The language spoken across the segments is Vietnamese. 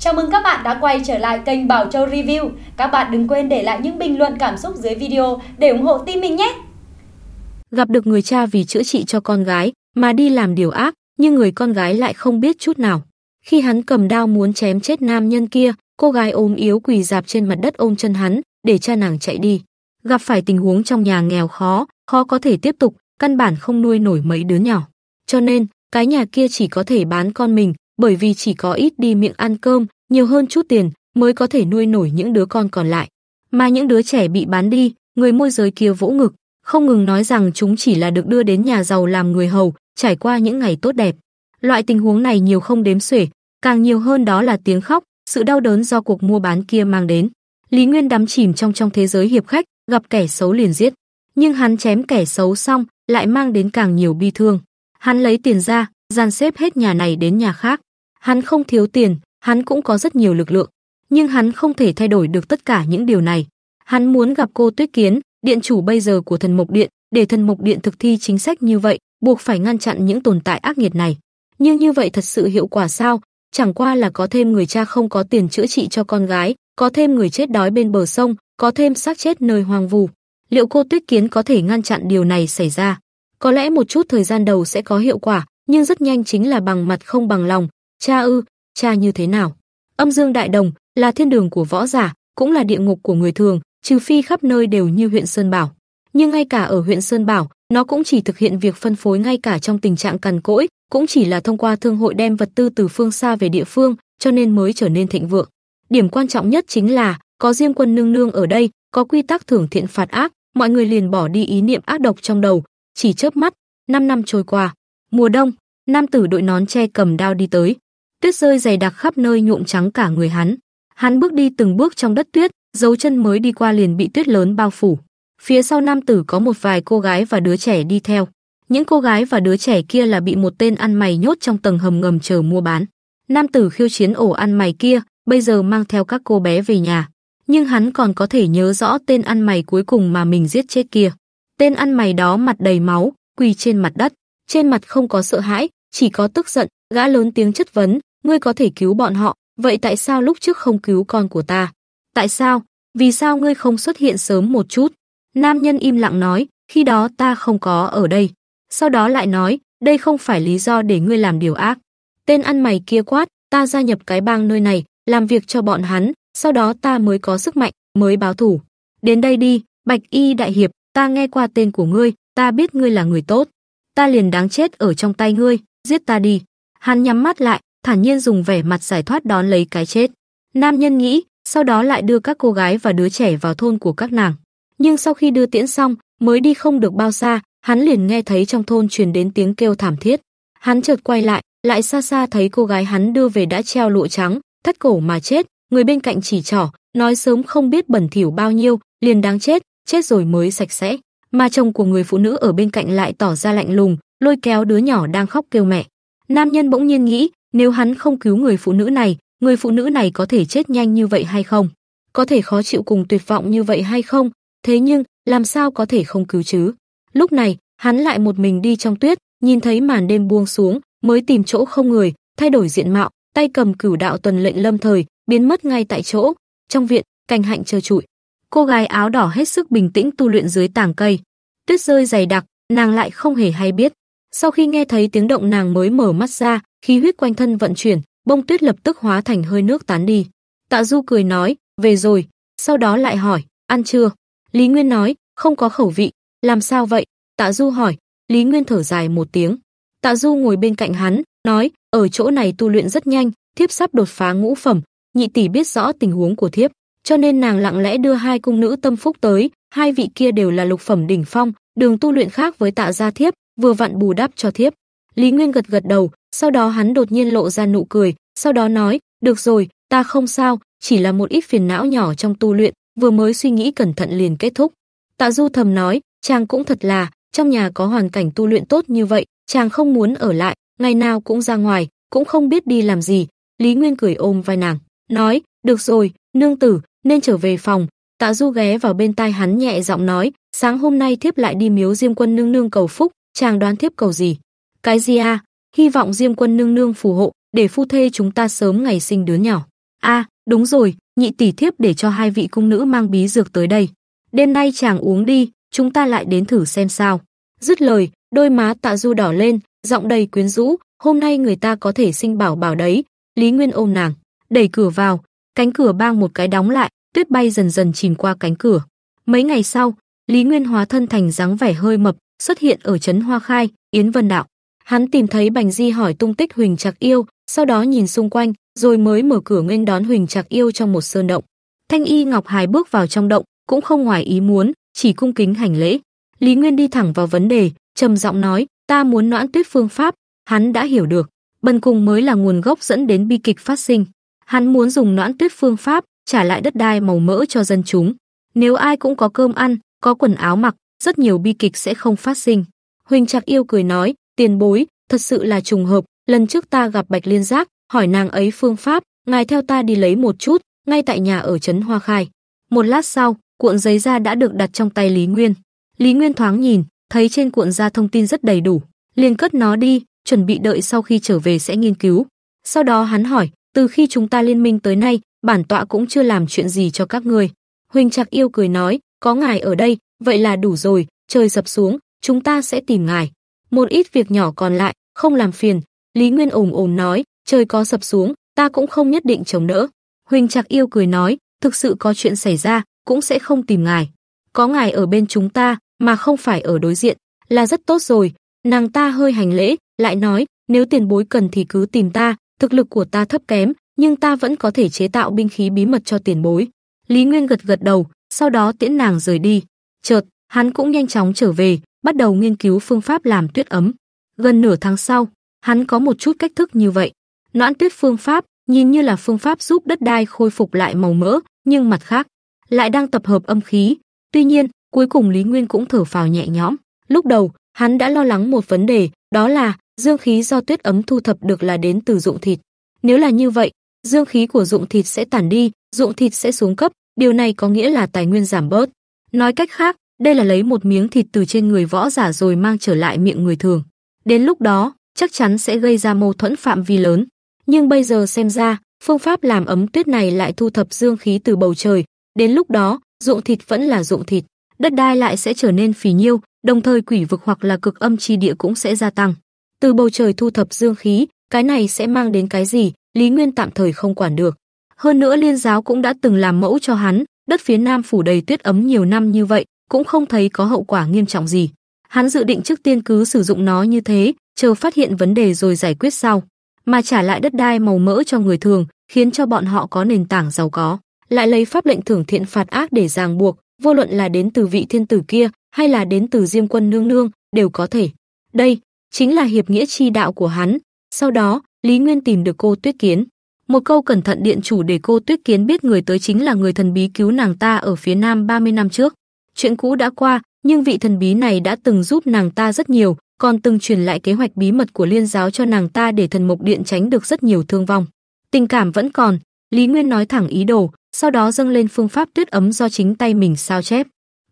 Chào mừng các bạn đã quay trở lại kênh Bảo Châu Review. Các bạn đừng quên để lại những bình luận cảm xúc dưới video để ủng hộ team mình nhé. Gặp được người cha vì chữa trị cho con gái mà đi làm điều ác, nhưng người con gái lại không biết chút nào. Khi hắn cầm đao muốn chém chết nam nhân kia, cô gái ốm yếu quỳ dạp trên mặt đất ôm chân hắn để cha nàng chạy đi. Gặp phải tình huống trong nhà nghèo khó, khó có thể tiếp tục, căn bản không nuôi nổi mấy đứa nhỏ. Cho nên, cái nhà kia chỉ có thể bán con mình, bởi vì chỉ có ít đi miệng ăn cơm, nhiều hơn chút tiền mới có thể nuôi nổi những đứa con còn lại. Mà những đứa trẻ bị bán đi, người môi giới kia vỗ ngực, không ngừng nói rằng chúng chỉ là được đưa đến nhà giàu làm người hầu, trải qua những ngày tốt đẹp. Loại tình huống này nhiều không đếm xuể, càng nhiều hơn đó là tiếng khóc, sự đau đớn do cuộc mua bán kia mang đến. Lý Nguyên đắm chìm trong trong thế giới hiệp khách, gặp kẻ xấu liền giết. Nhưng hắn chém kẻ xấu xong, lại mang đến càng nhiều bi thương. Hắn lấy tiền ra, dàn xếp hết nhà này đến nhà khác. Hắn không thiếu tiền, hắn cũng có rất nhiều lực lượng, nhưng hắn không thể thay đổi được tất cả những điều này. Hắn muốn gặp cô Tuyết Kiến, điện chủ bây giờ của Thần Mộc Điện, để Thần Mộc Điện thực thi chính sách như vậy, buộc phải ngăn chặn những tồn tại ác nghiệt này. Nhưng như vậy thật sự hiệu quả sao? Chẳng qua là có thêm người cha không có tiền chữa trị cho con gái, có thêm người chết đói bên bờ sông, có thêm xác chết nơi hoang vù. Liệu cô Tuyết Kiến có thể ngăn chặn điều này xảy ra? Có lẽ một chút thời gian đầu sẽ có hiệu quả, nhưng rất nhanh chính là bằng mặt không bằng lòng, Cha ư, cha như thế nào? Âm dương đại đồng là thiên đường của võ giả, cũng là địa ngục của người thường, trừ phi khắp nơi đều như huyện Sơn Bảo. Nhưng ngay cả ở huyện Sơn Bảo, nó cũng chỉ thực hiện việc phân phối ngay cả trong tình trạng cằn cỗi, cũng chỉ là thông qua thương hội đem vật tư từ phương xa về địa phương, cho nên mới trở nên thịnh vượng. Điểm quan trọng nhất chính là có riêng quân nương nương ở đây, có quy tắc thưởng thiện phạt ác, mọi người liền bỏ đi ý niệm ác độc trong đầu, chỉ chớp mắt, 5 năm trôi qua. Mùa đông, nam tử đội nón che cầm đao đi tới, tuyết rơi dày đặc khắp nơi nhuộm trắng cả người hắn. Hắn bước đi từng bước trong đất tuyết, dấu chân mới đi qua liền bị tuyết lớn bao phủ. Phía sau nam tử có một vài cô gái và đứa trẻ đi theo. Những cô gái và đứa trẻ kia là bị một tên ăn mày nhốt trong tầng hầm ngầm chờ mua bán. Nam tử khiêu chiến ổ ăn mày kia, bây giờ mang theo các cô bé về nhà. Nhưng hắn còn có thể nhớ rõ tên ăn mày cuối cùng mà mình giết chết kia. Tên ăn mày đó mặt đầy máu, quỳ trên mặt đất. Trên mặt không có sợ hãi, chỉ có tức giận, gã lớn tiếng chất vấn, ngươi có thể cứu bọn họ, vậy tại sao lúc trước không cứu con của ta? Tại sao? Vì sao ngươi không xuất hiện sớm một chút? Nam nhân im lặng nói, khi đó ta không có ở đây. Sau đó lại nói, đây không phải lý do để ngươi làm điều ác. Tên ăn mày kia quát, ta gia nhập cái bang nơi này, làm việc cho bọn hắn, sau đó ta mới có sức mạnh, mới báo thủ. Đến đây đi, Bạch Y Đại Hiệp, ta nghe qua tên của ngươi, ta biết ngươi là người tốt. Ta liền đáng chết ở trong tay ngươi, giết ta đi. Hắn nhắm mắt lại, thản nhiên dùng vẻ mặt giải thoát đón lấy cái chết. Nam nhân nghĩ, sau đó lại đưa các cô gái và đứa trẻ vào thôn của các nàng. Nhưng sau khi đưa tiễn xong, mới đi không được bao xa, hắn liền nghe thấy trong thôn truyền đến tiếng kêu thảm thiết. Hắn chợt quay lại, lại xa xa thấy cô gái hắn đưa về đã treo lụa trắng, thắt cổ mà chết, người bên cạnh chỉ trỏ, nói sớm không biết bẩn thỉu bao nhiêu, liền đáng chết, chết rồi mới sạch sẽ. Mà chồng của người phụ nữ ở bên cạnh lại tỏ ra lạnh lùng, lôi kéo đứa nhỏ đang khóc kêu mẹ. Nam nhân bỗng nhiên nghĩ, nếu hắn không cứu người phụ nữ này, người phụ nữ này có thể chết nhanh như vậy hay không? Có thể khó chịu cùng tuyệt vọng như vậy hay không? Thế nhưng, làm sao có thể không cứu chứ? Lúc này, hắn lại một mình đi trong tuyết, nhìn thấy màn đêm buông xuống, mới tìm chỗ không người, thay đổi diện mạo, tay cầm cửu đạo tuần lệnh lâm thời, biến mất ngay tại chỗ. Trong viện, cành hạnh chờ trụi. Cô gái áo đỏ hết sức bình tĩnh tu luyện dưới tảng cây. Tuyết rơi dày đặc, nàng lại không hề hay biết. Sau khi nghe thấy tiếng động nàng mới mở mắt ra, khí huyết quanh thân vận chuyển, bông tuyết lập tức hóa thành hơi nước tán đi. Tạ Du cười nói, về rồi, sau đó lại hỏi, ăn chưa? Lý Nguyên nói, không có khẩu vị, làm sao vậy? Tạ Du hỏi, Lý Nguyên thở dài một tiếng. Tạ Du ngồi bên cạnh hắn, nói, ở chỗ này tu luyện rất nhanh, thiếp sắp đột phá ngũ phẩm, nhị tỷ biết rõ tình huống của thiếp, cho nên nàng lặng lẽ đưa hai cung nữ tâm phúc tới, hai vị kia đều là lục phẩm đỉnh phong, đường tu luyện khác với Tạ gia thiếp, vừa vặn bù đắp cho thiếp. Lý Nguyên gật gật đầu, sau đó hắn đột nhiên lộ ra nụ cười, sau đó nói, được rồi, ta không sao, chỉ là một ít phiền não nhỏ trong tu luyện, vừa mới suy nghĩ cẩn thận liền kết thúc. Tạ Du thầm nói, chàng cũng thật là, trong nhà có hoàn cảnh tu luyện tốt như vậy, chàng không muốn ở lại, ngày nào cũng ra ngoài, cũng không biết đi làm gì. Lý Nguyên cười ôm vai nàng, nói, được rồi, nương tử, nên trở về phòng. Tạ Du ghé vào bên tai hắn nhẹ giọng nói, sáng hôm nay thiếp lại đi miếu Diêm Quân nương nương cầu phúc, Chàng đoán thiếp cầu gì? Cái gì a? À? Hy vọng Diêm Quân nương nương phù hộ, để phu thê chúng ta sớm ngày sinh đứa nhỏ. A, à, đúng rồi, nhị tỷ thiếp để cho hai vị cung nữ mang bí dược tới đây. Đêm nay chàng uống đi, chúng ta lại đến thử xem sao. Dứt lời, đôi má Tạ Du đỏ lên, giọng đầy quyến rũ, hôm nay người ta có thể sinh bảo bảo đấy. Lý Nguyên ôm nàng, đẩy cửa vào, cánh cửa bang một cái đóng lại, tuyết bay dần dần chìm qua cánh cửa. Mấy ngày sau, Lý Nguyên hóa thân thành dáng vẻ hơi mập, xuất hiện ở trấn Hoa Khai, Yến Vân Đạo. Hắn tìm thấy Bành Di hỏi tung tích Huỳnh Trạc Yêu, sau đó nhìn xung quanh, rồi mới mở cửa nghênh đón Huỳnh Trạc Yêu trong một sơn động. Thanh Y Ngọc hải bước vào trong động, cũng không ngoài ý muốn, chỉ cung kính hành lễ. Lý Nguyên đi thẳng vào vấn đề, trầm giọng nói, "Ta muốn Noãn Tuyết phương pháp." Hắn đã hiểu được, bần cùng mới là nguồn gốc dẫn đến bi kịch phát sinh. Hắn muốn dùng Noãn Tuyết phương pháp trả lại đất đai màu mỡ cho dân chúng. Nếu ai cũng có cơm ăn, có quần áo mặc, rất nhiều bi kịch sẽ không phát sinh. Huỳnh Trạc yêu cười nói, tiền bối, thật sự là trùng hợp, lần trước ta gặp Bạch Liên Giác, hỏi nàng ấy phương pháp, ngài theo ta đi lấy một chút, ngay tại nhà ở trấn Hoa Khai. Một lát sau, cuộn giấy da đã được đặt trong tay Lý Nguyên. Lý Nguyên thoáng nhìn, thấy trên cuộn da thông tin rất đầy đủ, liền cất nó đi, chuẩn bị đợi sau khi trở về sẽ nghiên cứu. Sau đó hắn hỏi, từ khi chúng ta liên minh tới nay, bản tọa cũng chưa làm chuyện gì cho các người. Huỳnh Trạc yêu cười nói, có ngài ở đây, Vậy là đủ rồi, trời sập xuống, chúng ta sẽ tìm ngài. Một ít việc nhỏ còn lại, không làm phiền. Lý Nguyên ồn ồn nói, trời có sập xuống, ta cũng không nhất định chống đỡ. Huỳnh Trạc Yêu cười nói, thực sự có chuyện xảy ra, cũng sẽ không tìm ngài. Có ngài ở bên chúng ta, mà không phải ở đối diện, là rất tốt rồi. Nàng ta hơi hành lễ, lại nói, nếu tiền bối cần thì cứ tìm ta, thực lực của ta thấp kém, nhưng ta vẫn có thể chế tạo binh khí bí mật cho tiền bối. Lý Nguyên gật gật đầu, sau đó tiễn nàng rời đi. Chợt, hắn cũng nhanh chóng trở về, bắt đầu nghiên cứu phương pháp làm tuyết ấm. Gần nửa tháng sau, hắn có một chút cách thức như vậy. Noãn tuyết phương pháp nhìn như là phương pháp giúp đất đai khôi phục lại màu mỡ, nhưng mặt khác lại đang tập hợp âm khí. Tuy nhiên, cuối cùng Lý Nguyên cũng thở phào nhẹ nhõm. Lúc đầu, hắn đã lo lắng một vấn đề, đó là dương khí do tuyết ấm thu thập được là đến từ dụng thịt. Nếu là như vậy, dương khí của dụng thịt sẽ tản đi, dụng thịt sẽ xuống cấp, điều này có nghĩa là tài nguyên giảm bớt. Nói cách khác, đây là lấy một miếng thịt từ trên người võ giả rồi mang trở lại miệng người thường. Đến lúc đó, chắc chắn sẽ gây ra mâu thuẫn phạm vi lớn. Nhưng bây giờ xem ra, phương pháp làm ấm tuyết này lại thu thập dương khí từ bầu trời. Đến lúc đó, ruộng thịt vẫn là ruộng thịt. Đất đai lại sẽ trở nên phì nhiêu, đồng thời quỷ vực hoặc là cực âm chi địa cũng sẽ gia tăng. Từ bầu trời thu thập dương khí, cái này sẽ mang đến cái gì, Lý Nguyên tạm thời không quản được. Hơn nữa liên giáo cũng đã từng làm mẫu cho hắn, đất phía Nam phủ đầy tuyết ấm nhiều năm như vậy, cũng không thấy có hậu quả nghiêm trọng gì. Hắn dự định trước tiên cứ sử dụng nó như thế, chờ phát hiện vấn đề rồi giải quyết sau, mà trả lại đất đai màu mỡ cho người thường, khiến cho bọn họ có nền tảng giàu có, lại lấy pháp lệnh thưởng thiện phạt ác để ràng buộc, vô luận là đến từ vị thiên tử kia hay là đến từ Diêm Quân nương nương, đều có thể. Đây chính là hiệp nghĩa chi đạo của hắn. Sau đó, Lý Nguyên tìm được cô Tuyết Kiến, một câu cẩn thận điện chủ để cô Tuyết Kiến biết người tới chính là người thần bí cứu nàng ta ở phía Nam 30 năm trước. Chuyện cũ đã qua, nhưng vị thần bí này đã từng giúp nàng ta rất nhiều, còn từng truyền lại kế hoạch bí mật của liên giáo cho nàng ta để thần mộc điện tránh được rất nhiều thương vong. Tình cảm vẫn còn, Lý Nguyên nói thẳng ý đồ, sau đó dâng lên phương pháp tuyết ấm do chính tay mình sao chép.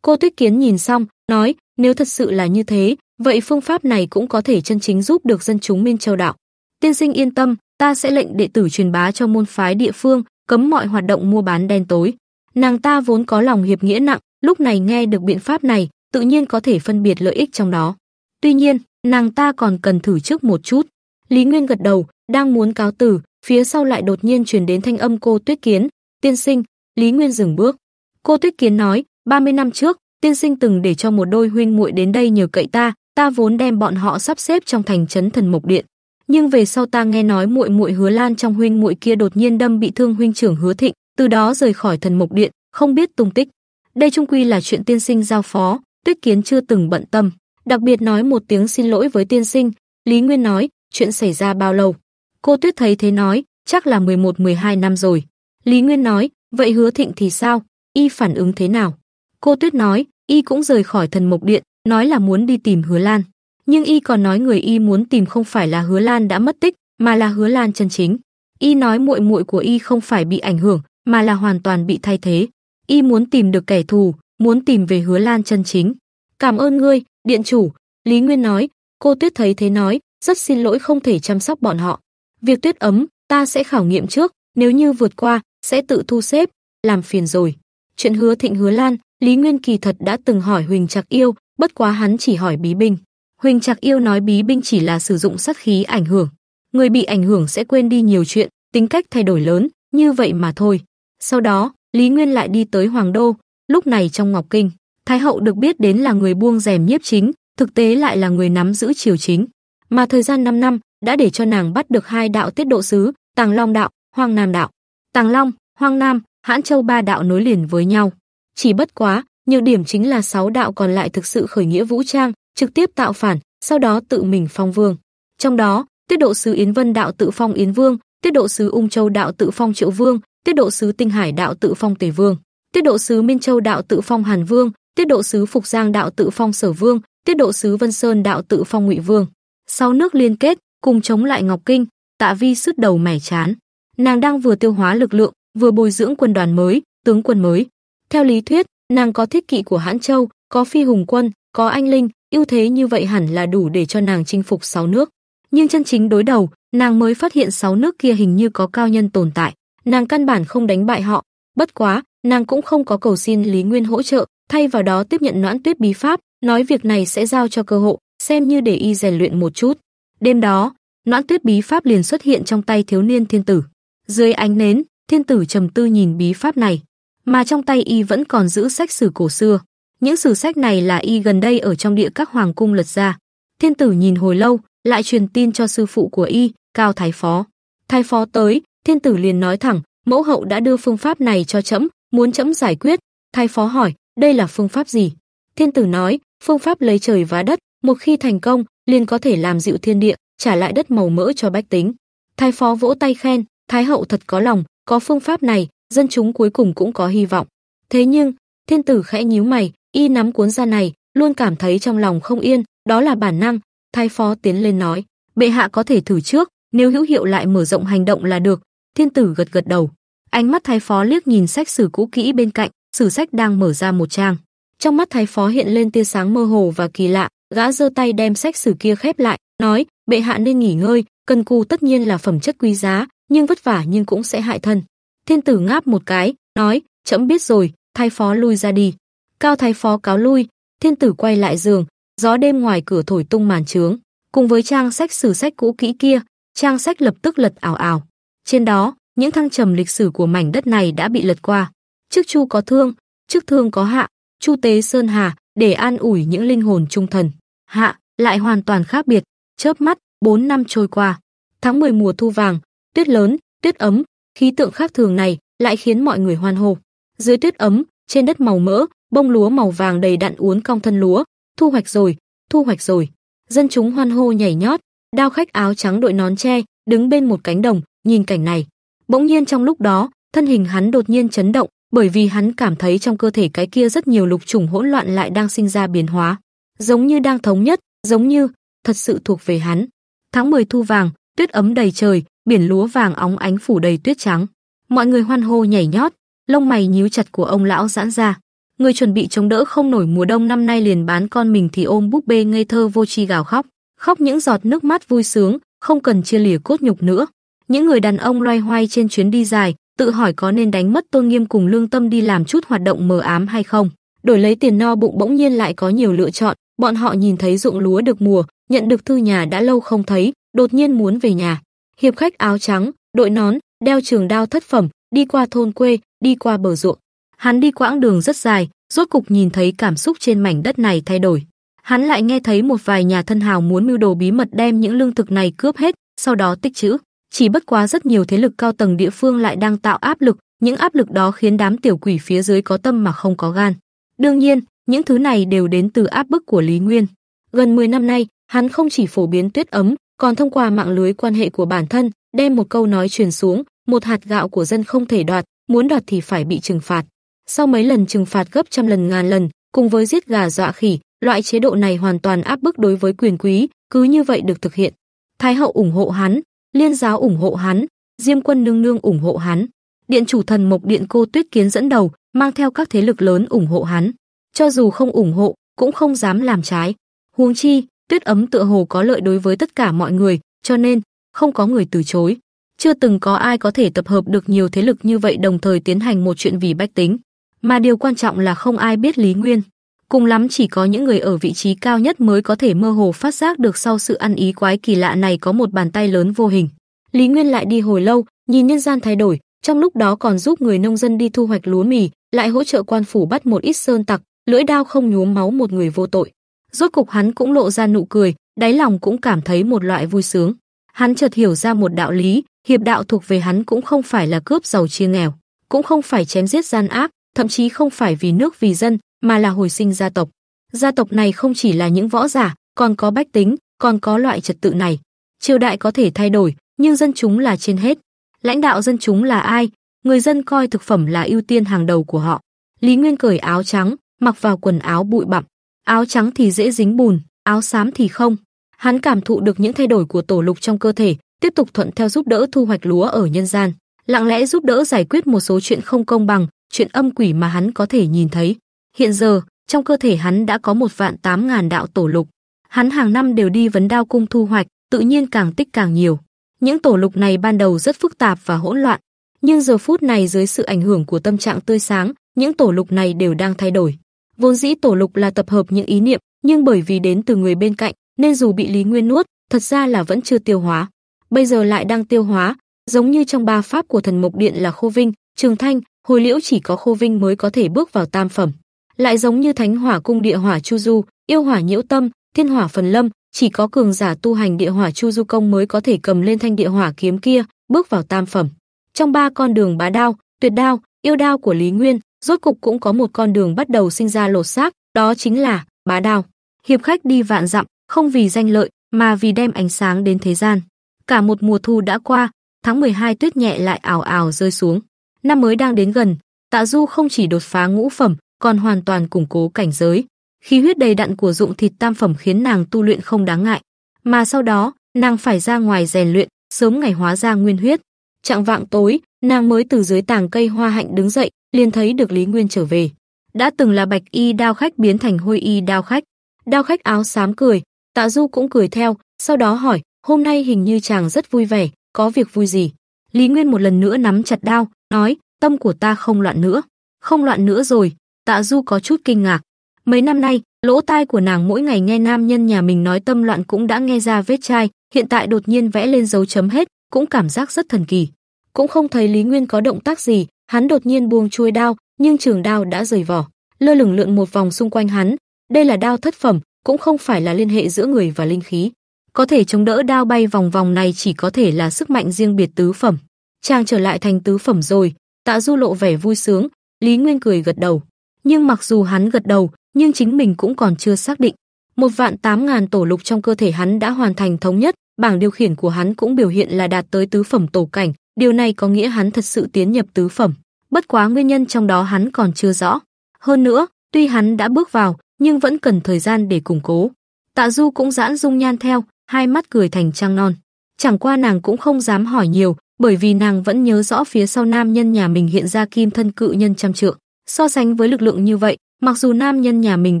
Cô Tuyết Kiến nhìn xong, nói, nếu thật sự là như thế, vậy phương pháp này cũng có thể chân chính giúp được dân chúng Minh Châu Đạo. Tiên sinh yên tâm, ta sẽ lệnh đệ tử truyền bá cho môn phái địa phương, cấm mọi hoạt động mua bán đen tối. Nàng ta vốn có lòng hiệp nghĩa nặng, lúc này nghe được biện pháp này, tự nhiên có thể phân biệt lợi ích trong đó. Tuy nhiên, nàng ta còn cần thử trước một chút. Lý Nguyên gật đầu, đang muốn cáo từ, phía sau lại đột nhiên truyền đến thanh âm cô Tuyết Kiến, "Tiên sinh." Lý Nguyên dừng bước. Cô Tuyết Kiến nói, "30 năm trước, tiên sinh từng để cho một đôi huynh muội đến đây nhờ cậy ta, ta vốn đem bọn họ sắp xếp trong thành trấn Thần Mộc Điện nhưng về sau ta nghe nói muội muội Hứa Lan trong huynh muội kia đột nhiên đâm bị thương huynh trưởng Hứa Thịnh, từ đó rời khỏi thần mục điện, không biết tung tích. Đây trung quy là chuyện tiên sinh giao phó, Tuyết Kiến chưa từng bận tâm, đặc biệt nói một tiếng xin lỗi với tiên sinh, Lý Nguyên nói, chuyện xảy ra bao lâu? Cô Tuyết thấy thế nói, chắc là 11-12 năm rồi. Lý Nguyên nói, vậy Hứa Thịnh thì sao? Y phản ứng thế nào? Cô Tuyết nói, Y cũng rời khỏi thần mục điện, nói là muốn đi tìm Hứa Lan nhưng y còn nói người y muốn tìm không phải là Hứa Lan đã mất tích, mà là Hứa Lan chân chính. Y nói muội muội của y không phải bị ảnh hưởng, mà là hoàn toàn bị thay thế. Y muốn tìm được kẻ thù, muốn tìm về Hứa Lan chân chính. "Cảm ơn ngươi, điện chủ." Lý Nguyên nói, cô Tuyết thấy thế nói, rất xin lỗi không thể chăm sóc bọn họ. Việc Tuyết ấm, ta sẽ khảo nghiệm trước, nếu như vượt qua, sẽ tự thu xếp, làm phiền rồi. Chuyện Hứa Thịnh Hứa Lan, Lý Nguyên kỳ thật đã từng hỏi Huỳnh Trạc Yêu, bất quá hắn chỉ hỏi bí binh. Huỳnh Trạc Yêu nói bí binh chỉ là sử dụng sát khí ảnh hưởng, người bị ảnh hưởng sẽ quên đi nhiều chuyện, tính cách thay đổi lớn, như vậy mà thôi. Sau đó, Lý Nguyên lại đi tới Hoàng Đô, lúc này trong Ngọc Kinh, Thái hậu được biết đến là người buông rèm nhiếp chính, thực tế lại là người nắm giữ triều chính, mà thời gian 5 năm đã để cho nàng bắt được hai đạo tiết độ sứ, Tàng Long đạo, Hoàng Nam đạo. Tàng Long, Hoàng Nam, Hãn Châu ba đạo nối liền với nhau. Chỉ bất quá, nhược điểm chính là sáu đạo còn lại thực sự khởi nghĩa vũ trang, trực tiếp tạo phản, sau đó tự mình phong vương. Trong đó, Tiết độ sứ Yến Vân đạo tự phong Yến Vương, Tiết độ sứ Ung Châu đạo tự phong Triệu Vương, Tiết độ sứ Tinh Hải đạo tự phong Tề Vương, Tiết độ sứ Minh Châu đạo tự phong Hàn Vương, Tiết độ sứ Phục Giang đạo tự phong Sở Vương, Tiết độ sứ Vân Sơn đạo tự phong Ngụy Vương. Sáu nước liên kết, cùng chống lại Ngọc Kinh, Tạ Vi sứt đầu mẻ chán. Nàng đang vừa tiêu hóa lực lượng, vừa bồi dưỡng quân đoàn mới, tướng quân mới. Theo lý thuyết, nàng có thiết kỵ của Hãn Châu, có phi hùng quân, có anh linh, ưu thế như vậy hẳn là đủ để cho nàng chinh phục sáu nước. Nhưng chân chính đối đầu, nàng mới phát hiện sáu nước kia hình như có cao nhân tồn tại, nàng căn bản không đánh bại họ, bất quá, nàng cũng không có cầu xin Lý Nguyên hỗ trợ, thay vào đó tiếp nhận Noãn Tuyết bí pháp, nói việc này sẽ giao cho cơ hội. xem như để y rèn luyện một chút. Đêm đó, Noãn Tuyết bí pháp liền xuất hiện trong tay thiếu niên thiên tử. Dưới ánh nến, thiên tử trầm tư nhìn bí pháp này, mà trong tay y vẫn còn giữ sách sử cổ xưa. Những sử sách này là y gần đây ở trong địa các hoàng cung lật ra. Thiên tử nhìn hồi lâu, lại truyền tin cho sư phụ của y, Cao Thái Phó. Thái Phó tới, thiên tử liền nói thẳng, mẫu hậu đã đưa phương pháp này cho trẫm, muốn trẫm giải quyết. Thái Phó hỏi, đây là phương pháp gì? Thiên tử nói, phương pháp lấy trời và đất, một khi thành công, liền có thể làm dịu thiên địa, trả lại đất màu mỡ cho bách tính. Thái Phó vỗ tay khen, Thái Hậu thật có lòng, có phương pháp này, dân chúng cuối cùng cũng có hy vọng. Thế nhưng, thiên tử khẽ nhíu mày, Y nắm cuốn da này, luôn cảm thấy trong lòng không yên, đó là bản năng, thái phó tiến lên nói, bệ hạ có thể thử trước, nếu hữu hiệu lại mở rộng hành động là được. Thiên tử gật gật đầu. Ánh mắt thái phó liếc nhìn sách sử cũ kỹ bên cạnh, sử sách đang mở ra một trang. Trong mắt thái phó hiện lên tia sáng mơ hồ và kỳ lạ, gã giơ tay đem sách sử kia khép lại, nói, bệ hạ nên nghỉ ngơi, cần cù tất nhiên là phẩm chất quý giá, nhưng vất vả nhưng cũng sẽ hại thân. Thiên tử ngáp một cái, nói, trẫm biết rồi, thái phó lui ra đi. Cao Thái Phó cáo lui, thiên tử quay lại giường, gió đêm ngoài cửa thổi tung màn trướng. Cùng với trang sách sử sách cũ kỹ kia, trang sách lập tức lật ảo ảo. Trên đó, những thăng trầm lịch sử của mảnh đất này đã bị lật qua. Trước chu có thương, trước thương có hạ, chu tế sơn hà, để an ủi những linh hồn trung thần. Hạ, lại hoàn toàn khác biệt, chớp mắt, 4 năm trôi qua. Tháng 10 mùa thu vàng, tuyết lớn, tuyết ấm, khí tượng khác thường này lại khiến mọi người hoan hô. Dưới tuyết ấm, trên đất màu mỡ, bông lúa màu vàng đầy đặn uốn cong thân lúa, thu hoạch rồi, thu hoạch rồi. Dân chúng hoan hô nhảy nhót, đao khách áo trắng đội nón tre, đứng bên một cánh đồng, nhìn cảnh này. Bỗng nhiên trong lúc đó, thân hình hắn đột nhiên chấn động, bởi vì hắn cảm thấy trong cơ thể cái kia rất nhiều lục trùng hỗn loạn lại đang sinh ra biến hóa, giống như đang thống nhất, giống như thật sự thuộc về hắn. Tháng 10 thu vàng, tuyết ấm đầy trời, biển lúa vàng óng ánh phủ đầy tuyết trắng. Mọi người hoan hô nhảy nhót, lông mày nhíu chặt của ông lão giãn ra. Người chuẩn bị chống đỡ không nổi mùa đông năm nay liền bán con mình thì ôm búp bê ngây thơ vô tri gào khóc, khóc những giọt nước mắt vui sướng, không cần chia lìa cốt nhục nữa. Những người đàn ông loay hoay trên chuyến đi dài, tự hỏi có nên đánh mất tôn nghiêm cùng lương tâm đi làm chút hoạt động mờ ám hay không. Đổi lấy tiền no bụng bỗng nhiên lại có nhiều lựa chọn, bọn họ nhìn thấy ruộng lúa được mùa, nhận được thư nhà đã lâu không thấy, đột nhiên muốn về nhà. Hiệp khách áo trắng, đội nón, đeo trường đao thất phẩm, đi qua thôn quê, đi qua bờ ruộng. Hắn đi quãng đường rất dài, rốt cục nhìn thấy cảm xúc trên mảnh đất này thay đổi. Hắn lại nghe thấy một vài nhà thân hào muốn mưu đồ bí mật đem những lương thực này cướp hết, sau đó tích trữ. Chỉ bất quá rất nhiều thế lực cao tầng địa phương lại đang tạo áp lực, những áp lực đó khiến đám tiểu quỷ phía dưới có tâm mà không có gan. Đương nhiên, những thứ này đều đến từ áp bức của Lý Nguyên. Gần 10 năm nay, hắn không chỉ phổ biến tuyết ấm, còn thông qua mạng lưới quan hệ của bản thân, đem một câu nói truyền xuống, một hạt gạo của dân không thể đoạt, muốn đoạt thì phải bị trừng phạt. Sau mấy lần trừng phạt gấp trăm lần ngàn lần, cùng với giết gà dọa khỉ, loại chế độ này hoàn toàn áp bức đối với quyền quý, cứ như vậy được thực hiện. Thái hậu ủng hộ hắn, Liên giáo ủng hộ hắn, Diêm quân nương nương ủng hộ hắn. Điện chủ thần Mộc Điện cô Tuyết Kiến dẫn đầu, mang theo các thế lực lớn ủng hộ hắn. Cho dù không ủng hộ, cũng không dám làm trái. Huống chi, Tuyết ấm tựa hồ có lợi đối với tất cả mọi người, cho nên không có người từ chối. Chưa từng có ai có thể tập hợp được nhiều thế lực như vậy đồng thời tiến hành một chuyện vì bách tính. Mà điều quan trọng là không ai biết Lý Nguyên. Cùng lắm chỉ có những người ở vị trí cao nhất mới có thể mơ hồ phát giác được sau sự ăn ý quái kỳ lạ này có một bàn tay lớn vô hình. Lý Nguyên lại đi hồi lâu, nhìn nhân gian thay đổi, trong lúc đó còn giúp người nông dân đi thu hoạch lúa mì, lại hỗ trợ quan phủ bắt một ít sơn tặc, lưỡi đao không nhuốm máu một người vô tội. Rốt cục hắn cũng lộ ra nụ cười, đáy lòng cũng cảm thấy một loại vui sướng. Hắn chợt hiểu ra một đạo lý, hiệp đạo thuộc về hắn cũng không phải là cướp giàu chia nghèo, cũng không phải chém giết gian ác, thậm chí không phải vì nước vì dân, mà là hồi sinh gia tộc. Gia tộc này không chỉ là những võ giả, còn có bách tính, còn có loại trật tự này. Triều đại có thể thay đổi, nhưng dân chúng là trên hết. Lãnh đạo dân chúng là ai? Người dân coi thực phẩm là ưu tiên hàng đầu của họ. Lý Nguyên cởi áo trắng, mặc vào quần áo bụi bặm. Áo trắng thì dễ dính bùn, áo xám thì không. Hắn cảm thụ được những thay đổi của tổ lục trong cơ thể, tiếp tục thuận theo giúp đỡ thu hoạch lúa ở nhân gian, lặng lẽ giúp đỡ giải quyết một số chuyện không công bằng, chuyện âm quỷ mà hắn có thể nhìn thấy. Hiện giờ, trong cơ thể hắn đã có một vạn tám ngàn đạo tổ lục. Hắn hàng năm đều đi vấn đao cung thu hoạch, tự nhiên càng tích càng nhiều. Những tổ lục này ban đầu rất phức tạp và hỗn loạn, nhưng giờ phút này dưới sự ảnh hưởng của tâm trạng tươi sáng, những tổ lục này đều đang thay đổi. Vốn dĩ tổ lục là tập hợp những ý niệm, nhưng bởi vì đến từ người bên cạnh, nên dù bị Lý Nguyên nuốt, thật ra là vẫn chưa tiêu hóa. Bây giờ lại đang tiêu hóa, giống như trong ba pháp của thần mục điện là khô vinh, Trường Thanh, hồi liễu chỉ có Khô Vinh mới có thể bước vào tam phẩm. Lại giống như Thánh Hỏa cung địa hỏa Chu Du, yêu hỏa nhiễu tâm, thiên hỏa phần lâm, chỉ có cường giả tu hành địa hỏa Chu Du công mới có thể cầm lên thanh địa hỏa kiếm kia, bước vào tam phẩm. Trong ba con đường bá đao, tuyệt đao, yêu đao của Lý Nguyên, rốt cục cũng có một con đường bắt đầu sinh ra lột xác, đó chính là bá đao. Hiệp khách đi vạn dặm, không vì danh lợi, mà vì đem ánh sáng đến thế gian. Cả một mùa thu đã qua, tháng 12 tuyết nhẹ lại ảo ảo rơi xuống. Năm mới đang đến gần, Tạ Du không chỉ đột phá ngũ phẩm, còn hoàn toàn củng cố cảnh giới. Khí huyết đầy đặn của dụng thịt tam phẩm khiến nàng tu luyện không đáng ngại, mà sau đó, nàng phải ra ngoài rèn luyện, sớm ngày hóa ra nguyên huyết. Trạng vạng tối, nàng mới từ dưới tàng cây hoa hạnh đứng dậy, liền thấy được Lý Nguyên trở về. Đã từng là bạch y đao khách biến thành hôi y đao khách. Đao khách áo xám cười, Tạ Du cũng cười theo, sau đó hỏi, hôm nay hình như chàng rất vui vẻ, có việc vui gì? Lý Nguyên một lần nữa nắm chặt đao, nói, tâm của ta không loạn nữa. Không loạn nữa rồi, Tạ Du có chút kinh ngạc. Mấy năm nay, lỗ tai của nàng mỗi ngày nghe nam nhân nhà mình nói tâm loạn cũng đã nghe ra vết chai, hiện tại đột nhiên vẽ lên dấu chấm hết, cũng cảm giác rất thần kỳ. Cũng không thấy Lý Nguyên có động tác gì, hắn đột nhiên buông chuôi đao, nhưng trường đao đã rời vỏ, lơ lửng lượn một vòng xung quanh hắn. Đây là đao thất phẩm, cũng không phải là liên hệ giữa người và linh khí. Có thể chống đỡ đao bay vòng vòng này chỉ có thể là sức mạnh riêng biệt tứ phẩm. Chàng trở lại thành tứ phẩm rồi, Tạ Du lộ vẻ vui sướng, Lý Nguyên cười gật đầu. Nhưng mặc dù hắn gật đầu, nhưng chính mình cũng còn chưa xác định. Một vạn tám ngàn tổ lục trong cơ thể hắn đã hoàn thành thống nhất, bảng điều khiển của hắn cũng biểu hiện là đạt tới tứ phẩm tổ cảnh, điều này có nghĩa hắn thật sự tiến nhập tứ phẩm. Bất quá nguyên nhân trong đó hắn còn chưa rõ. Hơn nữa, tuy hắn đã bước vào, nhưng vẫn cần thời gian để củng cố. Tạ Du cũng giãn dung nhan theo, hai mắt cười thành trăng non. Chẳng qua nàng cũng không dám hỏi nhiều, bởi vì nàng vẫn nhớ rõ phía sau nam nhân nhà mình hiện ra kim thân cự nhân trăm trượng. So sánh với lực lượng như vậy, mặc dù nam nhân nhà mình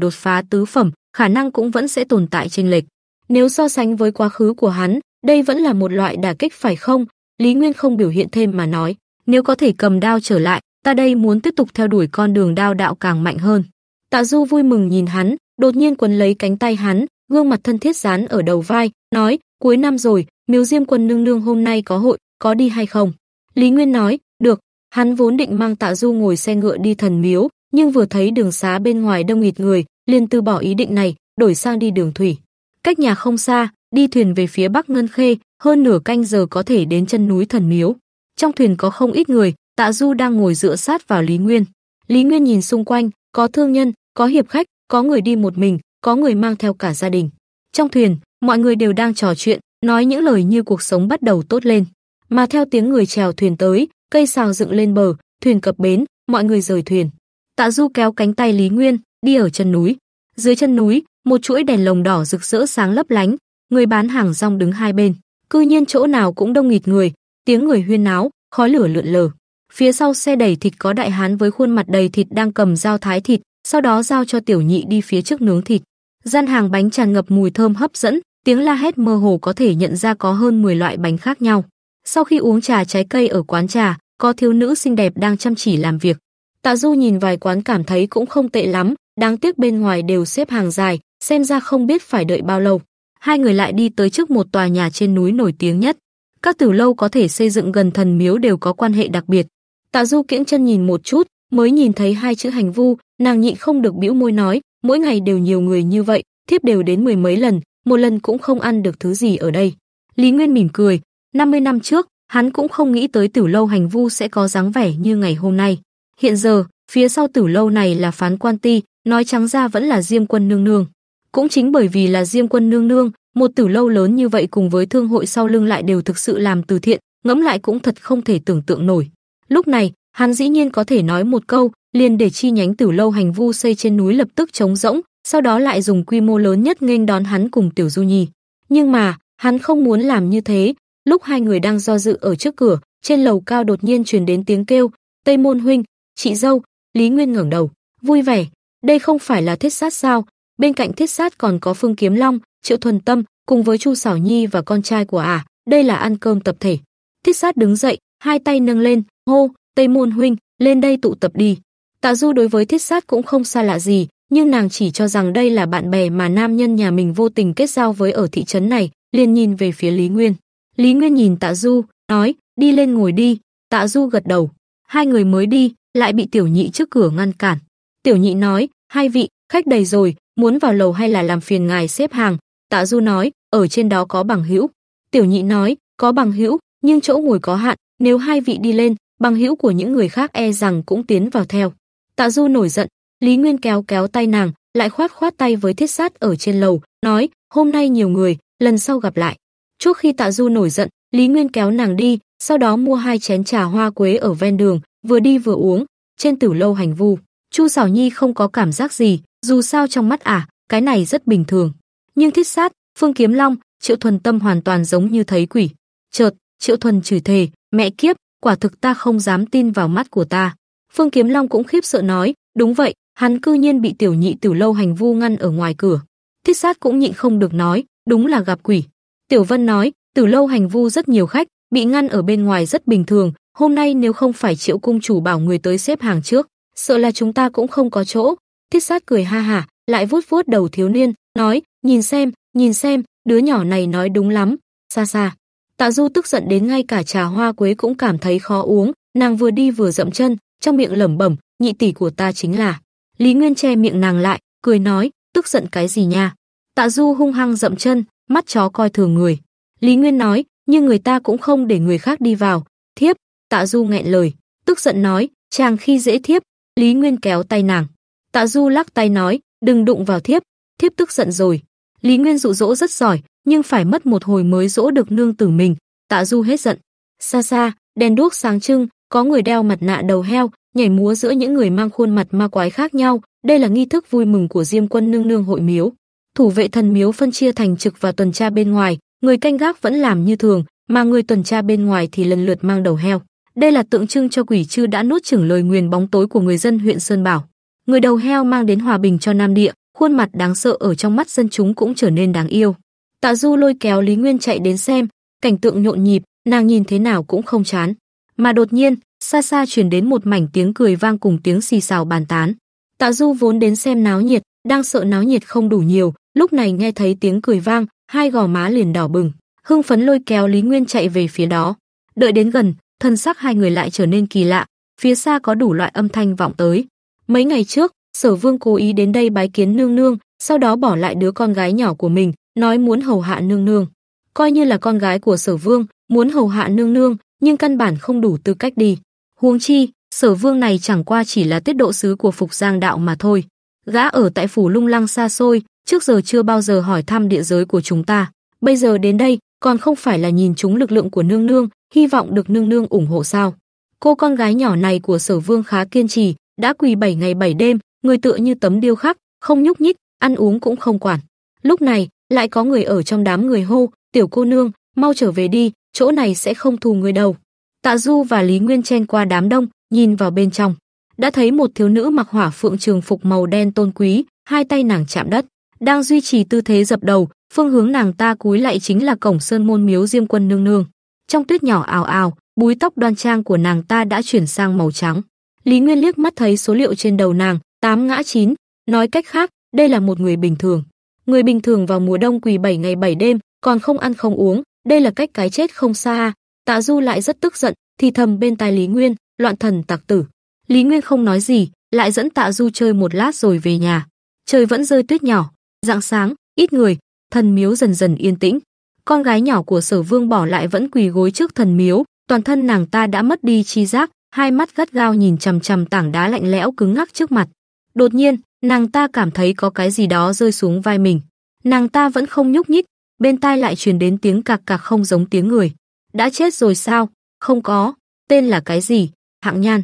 đột phá tứ phẩm, khả năng cũng vẫn sẽ tồn tại chênh lệch. Nếu so sánh với quá khứ của hắn, đây vẫn là một loại đả kích phải không? Lý Nguyên không biểu hiện thêm mà nói, nếu có thể cầm đao trở lại, ta đây muốn tiếp tục theo đuổi con đường đao đạo càng mạnh hơn. Tạ Du vui mừng nhìn hắn, đột nhiên quấn lấy cánh tay hắn, gương mặt thân thiết dán ở đầu vai, nói, cuối năm rồi, Miếu Diêm Quân nương nương hôm nay có hội, có đi hay không? Lý Nguyên nói, được, hắn vốn định mang Tạ Du ngồi xe ngựa đi thần miếu, nhưng vừa thấy đường xá bên ngoài đông nghịt người, liền từ bỏ ý định này, đổi sang đi đường thủy. Cách nhà không xa, đi thuyền về phía Bắc Ngân Khê, hơn nửa canh giờ có thể đến chân núi thần miếu. Trong thuyền có không ít người, Tạ Du đang ngồi dựa sát vào Lý Nguyên. Lý Nguyên nhìn xung quanh, có thương nhân, có hiệp khách, có người đi một mình, có người mang theo cả gia đình. Trong thuyền, mọi người đều đang trò chuyện, nói những lời như cuộc sống bắt đầu tốt lên mà theo tiếng người chèo thuyền tới, cây xào dựng lên bờ, thuyền cập bến, mọi người rời thuyền. Tạ Du kéo cánh tay Lý Nguyên, đi ở chân núi. Dưới chân núi, một chuỗi đèn lồng đỏ rực rỡ sáng lấp lánh, người bán hàng rong đứng hai bên. Cư nhiên chỗ nào cũng đông nghịt người, tiếng người huyên náo, khói lửa lượn lờ. Phía sau xe đẩy thịt có đại hán với khuôn mặt đầy thịt đang cầm dao thái thịt, sau đó giao cho tiểu nhị đi phía trước nướng thịt. Gian hàng bánh tràn ngập mùi thơm hấp dẫn, tiếng la hét mơ hồ có thể nhận ra có hơn 10 loại bánh khác nhau. Sau khi uống trà trái cây ở quán trà, có thiếu nữ xinh đẹp đang chăm chỉ làm việc. Tạ Du nhìn vài quán cảm thấy cũng không tệ lắm, đáng tiếc bên ngoài đều xếp hàng dài, xem ra không biết phải đợi bao lâu. Hai người lại đi tới trước một tòa nhà trên núi nổi tiếng nhất. Các tử lâu có thể xây dựng gần thần miếu đều có quan hệ đặc biệt. Tạ Du kiễng chân nhìn một chút, mới nhìn thấy hai chữ hành vu, nàng nhịn không được bĩu môi nói, mỗi ngày đều nhiều người như vậy, thiếp đều đến mười mấy lần, một lần cũng không ăn được thứ gì ở đây. Lý Nguyên mỉm cười, 50 năm trước, hắn cũng không nghĩ tới tử lâu hành vu sẽ có dáng vẻ như ngày hôm nay. Hiện giờ, phía sau tử lâu này là phán quan ti, nói trắng ra vẫn là Diêm Quân Nương Nương. Cũng chính bởi vì là Diêm Quân Nương Nương, một tử lâu lớn như vậy cùng với thương hội sau lưng lại đều thực sự làm từ thiện, ngẫm lại cũng thật không thể tưởng tượng nổi. Lúc này, hắn dĩ nhiên có thể nói một câu, liền để chi nhánh tử lâu hành vu xây trên núi lập tức trống rỗng, sau đó lại dùng quy mô lớn nhất nghênh đón hắn cùng Tiểu Du Nhi. Nhưng mà, hắn không muốn làm như thế, Lúc hai người đang do dự ở trước cửa, trên lầu cao đột nhiên truyền đến tiếng kêu, "Tây Môn huynh, chị dâu." Lý Nguyên ngẩng đầu, vui vẻ, đây không phải là thiết sát sao? Bên cạnh thiết sát còn có Phương Kiếm Long, Triệu Thuần Tâm, cùng với Chu Sảo Nhi và con trai của ả, à. đây là ăn cơm tập thể. Thiết sát đứng dậy, hai tay nâng lên, hô, Tây Môn huynh, lên đây tụ tập đi. Tạ Du đối với thiết sát cũng không xa lạ gì, nhưng nàng chỉ cho rằng đây là bạn bè mà nam nhân nhà mình vô tình kết giao với ở thị trấn này, liền nhìn về phía Lý Nguyên. Lý Nguyên nhìn Tạ Du, nói, đi lên ngồi đi, Tạ Du gật đầu. Hai người mới đi, lại bị tiểu nhị trước cửa ngăn cản. Tiểu nhị nói, hai vị, khách đầy rồi, muốn vào lầu hay là làm phiền ngài xếp hàng. Tạ Du nói, ở trên đó có bằng hữu. Tiểu nhị nói, có bằng hữu, nhưng chỗ ngồi có hạn, nếu hai vị đi lên, bằng hữu của những người khác e rằng cũng tiến vào theo. Tạ Du nổi giận, Lý Nguyên kéo kéo tay nàng, lại khoát khoát tay với thiết sát ở trên lầu, nói, hôm nay nhiều người, lần sau gặp lại. Trước khi Tạ Du nổi giận, Lý Nguyên kéo nàng đi, sau đó mua hai chén trà hoa quế ở ven đường, vừa đi vừa uống, trên tử lâu hành vu. Chu Sảo Nhi không có cảm giác gì, dù sao trong mắt ả, à, cái này rất bình thường. Nhưng thiết sát, Phương Kiếm Long, Triệu Thuần Tâm hoàn toàn giống như thấy quỷ. Chợt, Triệu Thuần chửi thề, mẹ kiếp, quả thực ta không dám tin vào mắt của ta. Phương Kiếm Long cũng khiếp sợ nói, đúng vậy, hắn cư nhiên bị tiểu nhị tử lâu hành vu ngăn ở ngoài cửa. Thiết sát cũng nhịn không được nói, đúng là gặp quỷ. Tiểu Vân nói, từ lâu hành vu rất nhiều khách, bị ngăn ở bên ngoài rất bình thường, hôm nay nếu không phải triệu cung chủ bảo người tới xếp hàng trước, sợ là chúng ta cũng không có chỗ. Thiết sát cười ha hả, lại vuốt vuốt đầu thiếu niên, nói, nhìn xem, nhìn xem, đứa nhỏ này nói đúng lắm, xa xa. Tạ Du tức giận đến ngay cả trà hoa quế cũng cảm thấy khó uống, nàng vừa đi vừa dậm chân, trong miệng lẩm bẩm, nhị tỷ của ta chính là. Lý Nguyên che miệng nàng lại, cười nói, tức giận cái gì nha. Tạ Du hung hăng dậm chân, mắt chó coi thường người. Lý Nguyên nói, nhưng người ta cũng không để người khác đi vào. Thiếp, Tạ Du nghẹn lời, tức giận nói, chàng khi dễ thiếp, Lý Nguyên kéo tay nàng. Tạ Du lắc tay nói, đừng đụng vào thiếp, thiếp tức giận rồi. Lý Nguyên dụ dỗ rất giỏi, nhưng phải mất một hồi mới dỗ được nương tử mình. Tạ Du hết giận. Xa xa, đèn đuốc sáng trưng, có người đeo mặt nạ đầu heo, nhảy múa giữa những người mang khuôn mặt ma quái khác nhau. Đây là nghi thức vui mừng của Diêm Quân nương nương hội miếu thủ vệ thần miếu phân chia thành trực và tuần tra bên ngoài, người canh gác vẫn làm như thường, mà người tuần tra bên ngoài thì lần lượt mang đầu heo. Đây là tượng trưng cho quỷ chư đã nuốt chửng lời nguyền bóng tối của người dân huyện Sơn Bảo. Người đầu heo mang đến hòa bình cho Nam Địa, khuôn mặt đáng sợ ở trong mắt dân chúng cũng trở nên đáng yêu. Tạ Du lôi kéo Lý Nguyên chạy đến xem, cảnh tượng nhộn nhịp, nàng nhìn thế nào cũng không chán. Mà đột nhiên, xa xa truyền đến một mảnh tiếng cười vang cùng tiếng xì xào bàn tán. Tạ Du vốn đến xem náo nhiệt, đang sợ náo nhiệt không đủ nhiều, lúc này nghe thấy tiếng cười vang, hai gò má liền đỏ bừng, hưng phấn lôi kéo Lý Nguyên chạy về phía đó. Đợi đến gần, thân sắc hai người lại trở nên kỳ lạ, phía xa có đủ loại âm thanh vọng tới. Mấy ngày trước, Sở Vương cố ý đến đây bái kiến nương nương, sau đó bỏ lại đứa con gái nhỏ của mình, nói muốn hầu hạ nương nương. Coi như là con gái của Sở Vương, muốn hầu hạ nương nương, nhưng căn bản không đủ tư cách đi. Huống chi, Sở Vương này chẳng qua chỉ là tiết độ sứ của Phục Giang đạo mà thôi. Gã ở tại phủ Lung Lăng xa xôi, trước giờ chưa bao giờ hỏi thăm địa giới của chúng ta. Bây giờ đến đây, còn không phải là nhìn chúng lực lượng của nương nương, hy vọng được nương nương ủng hộ sao. Cô con gái nhỏ này của sở vương khá kiên trì, đã quỳ 7 ngày 7 đêm, người tựa như tấm điêu khắc, không nhúc nhích, ăn uống cũng không quản. Lúc này, lại có người ở trong đám người hô, tiểu cô nương, mau trở về đi, chỗ này sẽ không thù người đâu. Tạ Du và Lý Nguyên chen qua đám đông, nhìn vào bên trong. Đã thấy một thiếu nữ mặc hỏa phượng trường phục màu đen tôn quý, hai tay nàng chạm đất. Đang duy trì tư thế dập đầu, phương hướng nàng ta cúi lại chính là cổng sơn môn miếu Diêm Quân nương nương. Trong tuyết nhỏ ảo ảo, búi tóc đoan trang của nàng ta đã chuyển sang màu trắng. Lý Nguyên liếc mắt thấy số liệu trên đầu nàng, 8 ngã 9, nói cách khác, đây là một người bình thường. Người bình thường vào mùa đông quỳ 7 ngày 7 đêm, còn không ăn không uống, đây là cách cái chết không xa. Tạ Du lại rất tức giận, thì thầm bên tai Lý Nguyên, loạn thần tặc tử. Lý Nguyên không nói gì, lại dẫn Tạ Du chơi một lát rồi về nhà. Trời vẫn rơi tuyết nhỏ, Dạng sáng, ít người, thần miếu dần dần yên tĩnh. Con gái nhỏ của Sở Vương bỏ lại vẫn quỳ gối trước thần miếu, toàn thân nàng ta đã mất đi chi giác, hai mắt gắt gao nhìn chằm chằm tảng đá lạnh lẽo cứng ngắc trước mặt. Đột nhiên, nàng ta cảm thấy có cái gì đó rơi xuống vai mình. Nàng ta vẫn không nhúc nhích, bên tai lại truyền đến tiếng cạc cạc không giống tiếng người. Đã chết rồi sao? Không có. Tên là cái gì? Hạng Nhan.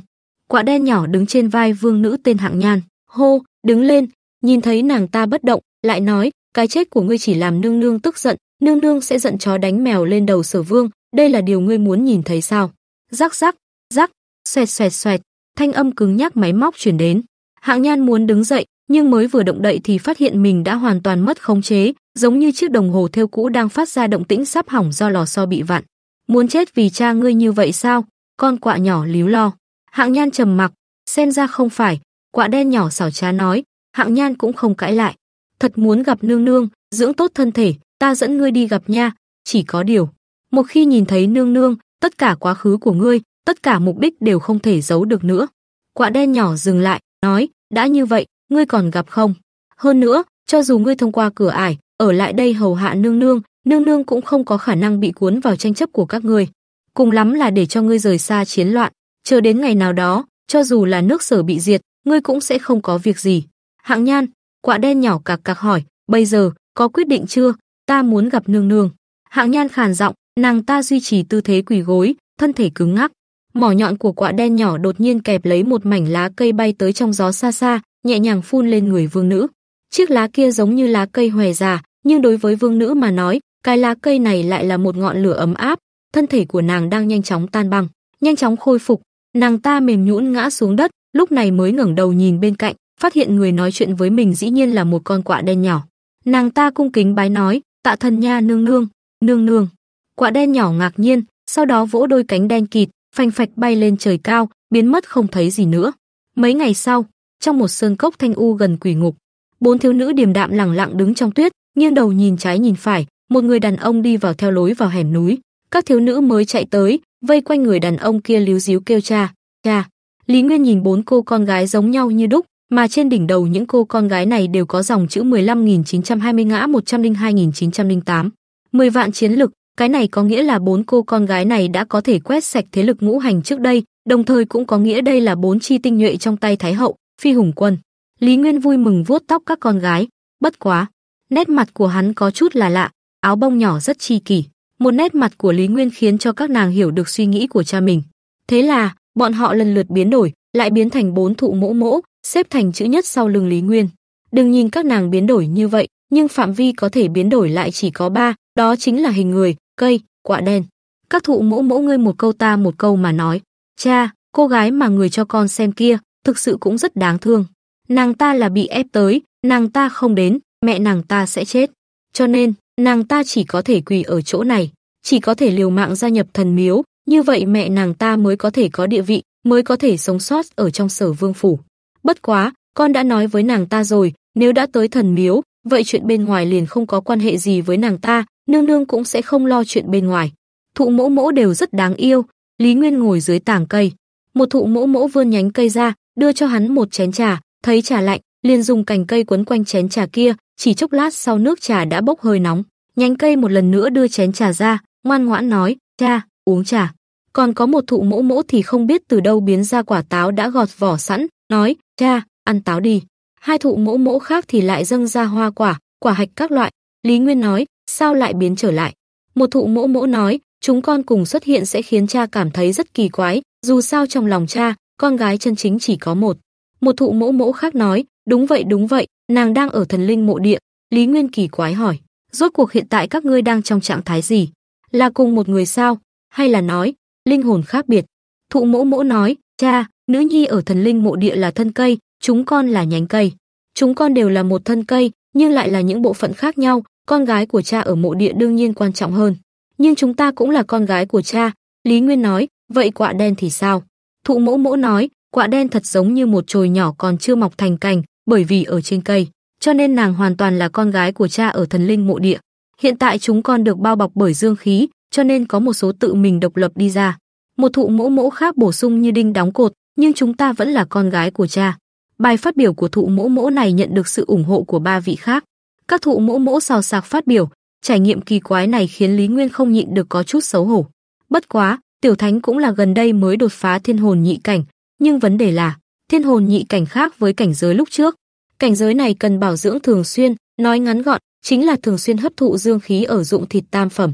Quả đen nhỏ đứng trên vai vương nữ tên Hạng Nhan. Hô, đứng lên, nhìn thấy nàng ta bất động, lại nói, cái chết của ngươi chỉ làm nương nương tức giận, nương nương sẽ giận chó đánh mèo lên đầu Sở Vương, đây là điều ngươi muốn nhìn thấy sao? Rắc rắc, rắc, xoẹt xoẹt xoẹt, thanh âm cứng nhắc máy móc truyền đến. Hạng Nhan muốn đứng dậy, nhưng mới vừa động đậy thì phát hiện mình đã hoàn toàn mất khống chế, giống như chiếc đồng hồ theo cũ đang phát ra động tĩnh sắp hỏng do lò xo bị vặn. Muốn chết vì cha ngươi như vậy sao? Con quạ nhỏ líu lo. Hạng Nhan trầm mặc, xem ra không phải, quạ đen nhỏ xảo trá nói, Hạng Nhan cũng không cãi lại thật muốn gặp nương nương, dưỡng tốt thân thể, ta dẫn ngươi đi gặp nha, chỉ có điều, một khi nhìn thấy nương nương, tất cả quá khứ của ngươi, tất cả mục đích đều không thể giấu được nữa. Quả đen nhỏ dừng lại, nói, đã như vậy, ngươi còn gặp không? Hơn nữa, cho dù ngươi thông qua cửa ải, ở lại đây hầu hạ nương nương, nương nương cũng không có khả năng bị cuốn vào tranh chấp của các ngươi. Cùng lắm là để cho ngươi rời xa chiến loạn, chờ đến ngày nào đó, cho dù là nước sở bị diệt, ngươi cũng sẽ không có việc gì. Hạng Nhan, Quạ đen nhỏ cạc cạc hỏi, bây giờ, có quyết định chưa? Ta muốn gặp nương nương. Hạng nhan khàn giọng, nàng ta duy trì tư thế quỳ gối, thân thể cứng ngắc. Mỏ nhọn của quạ đen nhỏ đột nhiên kẹp lấy một mảnh lá cây bay tới trong gió xa xa, nhẹ nhàng phun lên người vương nữ. Chiếc lá kia giống như lá cây hòe già, nhưng đối với vương nữ mà nói, cái lá cây này lại là một ngọn lửa ấm áp, thân thể của nàng đang nhanh chóng tan băng, nhanh chóng khôi phục, nàng ta mềm nhũn ngã xuống đất, lúc này mới ngẩng đầu nhìn bên cạnh, phát hiện người nói chuyện với mình dĩ nhiên là một con quạ đen nhỏ. Nàng ta cung kính bái nói, tạ thần nha nương nương, nương nương. Quạ đen nhỏ ngạc nhiên, sau đó vỗ đôi cánh đen kịt, phanh phạch bay lên trời cao, biến mất không thấy gì nữa. Mấy ngày sau, trong một sơn cốc thanh u gần quỷ ngục, bốn thiếu nữ điềm đạm lẳng lặng đứng trong tuyết, nghiêng đầu nhìn trái nhìn phải, một người đàn ông đi vào theo lối vào hẻm núi. Các thiếu nữ mới chạy tới, vây quanh người đàn ông kia líu díu kêu cha, cha. Lý Nguyên nhìn bốn cô con gái giống nhau như đúc, mà trên đỉnh đầu những cô con gái này đều có dòng chữ 15920 ngã 102908. 10 vạn chiến lực, cái này có nghĩa là bốn cô con gái này đã có thể quét sạch thế lực ngũ hành trước đây, đồng thời cũng có nghĩa đây là bốn chi tinh nhuệ trong tay Thái hậu, Phi Hùng quân. Lý Nguyên vui mừng vuốt tóc các con gái, bất quá, nét mặt của hắn có chút là lạ, áo bông nhỏ rất chi kỷ, một nét mặt của Lý Nguyên khiến cho các nàng hiểu được suy nghĩ của cha mình. Thế là, bọn họ lần lượt biến đổi, lại biến thành bốn thụ mỗ mỗ, xếp thành chữ nhất sau lưng Lý Nguyên. Đừng nhìn các nàng biến đổi như vậy, nhưng phạm vi có thể biến đổi lại chỉ có ba, đó chính là hình người, cây, quạ đen. Các thụ mẫu mẫu ngươi một câu ta một câu mà nói, cha, cô gái mà người cho con xem kia, thực sự cũng rất đáng thương. Nàng ta là bị ép tới, nàng ta không đến, mẹ nàng ta sẽ chết. Cho nên, nàng ta chỉ có thể quỳ ở chỗ này, chỉ có thể liều mạng gia nhập thần miếu, như vậy mẹ nàng ta mới có thể có địa vị, mới có thể sống sót ở trong sở vương phủ. Bất quá, con đã nói với nàng ta rồi, nếu đã tới thần miếu, vậy chuyện bên ngoài liền không có quan hệ gì với nàng ta, nương nương cũng sẽ không lo chuyện bên ngoài. Thụ mẫu mẫu đều rất đáng yêu, Lý Nguyên ngồi dưới tảng cây. Một thụ mẫu mẫu vươn nhánh cây ra, đưa cho hắn một chén trà, thấy trà lạnh, liền dùng cành cây quấn quanh chén trà kia, chỉ chốc lát sau nước trà đã bốc hơi nóng. Nhánh cây một lần nữa đưa chén trà ra, ngoan ngoãn nói, cha, uống trà. Còn có một thụ mẫu mẫu thì không biết từ đâu biến ra quả táo đã gọt vỏ sẵn, nói, cha, ăn táo đi. Hai thụ mỗ mỗ khác thì lại dâng ra hoa quả, quả hạch các loại. Lý Nguyên nói, sao lại biến trở lại? Một thụ mỗ mỗ nói, chúng con cùng xuất hiện sẽ khiến cha cảm thấy rất kỳ quái, dù sao trong lòng cha, con gái chân chính chỉ có một. Một thụ mỗ mỗ khác nói, đúng vậy đúng vậy, nàng đang ở thần linh mộ địa. Lý Nguyên kỳ quái hỏi, rốt cuộc hiện tại các ngươi đang trong trạng thái gì? Là cùng một người sao? Hay là nói, linh hồn khác biệt? Thụ mỗ mỗ nói, cha, Nữ nhi ở thần linh mộ địa là thân cây, chúng con là nhánh cây. Chúng con đều là một thân cây, nhưng lại là những bộ phận khác nhau, con gái của cha ở mộ địa đương nhiên quan trọng hơn. Nhưng chúng ta cũng là con gái của cha, Lý Nguyên nói, vậy quạ đen thì sao? Thụ mẫu mẫu nói, quạ đen thật giống như một chồi nhỏ còn chưa mọc thành cành, bởi vì ở trên cây, cho nên nàng hoàn toàn là con gái của cha ở thần linh mộ địa. Hiện tại chúng con được bao bọc bởi dương khí, cho nên có một số tự mình độc lập đi ra. Một thụ mẫu mẫu khác bổ sung như đinh đóng cột, nhưng chúng ta vẫn là con gái của cha. Bài phát biểu của thụ mỗ mỗ này nhận được sự ủng hộ của ba vị khác. Các thụ mỗ mỗ xào sạc phát biểu, trải nghiệm kỳ quái này khiến Lý Nguyên không nhịn được có chút xấu hổ. Bất quá, Tiểu Thánh cũng là gần đây mới đột phá thiên hồn nhị cảnh, nhưng vấn đề là, thiên hồn nhị cảnh khác với cảnh giới lúc trước. Cảnh giới này cần bảo dưỡng thường xuyên, nói ngắn gọn, chính là thường xuyên hấp thụ dương khí ở dụng thịt tam phẩm.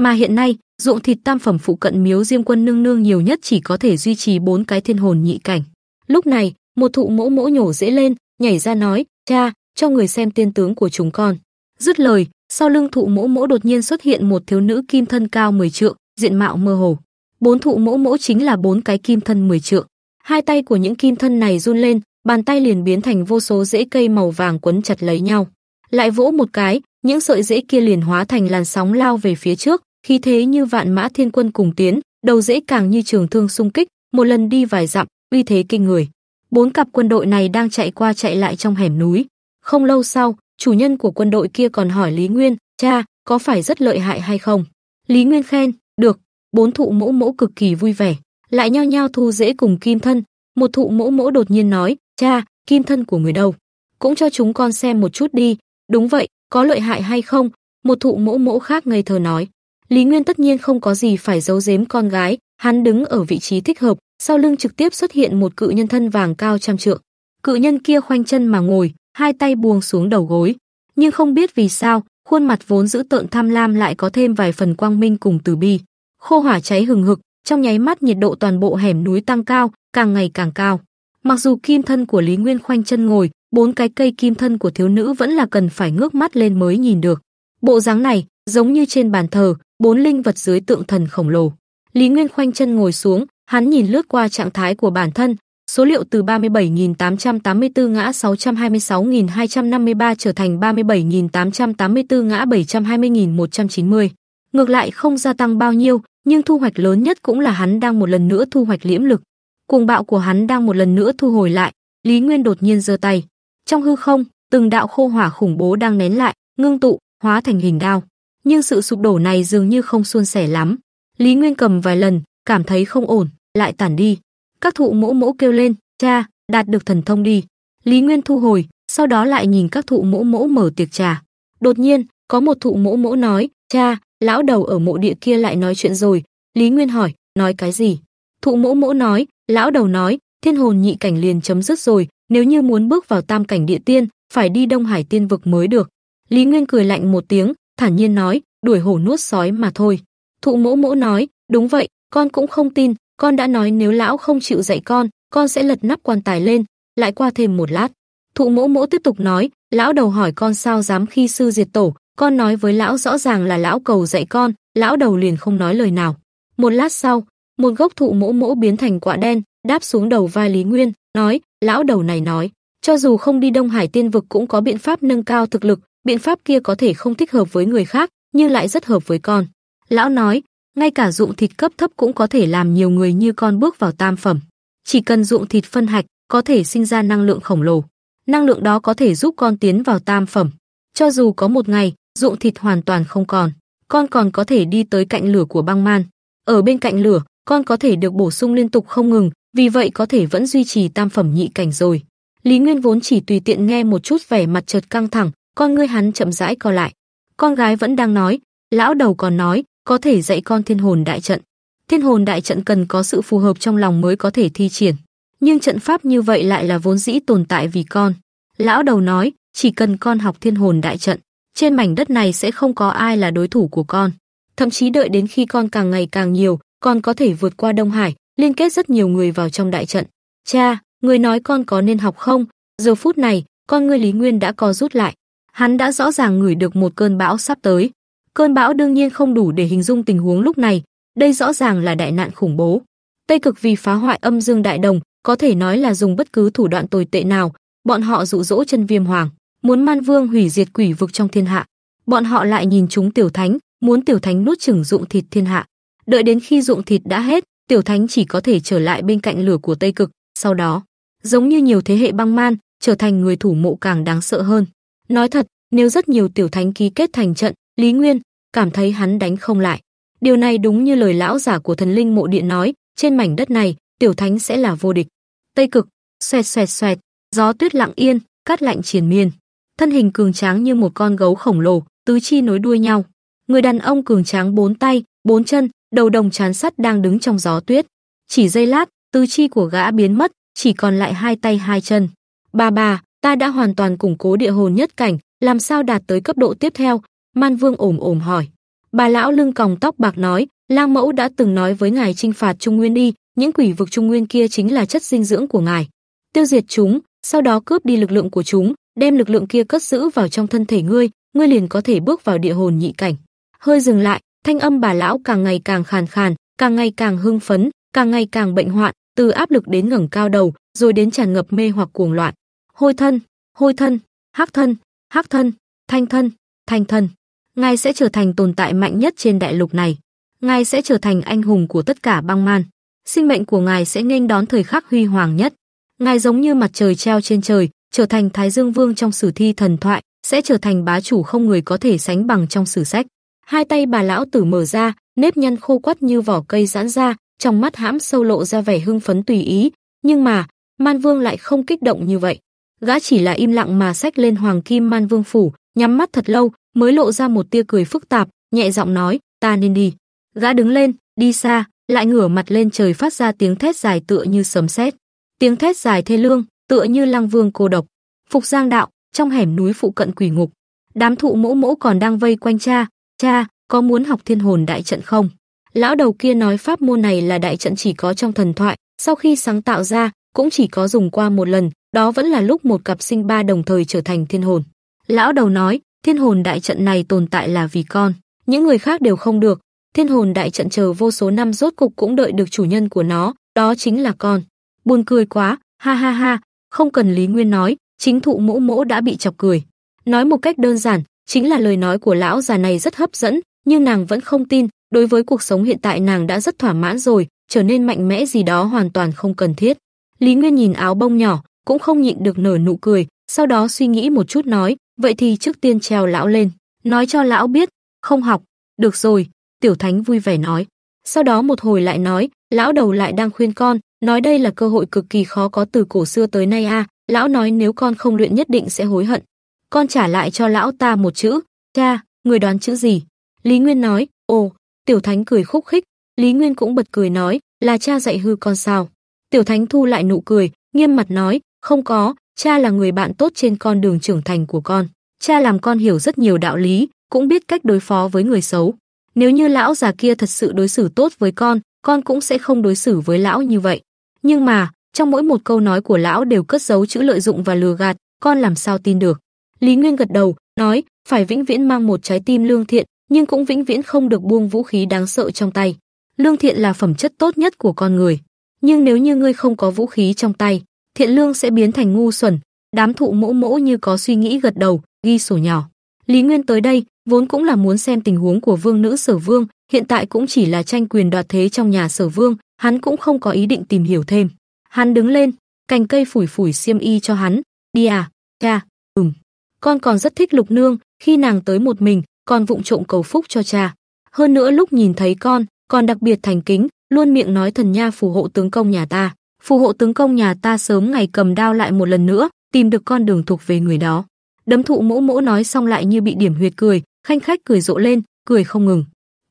Mà hiện nay, ruộng thịt tam phẩm phụ cận miếu Diêm Quân nương nương nhiều nhất chỉ có thể duy trì bốn cái thiên hồn nhị cảnh. Lúc này, một thụ mỗ mỗ nhổ dễ lên, nhảy ra nói, cha, cho người xem tiên tướng của chúng con. Dứt lời, sau lưng thụ mỗ mỗ đột nhiên xuất hiện một thiếu nữ kim thân cao 10 trượng, diện mạo mơ hồ. Bốn thụ mỗ mỗ chính là bốn cái kim thân 10 trượng. Hai tay của những kim thân này run lên, bàn tay liền biến thành vô số rễ cây màu vàng quấn chặt lấy nhau. Lại vỗ một cái, những sợi rễ kia liền hóa thành làn sóng lao về phía trước, khí thế như vạn mã thiên quân cùng tiến, đầu dễ càng như trường thương xung kích, một lần đi vài dặm, uy thế kinh người. Bốn cặp quân đội này đang chạy qua chạy lại trong hẻm núi. Không lâu sau, chủ nhân của quân đội kia còn hỏi Lý Nguyên, cha, có phải rất lợi hại hay không? Lý Nguyên khen, được, bốn thụ mẫu mẫu cực kỳ vui vẻ, lại nhao nhau thu dễ cùng kim thân. Một thụ mẫu mẫu đột nhiên nói, cha, kim thân của người đâu? Cũng cho chúng con xem một chút đi. Đúng vậy, có lợi hại hay không? Một thụ mẫu mẫu khác ngây thơ nói. Lý Nguyên tất nhiên không có gì phải giấu giếm con gái, hắn đứng ở vị trí thích hợp, sau lưng trực tiếp xuất hiện một cự nhân thân vàng cao trăm trượng. Cự nhân kia khoanh chân mà ngồi, hai tay buông xuống đầu gối, nhưng không biết vì sao, khuôn mặt vốn giữ tợn tham lam lại có thêm vài phần quang minh cùng từ bi. Khô hỏa cháy hừng hực, trong nháy mắt nhiệt độ toàn bộ hẻm núi tăng cao, càng ngày càng cao. Mặc dù kim thân của Lý Nguyên khoanh chân ngồi, bốn cái cây kim thân của thiếu nữ vẫn là cần phải ngước mắt lên mới nhìn được. Bộ dáng này, giống như trên bàn thờ, bốn linh vật dưới tượng thần khổng lồ. Lý Nguyên khoanh chân ngồi xuống, hắn nhìn lướt qua trạng thái của bản thân, số liệu từ 37.884 ngã 626.253 trở thành 37.884 ngã 720.190. Ngược lại không gia tăng bao nhiêu, nhưng thu hoạch lớn nhất cũng là hắn đang một lần nữa thu hoạch liễm lực. Cuồng bạo của hắn đang một lần nữa thu hồi lại, Lý Nguyên đột nhiên giơ tay. Trong hư không, từng đạo khô hỏa khủng bố đang nén lại, ngưng tụ, hóa thành hình đao nhưng sự sụp đổ này dường như không suôn sẻ lắm. Lý Nguyên cầm vài lần, cảm thấy không ổn, lại tản đi. Các thụ mỗ mỗ kêu lên, cha, đạt được thần thông đi. Lý Nguyên thu hồi, sau đó lại nhìn các thụ mỗ mỗ mở tiệc trà. Đột nhiên, có một thụ mỗ mỗ nói, cha, lão đầu ở mộ địa kia lại nói chuyện rồi. Lý Nguyên hỏi, nói cái gì? Thụ mỗ mỗ nói, lão đầu nói, thiên hồn nhị cảnh liền chấm dứt rồi, nếu như muốn bước vào tam cảnh địa tiên, phải đi Đông Hải tiên vực mới được. Lý Nguyên cười lạnh một tiếng, thản nhiên nói, đuổi hổ nuốt sói mà thôi. Thụ mỗ mỗ nói, đúng vậy, con cũng không tin, con đã nói nếu lão không chịu dạy con, con sẽ lật nắp quan tài lên, lại qua thêm một lát. Thụ mỗ mỗ tiếp tục nói, lão đầu hỏi con sao dám khi sư diệt tổ, con nói với lão rõ ràng là lão cầu dạy con, lão đầu liền không nói lời nào. Một lát sau, một gốc thụ mỗ mỗ biến thành quả đen, đáp xuống đầu vai Lý Nguyên, nói, lão đầu này nói, cho dù không đi Đông Hải tiên vực cũng có biện pháp nâng cao thực lực, biện pháp kia có thể không thích hợp với người khác, nhưng lại rất hợp với con. Lão nói, ngay cả dụng thịt cấp thấp cũng có thể làm nhiều người như con bước vào tam phẩm. Chỉ cần dụng thịt phân hạch, có thể sinh ra năng lượng khổng lồ. Năng lượng đó có thể giúp con tiến vào tam phẩm. Cho dù có một ngày, dụng thịt hoàn toàn không còn, con còn có thể đi tới cạnh lửa của băng man. Ở bên cạnh lửa, con có thể được bổ sung liên tục không ngừng, vì vậy có thể vẫn duy trì tam phẩm nhị cảnh rồi. Lý Nguyên vốn chỉ tùy tiện nghe một chút vẻ mặt chợt căng thẳng, con ngươi hắn chậm rãi co lại. Con gái vẫn đang nói, lão đầu còn nói, có thể dạy con thiên hồn đại trận. Thiên hồn đại trận cần có sự phù hợp trong lòng mới có thể thi triển. Nhưng trận pháp như vậy lại là vốn dĩ tồn tại vì con. Lão đầu nói, chỉ cần con học thiên hồn đại trận, trên mảnh đất này sẽ không có ai là đối thủ của con. Thậm chí đợi đến khi con càng ngày càng nhiều, con có thể vượt qua Đông Hải, liên kết rất nhiều người vào trong đại trận. Cha, người nói con có nên học không? Giờ phút này, con ngươi Lý Nguyên đã co rút lại, Hắn đã rõ ràng ngửi được một cơn bão sắp tới. Cơn bão đương nhiên không đủ để hình dung tình huống lúc này, đây rõ ràng là đại nạn khủng bố. Tây cực vì phá hoại âm dương đại đồng, có thể nói là dùng bất cứ thủ đoạn tồi tệ nào, bọn họ dụ dỗ chân viêm hoàng, muốn man vương hủy diệt quỷ vực trong thiên hạ. Bọn họ lại nhìn chúng tiểu thánh, muốn tiểu thánh nuốt chửng dụng thịt thiên hạ. Đợi đến khi dụng thịt đã hết, tiểu thánh chỉ có thể trở lại bên cạnh lửa của Tây cực, sau đó, giống như nhiều thế hệ băng man, trở thành người thủ mộ càng đáng sợ hơn. Nói thật, nếu rất nhiều tiểu thánh ký kết thành trận, Lý Nguyên cảm thấy hắn đánh không lại. Điều này đúng như lời lão giả của thần linh mộ điện nói, trên mảnh đất này, tiểu thánh sẽ là vô địch. Tây cực, xoẹt xoẹt xoẹt, gió tuyết lặng yên, cát lạnh triền miên. Thân hình cường tráng như một con gấu khổng lồ, tứ chi nối đuôi nhau. Người đàn ông cường tráng bốn tay, bốn chân, đầu đồng chán sắt đang đứng trong gió tuyết. Chỉ giây lát, tứ chi của gã biến mất, chỉ còn lại hai tay hai chân. Ba ba, ta đã hoàn toàn củng cố địa hồn nhất cảnh, làm sao đạt tới cấp độ tiếp theo? Man Vương ồm ồm hỏi. Bà lão lưng còng tóc bạc nói, Lang Mẫu đã từng nói với ngài trinh phạt Trung Nguyên đi, những quỷ vực Trung Nguyên kia chính là chất dinh dưỡng của ngài. Tiêu diệt chúng, sau đó cướp đi lực lượng của chúng, đem lực lượng kia cất giữ vào trong thân thể ngươi, ngươi liền có thể bước vào địa hồn nhị cảnh. Hơi dừng lại, thanh âm bà lão càng ngày càng khàn khàn, càng ngày càng hưng phấn, càng ngày càng bệnh hoạn, từ áp lực đến ngẩng cao đầu, rồi đến tràn ngập mê hoặc cuồng loạn hôi thân, hôi thân, hắc thân, hắc thân, thanh thân, thanh thân. Ngài sẽ trở thành tồn tại mạnh nhất trên đại lục này. Ngài sẽ trở thành anh hùng của tất cả băng man. Sinh mệnh của ngài sẽ nghênh đón thời khắc huy hoàng nhất. Ngài giống như mặt trời treo trên trời, trở thành Thái Dương Vương trong sử thi thần thoại, sẽ trở thành bá chủ không người có thể sánh bằng trong sử sách. Hai tay bà lão tử mở ra, nếp nhăn khô quắt như vỏ cây giãn ra, trong mắt hãm sâu lộ ra vẻ hưng phấn tùy ý, nhưng mà, Man Vương lại không kích động như vậy gã chỉ là im lặng mà xách lên Hoàng Kim Man Vương phủ, nhắm mắt thật lâu, mới lộ ra một tia cười phức tạp, nhẹ giọng nói, "Ta nên đi." Gã đứng lên, đi xa, lại ngửa mặt lên trời phát ra tiếng thét dài tựa như sấm sét. Tiếng thét dài thê lương, tựa như Lăng Vương cô độc. Phục Giang đạo, trong hẻm núi phụ cận quỷ ngục, đám thụ mỗ mỗ còn đang vây quanh cha, "Cha, có muốn học Thiên Hồn đại trận không?" Lão đầu kia nói pháp môn này là đại trận chỉ có trong thần thoại, sau khi sáng tạo ra cũng chỉ có dùng qua một lần, đó vẫn là lúc một cặp sinh ba đồng thời trở thành thiên hồn. Lão đầu nói, thiên hồn đại trận này tồn tại là vì con, những người khác đều không được. Thiên hồn đại trận chờ vô số năm rốt cục cũng đợi được chủ nhân của nó, đó chính là con. Buồn cười quá, ha ha ha, không cần Lý Nguyên nói, chính thụ mỗ mỗ đã bị chọc cười. Nói một cách đơn giản, chính là lời nói của lão già này rất hấp dẫn, nhưng nàng vẫn không tin, đối với cuộc sống hiện tại nàng đã rất thỏa mãn rồi, trở nên mạnh mẽ gì đó hoàn toàn không cần thiết. Lý Nguyên nhìn áo bông nhỏ, cũng không nhịn được nở nụ cười, sau đó suy nghĩ một chút nói, vậy thì trước tiên trèo lão lên, nói cho lão biết, không học, được rồi, tiểu thánh vui vẻ nói. Sau đó một hồi lại nói, lão đầu lại đang khuyên con, nói đây là cơ hội cực kỳ khó có từ cổ xưa tới nay a lão nói nếu con không luyện nhất định sẽ hối hận. Con trả lại cho lão ta một chữ, cha, người đoán chữ gì? Lý Nguyên nói, ồ, tiểu thánh cười khúc khích, Lý Nguyên cũng bật cười nói, là cha dạy hư con sao? Tiểu thánh thu lại nụ cười, nghiêm mặt nói, không có, cha là người bạn tốt trên con đường trưởng thành của con. Cha làm con hiểu rất nhiều đạo lý, cũng biết cách đối phó với người xấu. Nếu như lão già kia thật sự đối xử tốt với con, con cũng sẽ không đối xử với lão như vậy. Nhưng mà, trong mỗi một câu nói của lão đều cất giấu chữ lợi dụng và lừa gạt, con làm sao tin được. Lý Nguyên gật đầu, nói, phải vĩnh viễn mang một trái tim lương thiện, nhưng cũng vĩnh viễn không được buông vũ khí đáng sợ trong tay. Lương thiện là phẩm chất tốt nhất của con người. Nhưng nếu như ngươi không có vũ khí trong tay, thiện lương sẽ biến thành ngu xuẩn, đám thụ mỗ mỗ như có suy nghĩ gật đầu, ghi sổ nhỏ. Lý Nguyên tới đây, vốn cũng là muốn xem tình huống của vương nữ sở vương, hiện tại cũng chỉ là tranh quyền đoạt thế trong nhà sở vương, hắn cũng không có ý định tìm hiểu thêm. Hắn đứng lên, cành cây phủi phủi xiêm y cho hắn, đi à, cha, ừm. Con còn rất thích lục nương, khi nàng tới một mình, con vụng trộm cầu phúc cho cha. Hơn nữa lúc nhìn thấy con, còn đặc biệt thành kính, luôn miệng nói thần nha phù hộ tướng công nhà ta phù hộ tướng công nhà ta sớm ngày cầm đao lại một lần nữa, tìm được con đường thuộc về người đó. Đấm thụ mỗ mỗ nói xong lại như bị điểm huyệt cười, khanh khách cười rộ lên, cười không ngừng.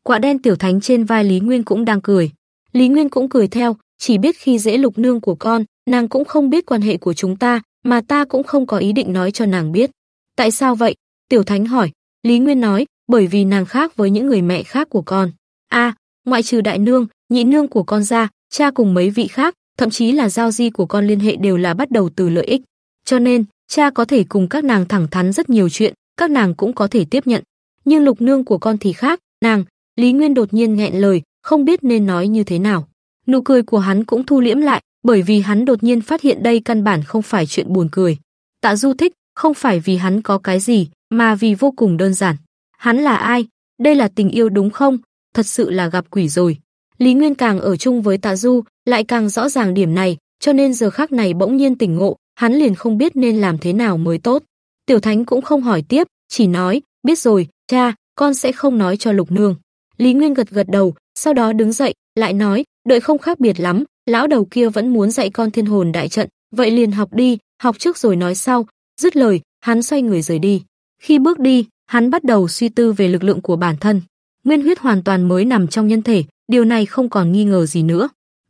Quả đen tiểu thánh trên vai Lý Nguyên cũng đang cười. Lý Nguyên cũng cười theo, chỉ biết khi dễ lục nương của con, nàng cũng không biết quan hệ của chúng ta, mà ta cũng không có ý định nói cho nàng biết. Tại sao vậy? Tiểu Thánh hỏi. Lý Nguyên nói, bởi vì nàng khác với những người mẹ khác của con. a à, ngoại trừ đại nương, nhị nương của con ra, cha cùng mấy vị khác, thậm chí là giao di của con liên hệ đều là bắt đầu từ lợi ích. Cho nên, cha có thể cùng các nàng thẳng thắn rất nhiều chuyện, các nàng cũng có thể tiếp nhận. Nhưng lục nương của con thì khác, nàng, Lý Nguyên đột nhiên nghẹn lời, không biết nên nói như thế nào. Nụ cười của hắn cũng thu liễm lại, bởi vì hắn đột nhiên phát hiện đây căn bản không phải chuyện buồn cười. Tạ Du thích, không phải vì hắn có cái gì, mà vì vô cùng đơn giản. Hắn là ai? Đây là tình yêu đúng không? Thật sự là gặp quỷ rồi. Lý Nguyên càng ở chung với Tạ Du, lại càng rõ ràng điểm này, cho nên giờ khắc này bỗng nhiên tỉnh ngộ, hắn liền không biết nên làm thế nào mới tốt. Tiểu Thánh cũng không hỏi tiếp, chỉ nói, biết rồi, cha, con sẽ không nói cho Lục Nương. Lý Nguyên gật gật đầu, sau đó đứng dậy, lại nói, đợi không khác biệt lắm, lão đầu kia vẫn muốn dạy con thiên hồn đại trận, vậy liền học đi, học trước rồi nói sau. Dứt lời, hắn xoay người rời đi. Khi bước đi, hắn bắt đầu suy tư về lực lượng của bản thân. Nguyên huyết hoàn toàn mới nằm trong nhân thể, điều này không còn nghi ngờ gì nữa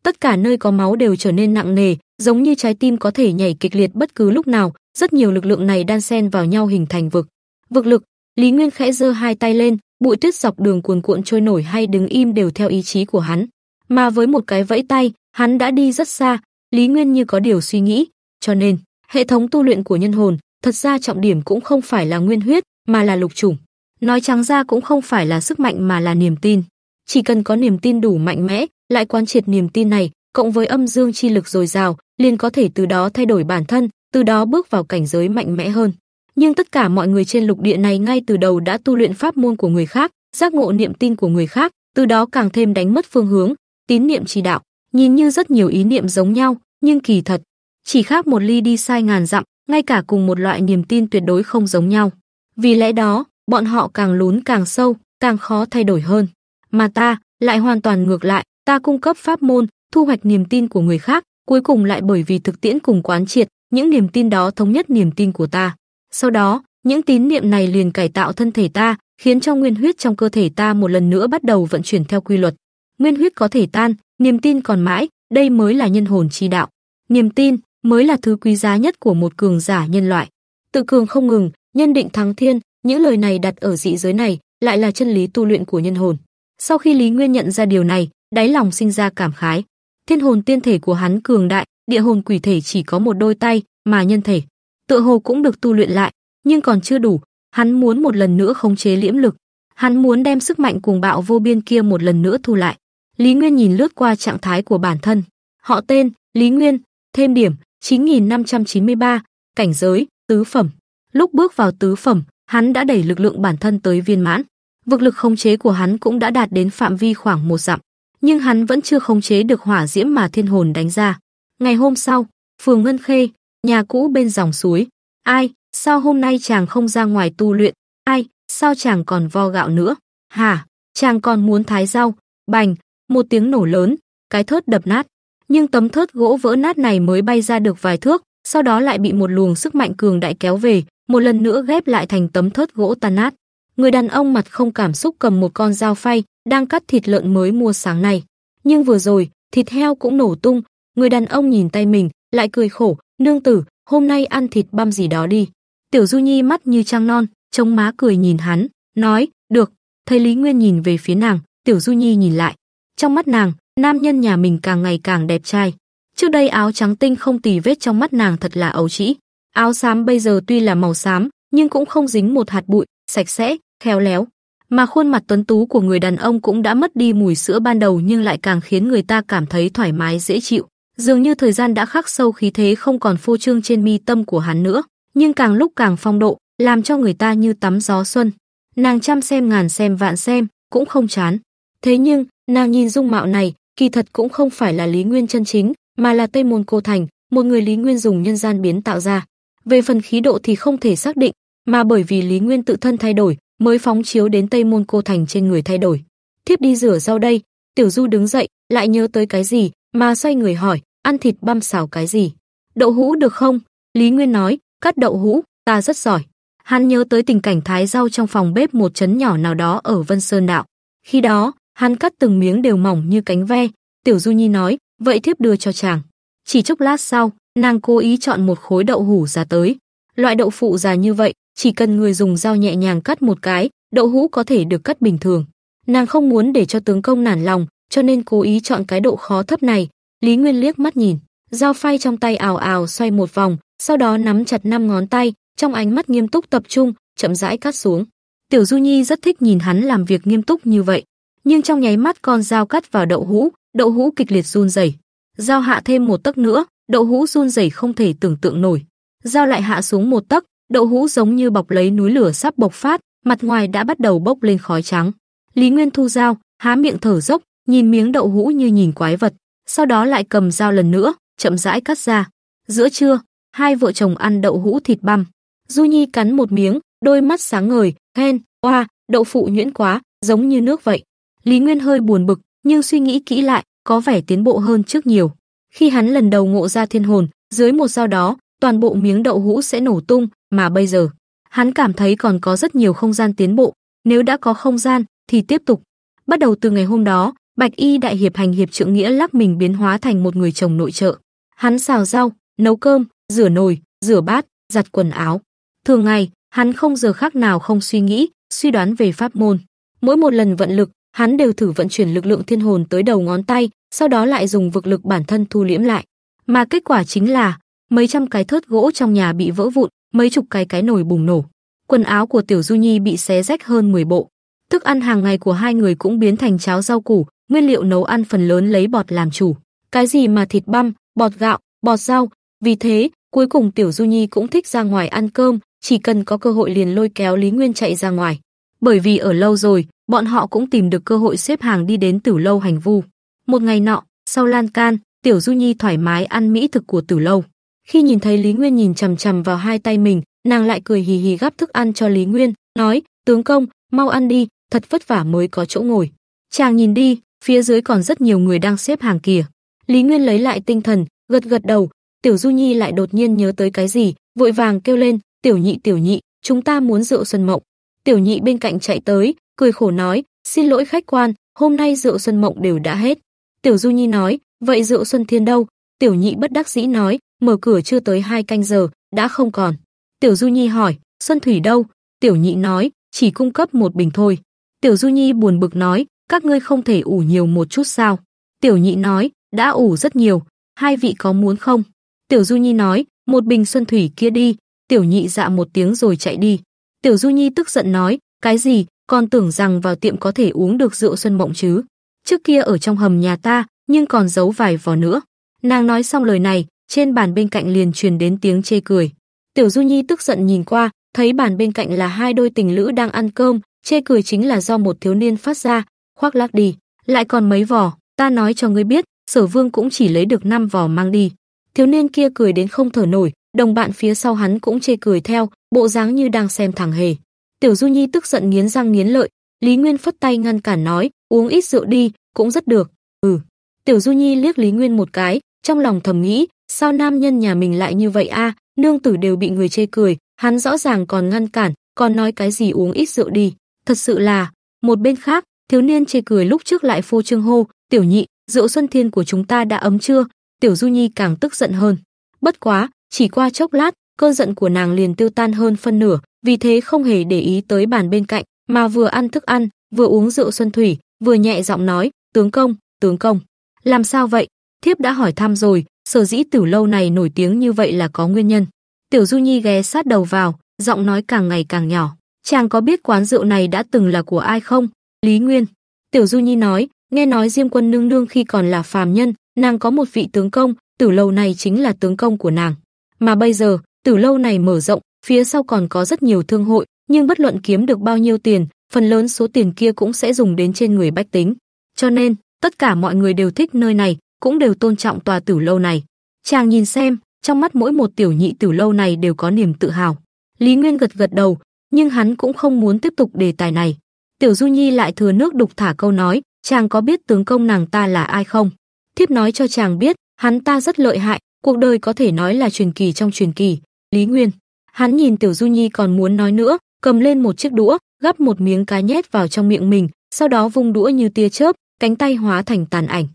tất cả nơi có máu đều trở nên nặng nề, giống như trái tim có thể nhảy kịch liệt bất cứ lúc nào, rất nhiều lực lượng này đan xen vào nhau hình thành vực. Vực lực, Lý Nguyên khẽ giơ hai tay lên, bụi tuyết dọc đường cuồn cuộn trôi nổi hay đứng im đều theo ý chí của hắn, mà với một cái vẫy tay, hắn đã đi rất xa, Lý Nguyên như có điều suy nghĩ, cho nên, hệ thống tu luyện của nhân hồn, thật ra trọng điểm cũng không phải là nguyên huyết, mà là lục chủng. Nói trắng ra cũng không phải là sức mạnh mà là niềm tin. Chỉ cần có niềm tin đủ mạnh mẽ, lại quán triệt niềm tin này, cộng với âm dương chi lực dồi dào, liền có thể từ đó thay đổi bản thân, từ đó bước vào cảnh giới mạnh mẽ hơn. Nhưng tất cả mọi người trên lục địa này ngay từ đầu đã tu luyện pháp môn của người khác, giác ngộ niệm tin của người khác, từ đó càng thêm đánh mất phương hướng, tín niệm chỉ đạo, nhìn như rất nhiều ý niệm giống nhau, nhưng kỳ thật, chỉ khác một ly đi sai ngàn dặm, ngay cả cùng một loại niềm tin tuyệt đối không giống nhau. Vì lẽ đó, bọn họ càng lún càng sâu, càng khó thay đổi hơn. Mà ta lại hoàn toàn ngược lại, ta cung cấp pháp môn, thu hoạch niềm tin của người khác, cuối cùng lại bởi vì thực tiễn cùng quán triệt, những niềm tin đó thống nhất niềm tin của ta. Sau đó, những tín niệm này liền cải tạo thân thể ta, khiến cho nguyên huyết trong cơ thể ta một lần nữa bắt đầu vận chuyển theo quy luật. Nguyên huyết có thể tan, niềm tin còn mãi, đây mới là nhân hồn chi đạo. Niềm tin mới là thứ quý giá nhất của một cường giả nhân loại. Tự cường không ngừng, nhân định thắng thiên, những lời này đặt ở dị giới này lại là chân lý tu luyện của nhân hồn. Sau khi Lý Nguyên nhận ra điều này, đáy lòng sinh ra cảm khái. Thiên hồn tiên thể của hắn cường đại, địa hồn quỷ thể chỉ có một đôi tay, mà nhân thể tựa hồ cũng được tu luyện lại, nhưng còn chưa đủ, hắn muốn một lần nữa khống chế liễm lực, hắn muốn đem sức mạnh cuồng bạo vô biên kia một lần nữa thu lại. Lý Nguyên nhìn lướt qua trạng thái của bản thân. Họ tên: Lý Nguyên, thêm điểm 9593, cảnh giới: tứ phẩm. Lúc bước vào tứ phẩm, hắn đã đẩy lực lượng bản thân tới viên mãn. Vực lực khống chế của hắn cũng đã đạt đến phạm vi khoảng một dặm nhưng hắn vẫn chưa khống chế được hỏa diễm mà thiên hồn đánh ra. Ngày hôm sau, phường Ngân Khê, nhà cũ bên dòng suối. Ai, sao hôm nay chàng không ra ngoài tu luyện? Ai, sao chàng còn vo gạo nữa? Hả, chàng còn muốn thái rau? Bành, một tiếng nổ lớn, cái thớt đập nát. Nhưng tấm thớt gỗ vỡ nát này mới bay ra được vài thước, sau đó lại bị một luồng sức mạnh cường đại kéo về, một lần nữa ghép lại thành tấm thớt gỗ tan nát. Người đàn ông mặt không cảm xúc cầm một con dao phay, đang cắt thịt lợn mới mua sáng nay. Nhưng vừa rồi, thịt heo cũng nổ tung, người đàn ông nhìn tay mình, lại cười khổ, nương tử, hôm nay ăn thịt băm gì đó đi. Tiểu Du Nhi mắt như trăng non, trông má cười nhìn hắn, nói, được, thầy Lý Nguyên nhìn về phía nàng, Tiểu Du Nhi nhìn lại. Trong mắt nàng, nam nhân nhà mình càng ngày càng đẹp trai. Trước đây áo trắng tinh không tì vết trong mắt nàng thật là ấu trĩ. Áo xám bây giờ tuy là màu xám, nhưng cũng không dính một hạt bụi, sạch sẽ, khéo léo. Mà khuôn mặt tuấn tú của người đàn ông cũng đã mất đi mùi sữa ban đầu nhưng lại càng khiến người ta cảm thấy thoải mái dễ chịu. Dường như thời gian đã khắc sâu khí thế không còn phô trương trên mi tâm của hắn nữa, nhưng càng lúc càng phong độ, làm cho người ta như tắm gió xuân. Nàng chăm xem ngàn xem vạn xem, cũng không chán. Thế nhưng, nàng nhìn dung mạo này, kỳ thật cũng không phải là Lý Nguyên chân chính, mà là Tây Môn Cô Thành, một người Lý Nguyên dùng nhân gian biến tạo ra. Về phần khí độ thì không thể xác định, mà bởi vì Lý Nguyên tự thân thay đổi, mới phóng chiếu đến Tây Môn cô thành trên người thay đổi. Thiếp đi rửa rau đây, Tiểu Du đứng dậy, lại nhớ tới cái gì, mà xoay người hỏi, ăn thịt băm xào cái gì? Đậu hũ được không? Lý Nguyên nói, cắt đậu hũ, ta rất giỏi. Hắn nhớ tới tình cảnh thái rau trong phòng bếp một chấn nhỏ nào đó ở Vân Sơn Đạo. Khi đó, hắn cắt từng miếng đều mỏng như cánh ve. Tiểu Du Nhi nói, vậy thiếp đưa cho chàng. Chỉ chốc lát sau, nàng cố ý chọn một khối đậu hủ ra tới. Loại đậu phụ già như vậy, chỉ cần người dùng dao nhẹ nhàng cắt một cái, đậu hũ có thể được cắt bình thường. Nàng không muốn để cho tướng công nản lòng, cho nên cố ý chọn cái độ khó thấp này. Lý Nguyên liếc mắt nhìn, dao phay trong tay ào ào xoay một vòng, sau đó nắm chặt năm ngón tay, trong ánh mắt nghiêm túc tập trung, chậm rãi cắt xuống. Tiểu Du Nhi rất thích nhìn hắn làm việc nghiêm túc như vậy, nhưng trong nháy mắt con dao cắt vào đậu hũ, đậu hũ kịch liệt run rẩy. Dao hạ thêm một tấc nữa, đậu hũ run rẩy không thể tưởng tượng nổi. Dao lại hạ xuống một tấc, Đậu hũ giống như bọc lấy núi lửa sắp bộc phát, mặt ngoài đã bắt đầu bốc lên khói trắng. Lý Nguyên thu dao, há miệng thở dốc, nhìn miếng đậu hũ như nhìn quái vật, sau đó lại cầm dao lần nữa, chậm rãi cắt ra. Giữa trưa, hai vợ chồng ăn đậu hũ thịt băm. Du Nhi cắn một miếng, đôi mắt sáng ngời, khen, oa, đậu phụ nhuyễn quá, giống như nước vậy. Lý Nguyên hơi buồn bực, nhưng suy nghĩ kỹ lại, có vẻ tiến bộ hơn trước nhiều. Khi hắn lần đầu ngộ ra thiên hồn, dưới một dao đó, toàn bộ miếng đậu hũ sẽ nổ tung, mà bây giờ, hắn cảm thấy còn có rất nhiều không gian tiến bộ, nếu đã có không gian thì tiếp tục. Bắt đầu từ ngày hôm đó, Bạch Y đại hiệp hành hiệp trượng nghĩa lắc mình biến hóa thành một người chồng nội trợ. Hắn xào rau, nấu cơm, rửa nồi, rửa bát, giặt quần áo. Thường ngày, hắn không giờ khác nào không suy nghĩ, suy đoán về pháp môn. Mỗi một lần vận lực, hắn đều thử vận chuyển lực lượng thiên hồn tới đầu ngón tay, sau đó lại dùng vực lực bản thân thu liễm lại. Mà kết quả chính là, mấy trăm cái thớt gỗ trong nhà bị vỡ vụn, mấy chục cái cái nồi bùng nổ. Quần áo của Tiểu Du Nhi bị xé rách hơn 10 bộ. Thức ăn hàng ngày của hai người cũng biến thành cháo rau củ, nguyên liệu nấu ăn phần lớn lấy bọt làm chủ. Cái gì mà thịt băm, bọt gạo, bọt rau, vì thế, cuối cùng Tiểu Du Nhi cũng thích ra ngoài ăn cơm, chỉ cần có cơ hội liền lôi kéo Lý Nguyên chạy ra ngoài. Bởi vì ở lâu rồi, bọn họ cũng tìm được cơ hội xếp hàng đi đến Tử lâu hành vu. Một ngày nọ, sau lan can, Tiểu Du Nhi thoải mái ăn mỹ thực của Tử lâu. Khi nhìn thấy Lý Nguyên nhìn chằm chằm vào hai tay mình, nàng lại cười hì hì gắp thức ăn cho Lý Nguyên, nói: "Tướng công, mau ăn đi, thật vất vả mới có chỗ ngồi." Chàng nhìn đi, phía dưới còn rất nhiều người đang xếp hàng kìa. Lý Nguyên lấy lại tinh thần, gật gật đầu, Tiểu Du Nhi lại đột nhiên nhớ tới cái gì, vội vàng kêu lên, "Tiểu nhị, tiểu nhị, chúng ta muốn rượu xuân mộng." Tiểu nhị bên cạnh chạy tới, cười khổ nói, "Xin lỗi khách quan, hôm nay rượu xuân mộng đều đã hết." Tiểu Du Nhi nói, "Vậy rượu xuân thiên đâu?" Tiểu nhị bất đắc dĩ nói, mở cửa chưa tới hai canh giờ, đã không còn. Tiểu Du Nhi hỏi, Xuân Thủy đâu? Tiểu Nhị nói, chỉ cung cấp một bình thôi. Tiểu Du Nhi buồn bực nói, các ngươi không thể ủ nhiều một chút sao? Tiểu Nhị nói, đã ủ rất nhiều, hai vị có muốn không? Tiểu Du Nhi nói, một bình Xuân Thủy kia đi. Tiểu Nhị dạ một tiếng rồi chạy đi. Tiểu Du Nhi tức giận nói, cái gì, còn tưởng rằng vào tiệm có thể uống được rượu Xuân Mộng chứ? Trước kia ở trong hầm nhà ta, nhưng còn giấu vài vò nữa. Nàng nói xong lời này, trên bàn bên cạnh liền truyền đến tiếng chê cười. Tiểu Du Nhi tức giận nhìn qua, thấy bàn bên cạnh là hai đôi tình lữ đang ăn cơm, chê cười chính là do một thiếu niên phát ra, khoác lác đi, lại còn mấy vỏ, ta nói cho ngươi biết, Sở Vương cũng chỉ lấy được năm vỏ mang đi. Thiếu niên kia cười đến không thở nổi, đồng bạn phía sau hắn cũng chê cười theo, bộ dáng như đang xem thằng hề. Tiểu Du Nhi tức giận nghiến răng nghiến lợi, Lý Nguyên phất tay ngăn cản nói, uống ít rượu đi, cũng rất được. Ừ. Tiểu Du Nhi liếc Lý Nguyên một cái, trong lòng thầm nghĩ, sao nam nhân nhà mình lại như vậy a, nương tử đều bị người chê cười, hắn rõ ràng còn ngăn cản, còn nói cái gì uống ít rượu đi, thật sự là. Một bên khác, thiếu niên chê cười lúc trước lại phô trương hô, "Tiểu nhị, rượu xuân thiên của chúng ta đã ấm chưa?" Tiểu Du Nhi càng tức giận hơn. Bất quá, chỉ qua chốc lát, cơn giận của nàng liền tiêu tan hơn phân nửa, vì thế không hề để ý tới bàn bên cạnh, mà vừa ăn thức ăn, vừa uống rượu xuân thủy, vừa nhẹ giọng nói, "Tướng công, tướng công." "Làm sao vậy?" Thiếp đã hỏi thăm rồi, Sở dĩ tử lâu này nổi tiếng như vậy là có nguyên nhân. Tiểu Du Nhi ghé sát đầu vào, giọng nói càng ngày càng nhỏ. Chàng có biết quán rượu này đã từng là của ai không? Lý Nguyên. Tiểu Du Nhi nói, nghe nói Diêm Quân Nương Nương khi còn là phàm nhân, nàng có một vị tướng công, tử lâu này chính là tướng công của nàng. Mà bây giờ, tử lâu này mở rộng, phía sau còn có rất nhiều thương hội, nhưng bất luận kiếm được bao nhiêu tiền, phần lớn số tiền kia cũng sẽ dùng đến trên người bách tính. Cho nên, tất cả mọi người đều thích nơi này, cũng đều tôn trọng tòa tử lâu này. Chàng nhìn xem, trong mắt mỗi một tiểu nhị tử lâu này đều có niềm tự hào. Lý Nguyên gật gật đầu, nhưng hắn cũng không muốn tiếp tục đề tài này. Tiểu Du Nhi lại thừa nước đục thả câu nói, chàng có biết tướng công nàng ta là ai không? Thiếp nói cho chàng biết, hắn ta rất lợi hại, cuộc đời có thể nói là truyền kỳ trong truyền kỳ. Lý Nguyên, hắn nhìn Tiểu Du Nhi còn muốn nói nữa, cầm lên một chiếc đũa, gắp một miếng cá nhét vào trong miệng mình, sau đó vung đũa như tia chớp, cánh tay hóa thành tàn ảnh.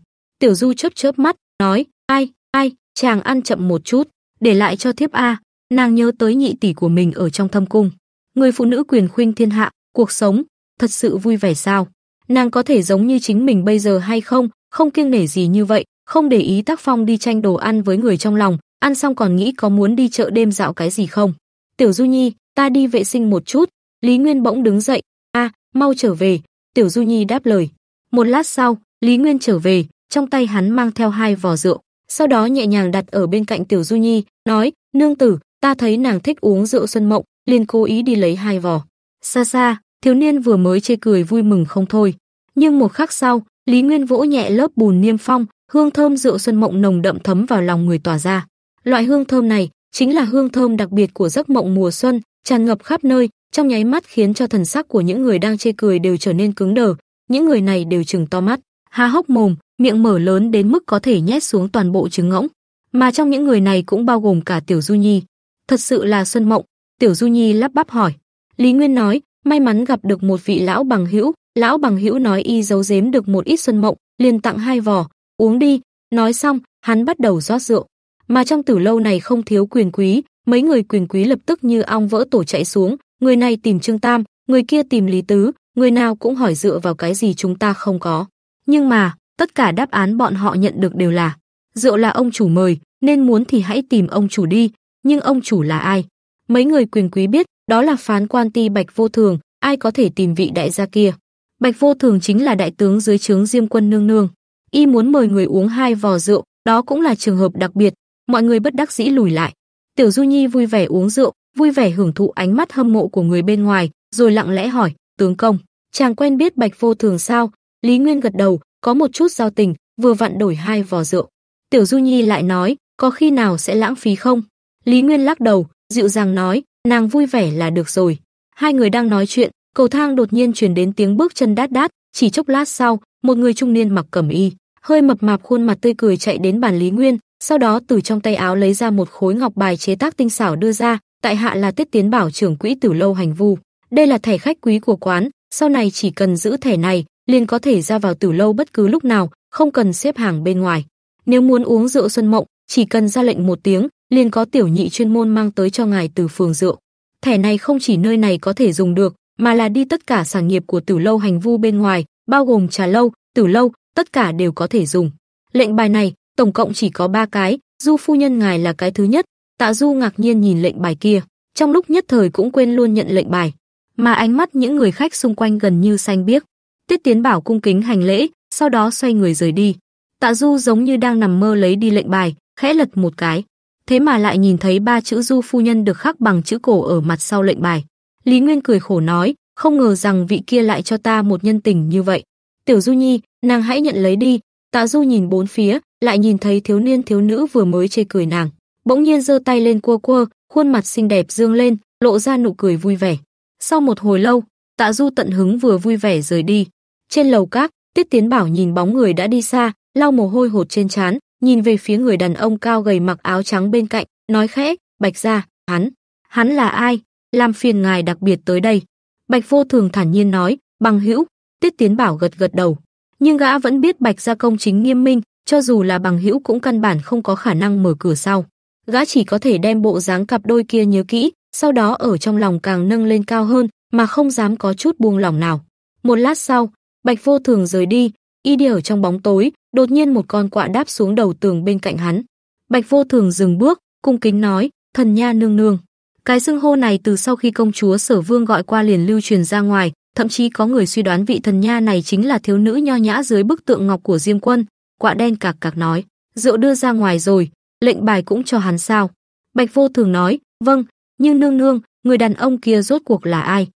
Tiểu Du chớp chớp mắt, nói, ai, ai, chàng ăn chậm một chút, để lại cho thiếp A, nàng nhớ tới nhị tỷ của mình ở trong thâm cung. Người phụ nữ quyền khuyên thiên hạ, cuộc sống, thật sự vui vẻ sao? Nàng có thể giống như chính mình bây giờ hay không, không kiêng nể gì như vậy, không để ý tác phong đi tranh đồ ăn với người trong lòng, ăn xong còn nghĩ có muốn đi chợ đêm dạo cái gì không. Tiểu Du Nhi, ta đi vệ sinh một chút. Lý Nguyên bỗng đứng dậy, a mau trở về. Tiểu Du Nhi đáp lời. Một lát sau, Lý Nguyên trở về, trong tay hắn mang theo hai vò rượu, sau đó nhẹ nhàng đặt ở bên cạnh Tiểu Du Nhi, nói: "Nương tử, ta thấy nàng thích uống rượu xuân mộng, liền cố ý đi lấy hai vò." Xa xa, thiếu niên vừa mới chê cười vui mừng không thôi, nhưng một khắc sau, Lý Nguyên vỗ nhẹ lớp bùn niêm phong, hương thơm rượu xuân mộng nồng đậm thấm vào lòng người tỏa ra. Loại hương thơm này chính là hương thơm đặc biệt của giấc mộng mùa xuân, tràn ngập khắp nơi, trong nháy mắt khiến cho thần sắc của những người đang chê cười đều trở nên cứng đờ, những người này đều chừng to mắt, há hốc mồm, miệng mở lớn đến mức có thể nhét xuống toàn bộ trứng ngỗng. Mà trong những người này cũng bao gồm cả Tiểu Du Nhi. Thật sự là xuân mộng, Tiểu Du Nhi lắp bắp hỏi. Lý Nguyên nói, may mắn gặp được một vị lão bằng hữu, lão bằng hữu nói y giấu giếm được một ít xuân mộng, liền tặng hai vỏ, uống đi. Nói xong, hắn bắt đầu rót rượu. Mà trong tử lâu này không thiếu quyền quý, mấy người quyền quý lập tức như ong vỡ tổ chạy xuống, người này tìm Trương Tam, người kia tìm Lý Tứ, người nào cũng hỏi dựa vào cái gì chúng ta không có. Nhưng mà, tất cả đáp án bọn họ nhận được đều là rượu là ông chủ mời, nên muốn thì hãy tìm ông chủ đi, nhưng ông chủ là ai? Mấy người quyền quý biết, đó là phán quan ti Bạch Vô Thường, ai có thể tìm vị đại gia kia. Bạch Vô Thường chính là đại tướng dưới trướng Diêm Quân Nương Nương. Y muốn mời người uống hai vò rượu, đó cũng là trường hợp đặc biệt, mọi người bất đắc dĩ lùi lại. Tiểu Du Nhi vui vẻ uống rượu, vui vẻ hưởng thụ ánh mắt hâm mộ của người bên ngoài, rồi lặng lẽ hỏi, tướng công, chàng quen biết Bạch Vô Thường sao? Lý Nguyên gật đầu, có một chút giao tình, vừa vặn đổi hai vò rượu. Tiểu Du Nhi lại nói, có khi nào sẽ lãng phí không? Lý Nguyên lắc đầu, dịu dàng nói, nàng vui vẻ là được rồi. Hai người đang nói chuyện, cầu thang đột nhiên truyền đến tiếng bước chân đát đát, chỉ chốc lát sau, một người trung niên mặc cẩm y, hơi mập mạp khuôn mặt tươi cười chạy đến bàn Lý Nguyên, sau đó từ trong tay áo lấy ra một khối ngọc bài chế tác tinh xảo đưa ra, tại hạ là Tiết Tiến Bảo trưởng quỹ Tử lâu hành vu. Đây là thẻ khách quý của quán, sau này chỉ cần giữ thẻ này, liền có thể ra vào tử lâu bất cứ lúc nào, không cần xếp hàng bên ngoài. Nếu muốn uống rượu xuân mộng, chỉ cần ra lệnh một tiếng, liền có tiểu nhị chuyên môn mang tới cho ngài từ phường rượu. Thẻ này không chỉ nơi này có thể dùng được, mà là đi tất cả sản nghiệp của tử lâu hành vu bên ngoài, bao gồm trà lâu, tử lâu, tất cả đều có thể dùng. Lệnh bài này, tổng cộng chỉ có ba cái, Du phu nhân ngài là cái thứ nhất. Tạ Du ngạc nhiên nhìn lệnh bài kia, trong lúc nhất thời cũng quên luôn nhận lệnh bài, mà ánh mắt những người khách xung quanh gần như xanh biếc. Tiết Tiến Bảo cung kính hành lễ, sau đó xoay người rời đi. Tạ Du giống như đang nằm mơ lấy đi lệnh bài, khẽ lật một cái. Thế mà lại nhìn thấy ba chữ Du phu nhân được khắc bằng chữ cổ ở mặt sau lệnh bài. Lý Nguyên cười khổ nói, không ngờ rằng vị kia lại cho ta một nhân tình như vậy. Tiểu Du Nhi, nàng hãy nhận lấy đi. Tạ Du nhìn bốn phía, lại nhìn thấy thiếu niên thiếu nữ vừa mới chê cười nàng. Bỗng nhiên giơ tay lên cua cua, khuôn mặt xinh đẹp dương lên, lộ ra nụ cười vui vẻ. Sau một hồi lâu, Tạ Du tận hứng vừa vui vẻ rời đi. Trên lầu các, Tiết Tiến Bảo nhìn bóng người đã đi xa, lau mồ hôi hột trên trán, nhìn về phía người đàn ông cao gầy mặc áo trắng bên cạnh, nói khẽ, "Bạch gia, hắn, hắn là ai? Làm phiền ngài đặc biệt tới đây." Bạch Vô Thường thản nhiên nói, "Bằng hữu." Tiết Tiến Bảo gật gật đầu, nhưng gã vẫn biết Bạch gia công chính nghiêm minh, cho dù là bằng hữu cũng căn bản không có khả năng mở cửa sau. Gã chỉ có thể đem bộ dáng cặp đôi kia nhớ kỹ, sau đó ở trong lòng càng nâng lên cao hơn, mà không dám có chút buông lỏng nào. Một lát sau, Bạch Vô Thường rời đi, y đi ở trong bóng tối, đột nhiên một con quạ đáp xuống đầu tường bên cạnh hắn. Bạch Vô Thường dừng bước, cung kính nói, thần nha nương nương. Cái xưng hô này từ sau khi công chúa Sở Vương gọi qua liền lưu truyền ra ngoài, thậm chí có người suy đoán vị thần nha này chính là thiếu nữ nho nhã dưới bức tượng ngọc của Diêm Quân. Quạ đen cạc cạc nói, rượu đưa ra ngoài rồi, lệnh bài cũng cho hắn sao. Bạch Vô Thường nói, vâng, nhưng nương nương, người đàn ông kia rốt cuộc là ai?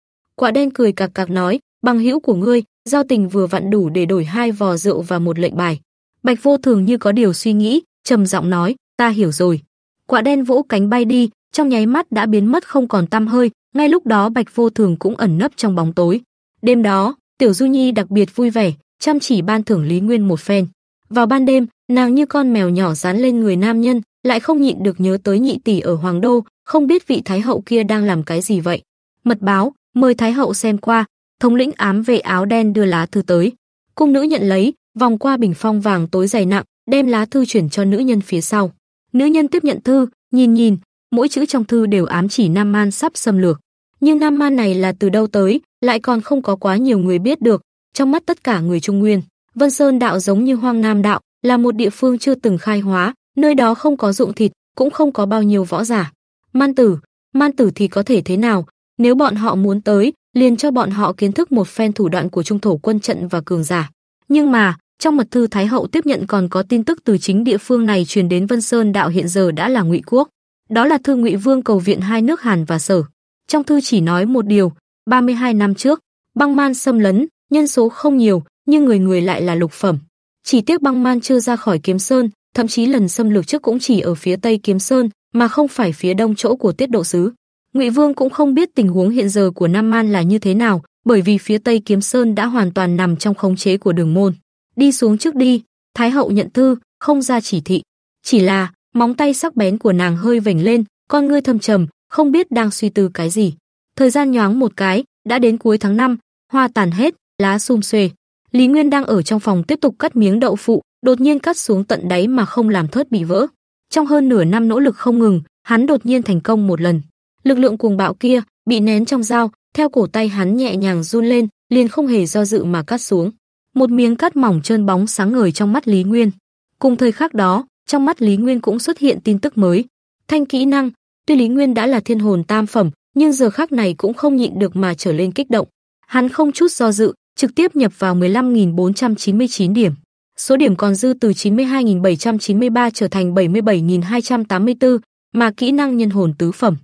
quả đen cười cạc cạc nói, bằng hữu của ngươi, giao tình vừa vặn đủ để đổi hai vò rượu và một lệnh bài. Bạch vô thường như có điều suy nghĩ, trầm giọng nói, ta hiểu rồi. quả đen vỗ cánh bay đi, trong nháy mắt đã biến mất không còn tăm hơi, ngay lúc đó Bạch vô thường cũng ẩn nấp trong bóng tối. Đêm đó, Tiểu Du Nhi đặc biệt vui vẻ, chăm chỉ ban thưởng Lý Nguyên một phen. Vào ban đêm, nàng như con mèo nhỏ dán lên người nam nhân, lại không nhịn được nhớ tới nhị tỷ ở Hoàng Đô, không biết vị thái hậu kia đang làm cái gì vậy. Mật báo, mời thái hậu xem qua, thống lĩnh ám vệ áo đen đưa lá thư tới. Cung nữ nhận lấy, vòng qua bình phong vàng tối dày nặng, đem lá thư chuyển cho nữ nhân phía sau. Nữ nhân tiếp nhận thư, nhìn nhìn, mỗi chữ trong thư đều ám chỉ Nam Man sắp xâm lược. Nhưng Nam Man này là từ đâu tới, lại còn không có quá nhiều người biết được, trong mắt tất cả người Trung Nguyên. Vân Sơn đạo giống như Hoang Nam đạo, là một địa phương chưa từng khai hóa, nơi đó không có ruộng thịt, cũng không có bao nhiêu võ giả. Man tử, man tử thì có thể thế nào, nếu bọn họ muốn tới, liền cho bọn họ kiến thức một phen thủ đoạn của trung thổ quân trận và cường giả. Nhưng mà, trong mật thư Thái hậu tiếp nhận còn có tin tức từ chính địa phương này truyền đến Vân Sơn đạo hiện giờ đã là Ngụy quốc. Đó là thư Ngụy Vương cầu viện hai nước Hàn và Sở. Trong thư chỉ nói một điều, 32 năm trước, băng man xâm lấn, nhân số không nhiều, nhưng người người lại là lục phẩm. Chỉ tiếc băng man chưa ra khỏi Kiếm Sơn, thậm chí lần xâm lược trước cũng chỉ ở phía Tây Kiếm Sơn, mà không phải phía đông chỗ của Tiết Độ sứ. Ngụy Vương cũng không biết tình huống hiện giờ của Nam Man là như thế nào, bởi vì phía Tây Kiếm Sơn đã hoàn toàn nằm trong khống chế của Đường Môn. Đi xuống trước đi, Thái hậu nhận thư, không ra chỉ thị. Chỉ là, móng tay sắc bén của nàng hơi vểnh lên, con ngươi thâm trầm, không biết đang suy tư cái gì. Thời gian nhoáng một cái, đã đến cuối tháng 5, hoa tàn hết, lá sum xuê. Lý Nguyên đang ở trong phòng tiếp tục cắt miếng đậu phụ, đột nhiên cắt xuống tận đáy mà không làm thớt bị vỡ. Trong hơn nửa năm nỗ lực không ngừng, hắn đột nhiên thành công một lần lực lượng cuồng bạo kia bị nén trong dao, theo cổ tay hắn nhẹ nhàng run lên, liền không hề do dự mà cắt xuống. Một miếng cắt mỏng trơn bóng sáng ngời trong mắt Lý Nguyên. Cùng thời khắc đó, trong mắt Lý Nguyên cũng xuất hiện tin tức mới. Thanh kỹ năng, tuy Lý Nguyên đã là thiên hồn tam phẩm, nhưng giờ khắc này cũng không nhịn được mà trở lên kích động. Hắn không chút do dự, trực tiếp nhập vào 15.499 điểm. Số điểm còn dư từ 92.793 trở thành 77.284, mà kỹ năng nhân hồn tứ phẩm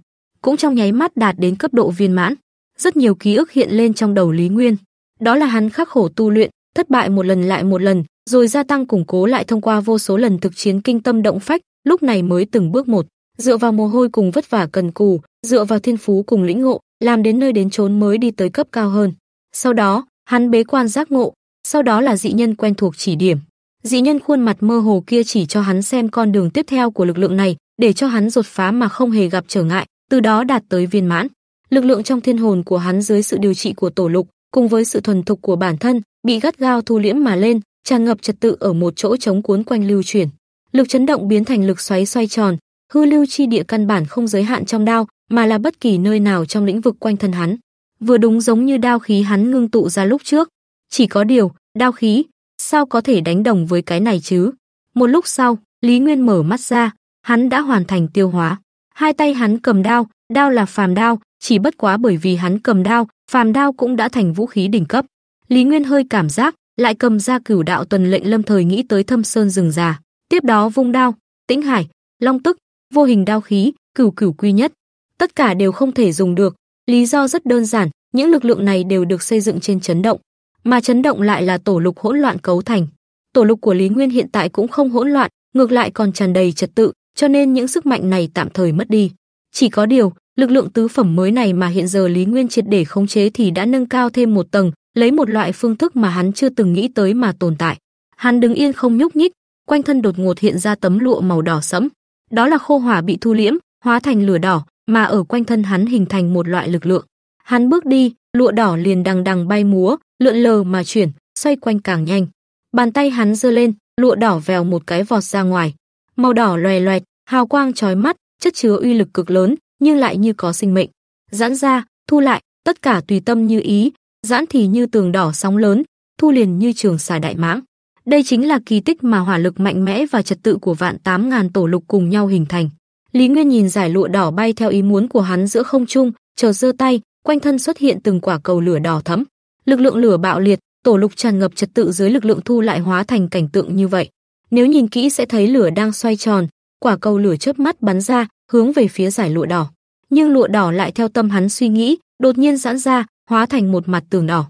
cũng trong nháy mắt đạt đến cấp độ viên mãn. Rất nhiều ký ức hiện lên trong đầu Lý Nguyên. Đó là hắn khắc khổ tu luyện, thất bại một lần lại một lần, rồi gia tăng củng cố lại thông qua vô số lần thực chiến kinh tâm động phách, lúc này mới từng bước một, dựa vào mồ hôi cùng vất vả cần cù, dựa vào thiên phú cùng lĩnh ngộ, làm đến nơi đến chốn mới đi tới cấp cao hơn. Sau đó, hắn bế quan giác ngộ, sau đó là dị nhân quen thuộc chỉ điểm. Dị nhân khuôn mặt mơ hồ kia chỉ cho hắn xem con đường tiếp theo của lực lượng này, để cho hắn đột phá mà không hề gặp trở ngại, từ đó đạt tới viên mãn. Lực lượng trong thiên hồn của hắn dưới sự điều trị của tổ lục, cùng với sự thuần thục của bản thân, bị gắt gao thu liễm mà lên, tràn ngập trật tự ở một chỗ trống cuốn quanh lưu chuyển. Lực chấn động biến thành lực xoáy xoay tròn, hư lưu chi địa căn bản không giới hạn trong đao, mà là bất kỳ nơi nào trong lĩnh vực quanh thân hắn. Vừa đúng giống như đao khí hắn ngưng tụ ra lúc trước, chỉ có điều, đao khí sao có thể đánh đồng với cái này chứ? Một lúc sau, Lý Nguyên mở mắt ra, hắn đã hoàn thành tiêu hóa. Hai tay hắn cầm đao, đao là phàm đao, chỉ bất quá bởi vì hắn cầm đao, phàm đao cũng đã thành vũ khí đỉnh cấp. Lý Nguyên hơi cảm giác, lại cầm ra cửu đạo tuần lệnh lâm thời nghĩ tới thâm sơn rừng già. Tiếp đó vung đao, tĩnh hải, long tức, vô hình đao khí, cửu cửu quy nhất. Tất cả đều không thể dùng được, lý do rất đơn giản, những lực lượng này đều được xây dựng trên chấn động, mà chấn động lại là tổ lục hỗn loạn cấu thành. Tổ lục của Lý Nguyên hiện tại cũng không hỗn loạn, ngược lại còn tràn đầy trật tự, cho nên những sức mạnh này tạm thời mất đi. Chỉ có điều, lực lượng tứ phẩm mới này mà hiện giờ Lý Nguyên triệt để khống chế thì đã nâng cao thêm một tầng, lấy một loại phương thức mà hắn chưa từng nghĩ tới mà tồn tại. Hắn đứng yên không nhúc nhích, quanh thân đột ngột hiện ra tấm lụa màu đỏ sẫm. Đó là khô hỏa bị thu liễm, hóa thành lửa đỏ, mà ở quanh thân hắn hình thành một loại lực lượng. Hắn bước đi, lụa đỏ liền đằng đằng bay múa, lượn lờ mà chuyển, xoay quanh càng nhanh. Bàn tay hắn giơ lên, lụa đỏ vèo một cái vọt ra ngoài màu đỏ loè loẹt, hào quang chói mắt, chất chứa uy lực cực lớn, nhưng lại như có sinh mệnh. Giãn ra, thu lại, tất cả tùy tâm như ý, giãn thì như tường đỏ sóng lớn, thu liền như trường xà đại mãng. Đây chính là kỳ tích mà hỏa lực mạnh mẽ và trật tự của vạn tám ngàn tổ lục cùng nhau hình thành. Lý Nguyên nhìn giải lụa đỏ bay theo ý muốn của hắn giữa không trung, chờ giơ tay, quanh thân xuất hiện từng quả cầu lửa đỏ thẫm. Lực lượng lửa bạo liệt, tổ lục tràn ngập trật tự dưới lực lượng thu lại hóa thành cảnh tượng như vậy. Nếu nhìn kỹ sẽ thấy lửa đang xoay tròn, quả cầu lửa chớp mắt bắn ra, hướng về phía giải lụa đỏ. Nhưng lụa đỏ lại theo tâm hắn suy nghĩ, đột nhiên giãn ra, hóa thành một mặt tường đỏ.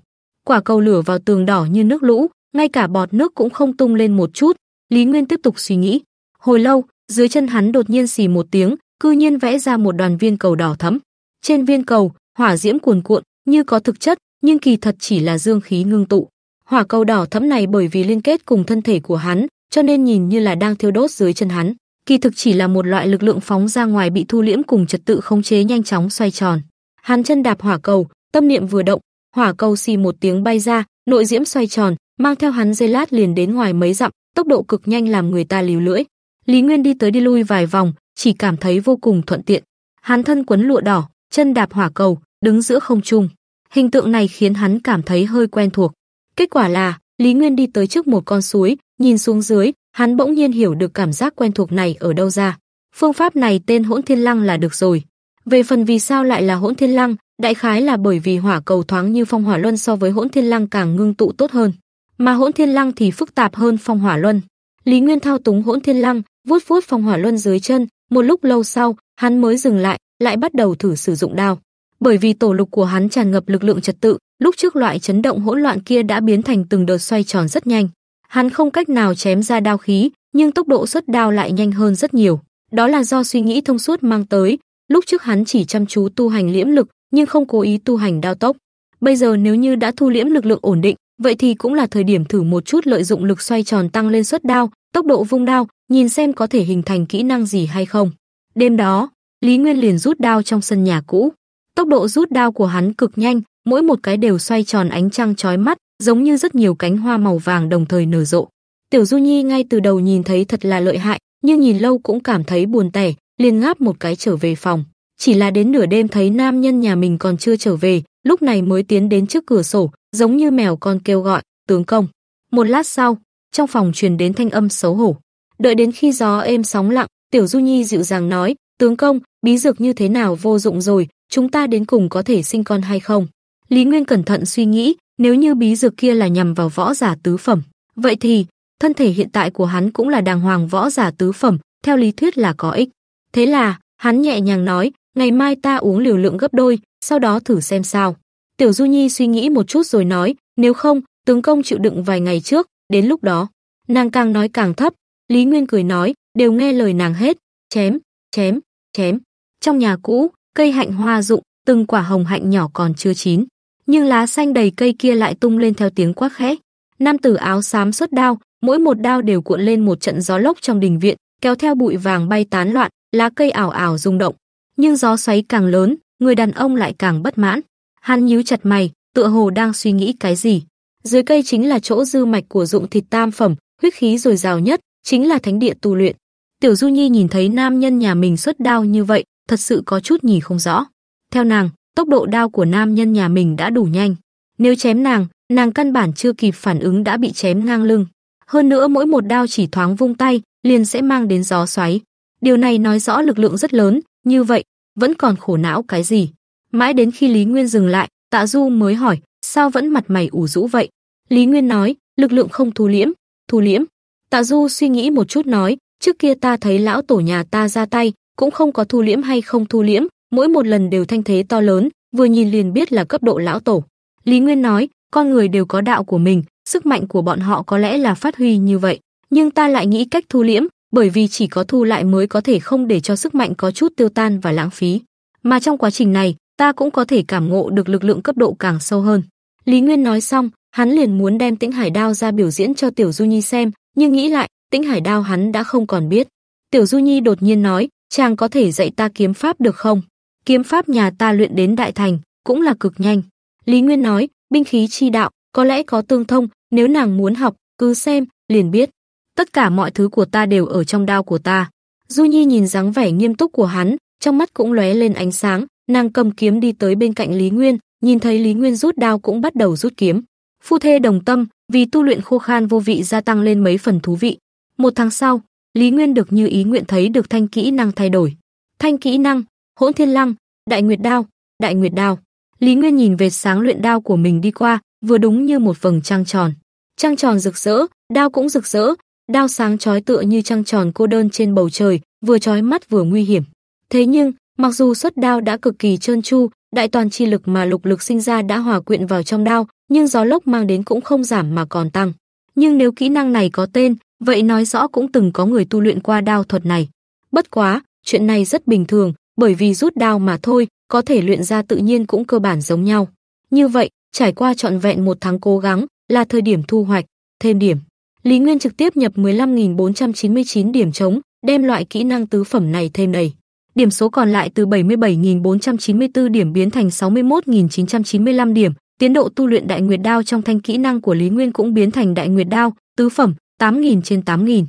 Quả cầu lửa vào tường đỏ như nước lũ, ngay cả bọt nước cũng không tung lên một chút. Lý Nguyên tiếp tục suy nghĩ. Hồi lâu, dưới chân hắn đột nhiên xì một tiếng, cư nhiên vẽ ra một đoàn viên cầu đỏ thẫm. Trên viên cầu, hỏa diễm cuồn cuộn, như có thực chất, nhưng kỳ thật chỉ là dương khí ngưng tụ. Hỏa cầu đỏ thẫm này bởi vì liên kết cùng thân thể của hắn, cho nên nhìn như là đang thiêu đốt dưới chân hắn, kỳ thực chỉ là một loại lực lượng phóng ra ngoài bị thu liễm cùng trật tự khống chế nhanh chóng xoay tròn. Hắn chân đạp hỏa cầu, tâm niệm vừa động, hỏa cầu xì một tiếng bay ra, nội diễm xoay tròn, mang theo hắn dây lát liền đến ngoài mấy dặm, tốc độ cực nhanh làm người ta liều lưỡi. Lý Nguyên đi tới đi lui vài vòng, chỉ cảm thấy vô cùng thuận tiện. Hắn thân quấn lụa đỏ, chân đạp hỏa cầu, đứng giữa không trung. Hình tượng này khiến hắn cảm thấy hơi quen thuộc. Kết quả là, Lý Nguyên đi tới trước một con suối, Nhìn xuống dưới, hắn bỗng nhiên hiểu được cảm giác quen thuộc này ở đâu ra. Phương pháp này tên hỗn thiên lăng là được rồi. Về phần vì sao lại là hỗn thiên lăng, đại khái là bởi vì hỏa cầu thoáng như phong hỏa luân so với hỗn thiên lăng càng ngưng tụ tốt hơn, mà hỗn thiên lăng thì phức tạp hơn phong hỏa luân. Lý Nguyên thao túng hỗn thiên lăng, vuốt vuốt phong hỏa luân dưới chân, một lúc lâu sau, hắn mới dừng lại, lại bắt đầu thử sử dụng đao. Bởi vì tổ lục của hắn tràn ngập lực lượng trật tự, lúc trước loại chấn động hỗn loạn kia đã biến thành từng đợt xoay tròn rất nhanh hắn không cách nào chém ra đao khí, nhưng tốc độ xuất đao lại nhanh hơn rất nhiều. Đó là do suy nghĩ thông suốt mang tới, lúc trước hắn chỉ chăm chú tu hành liễm lực, nhưng không cố ý tu hành đao tốc. Bây giờ nếu như đã thu liễm lực lượng ổn định, vậy thì cũng là thời điểm thử một chút lợi dụng lực xoay tròn tăng lên xuất đao, tốc độ vung đao, nhìn xem có thể hình thành kỹ năng gì hay không. Đêm đó, Lý Nguyên liền rút đao trong sân nhà cũ. Tốc độ rút đao của hắn cực nhanh, mỗi một cái đều xoay tròn ánh trăng chói mắt, giống như rất nhiều cánh hoa màu vàng đồng thời nở rộ. Tiểu Du Nhi ngay từ đầu nhìn thấy thật là lợi hại, nhưng nhìn lâu cũng cảm thấy buồn tẻ, liền ngáp một cái trở về phòng. Chỉ là đến nửa đêm thấy nam nhân nhà mình còn chưa trở về, lúc này mới tiến đến trước cửa sổ, giống như mèo con kêu gọi, tướng công. Một lát sau, trong phòng truyền đến thanh âm xấu hổ. Đợi đến khi gió êm sóng lặng, Tiểu Du Nhi dịu dàng nói, tướng công, bí dược như thế nào vô dụng rồi, chúng ta đến cùng có thể sinh con hay không? Lý Nguyên cẩn thận suy nghĩ, nếu như bí dược kia là nhằm vào võ giả tứ phẩm, vậy thì thân thể hiện tại của hắn cũng là đàng hoàng võ giả tứ phẩm, theo lý thuyết là có ích. Thế là, hắn nhẹ nhàng nói, ngày mai ta uống liều lượng gấp đôi, sau đó thử xem sao. Tiểu Du Nhi suy nghĩ một chút rồi nói, nếu không, tướng công chịu đựng vài ngày trước, đến lúc đó. Nàng càng nói càng thấp, Lý Nguyên cười nói, đều nghe lời nàng hết, chém, chém, chém. Trong nhà cũ, cây hạnh hoa rụng, từng quả hồng hạnh nhỏ còn chưa chín nhưng lá xanh đầy cây kia lại tung lên theo tiếng quát khẽ. Nam tử áo xám xuất đao, mỗi một đao đều cuộn lên một trận gió lốc trong đình viện, kéo theo bụi vàng bay tán loạn, lá cây ảo ảo rung động. Nhưng gió xoáy càng lớn, người đàn ông lại càng bất mãn. Hắn nhíu chặt mày, tựa hồ đang suy nghĩ cái gì. Dưới cây chính là chỗ dư mạch của dụng thịt tam phẩm, huyết khí dồi dào nhất, chính là thánh địa tu luyện. Tiểu Du Nhi nhìn thấy nam nhân nhà mình xuất đao như vậy, thật sự có chút nhìn không rõ. Theo nàng, tốc độ đao của nam nhân nhà mình đã đủ nhanh. Nếu chém nàng, nàng căn bản chưa kịp phản ứng đã bị chém ngang lưng. Hơn nữa mỗi một đao chỉ thoáng vung tay, liền sẽ mang đến gió xoáy. Điều này nói rõ lực lượng rất lớn, như vậy, vẫn còn khổ não cái gì. Mãi đến khi Lý Nguyên dừng lại, Tạ Du mới hỏi, sao vẫn mặt mày ủ rũ vậy? Lý Nguyên nói, lực lượng không thu liễm, thu liễm. Tạ Du suy nghĩ một chút nói, trước kia ta thấy lão tổ nhà ta ra tay, cũng không có thu liễm hay không thu liễm, mỗi một lần đều thanh thế to lớn, vừa nhìn liền biết là cấp độ lão tổ. Lý Nguyên nói, con người đều có đạo của mình, sức mạnh của bọn họ có lẽ là phát huy như vậy, nhưng ta lại nghĩ cách thu liễm, bởi vì chỉ có thu lại mới có thể không để cho sức mạnh có chút tiêu tan và lãng phí. Mà trong quá trình này, ta cũng có thể cảm ngộ được lực lượng cấp độ càng sâu hơn. Lý Nguyên nói xong, hắn liền muốn đem Tĩnh Hải Đao ra biểu diễn cho Tiểu Du Nhi xem, nhưng nghĩ lại, Tĩnh Hải Đao hắn đã không còn biết. Tiểu Du Nhi đột nhiên nói, chàng có thể dạy ta kiếm pháp được không? kiếm pháp nhà ta luyện đến đại thành, cũng là cực nhanh. Lý Nguyên nói, binh khí chi đạo, có lẽ có tương thông, nếu nàng muốn học, cứ xem, liền biết. Tất cả mọi thứ của ta đều ở trong đao của ta. Du Nhi nhìn dáng vẻ nghiêm túc của hắn, trong mắt cũng lóe lên ánh sáng, nàng cầm kiếm đi tới bên cạnh Lý Nguyên, nhìn thấy Lý Nguyên rút đao cũng bắt đầu rút kiếm. Phu thê đồng tâm, vì tu luyện khô khan vô vị gia tăng lên mấy phần thú vị. Một tháng sau, Lý Nguyên được như ý nguyện thấy được thanh kỹ năng thay đổi. Thanh kỹ năng, Hỗn Thiên Lăng, Đại Nguyệt Đao, Đại Nguyệt Đao. Lý Nguyên nhìn về sáng luyện đao của mình đi qua, vừa đúng như một vầng trăng tròn. Trăng tròn rực rỡ, đao cũng rực rỡ, đao sáng chói tựa như trăng tròn cô đơn trên bầu trời, vừa chói mắt vừa nguy hiểm. Thế nhưng, mặc dù xuất đao đã cực kỳ trơn tru, đại toàn chi lực mà lục lực sinh ra đã hòa quyện vào trong đao, nhưng gió lốc mang đến cũng không giảm mà còn tăng. Nhưng nếu kỹ năng này có tên, vậy nói rõ cũng từng có người tu luyện qua đao thuật này. Bất quá, chuyện này rất bình thường, bởi vì rút đao mà thôi, có thể luyện ra tự nhiên cũng cơ bản giống nhau. Như vậy, trải qua trọn vẹn một tháng cố gắng, là thời điểm thu hoạch, thêm điểm. Lý Nguyên trực tiếp nhập 15.499 điểm chống đem loại kỹ năng tứ phẩm này thêm đầy. Điểm số còn lại từ 77.494 điểm biến thành 61.995 điểm, tiến độ tu luyện đại nguyệt đao trong thanh kỹ năng của Lý Nguyên cũng biến thành đại nguyệt đao, tứ phẩm, 8.000 trên 8.000.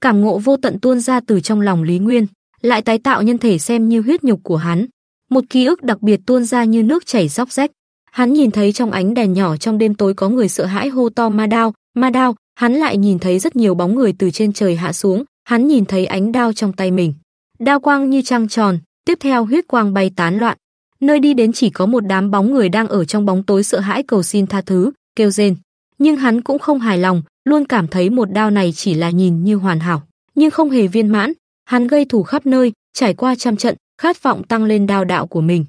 Cảm ngộ vô tận tuôn ra từ trong lòng Lý Nguyên lại tái tạo nhân thể xem như huyết nhục của hắn. Một ký ức đặc biệt tuôn ra như nước chảy róc rách. Hắn nhìn thấy trong ánh đèn nhỏ trong đêm tối có người sợ hãi hô to ma đao, ma đao, hắn lại nhìn thấy rất nhiều bóng người từ trên trời hạ xuống, hắn nhìn thấy ánh đao trong tay mình. Đao quang như trăng tròn, tiếp theo huyết quang bay tán loạn. Nơi đi đến chỉ có một đám bóng người đang ở trong bóng tối sợ hãi cầu xin tha thứ, kêu rên. Nhưng hắn cũng không hài lòng, luôn cảm thấy một đao này chỉ là nhìn như hoàn hảo, nhưng không hề viên mãn, Hắn gây thù khắp nơi, trải qua trăm trận, khát vọng tăng lên đao đạo của mình.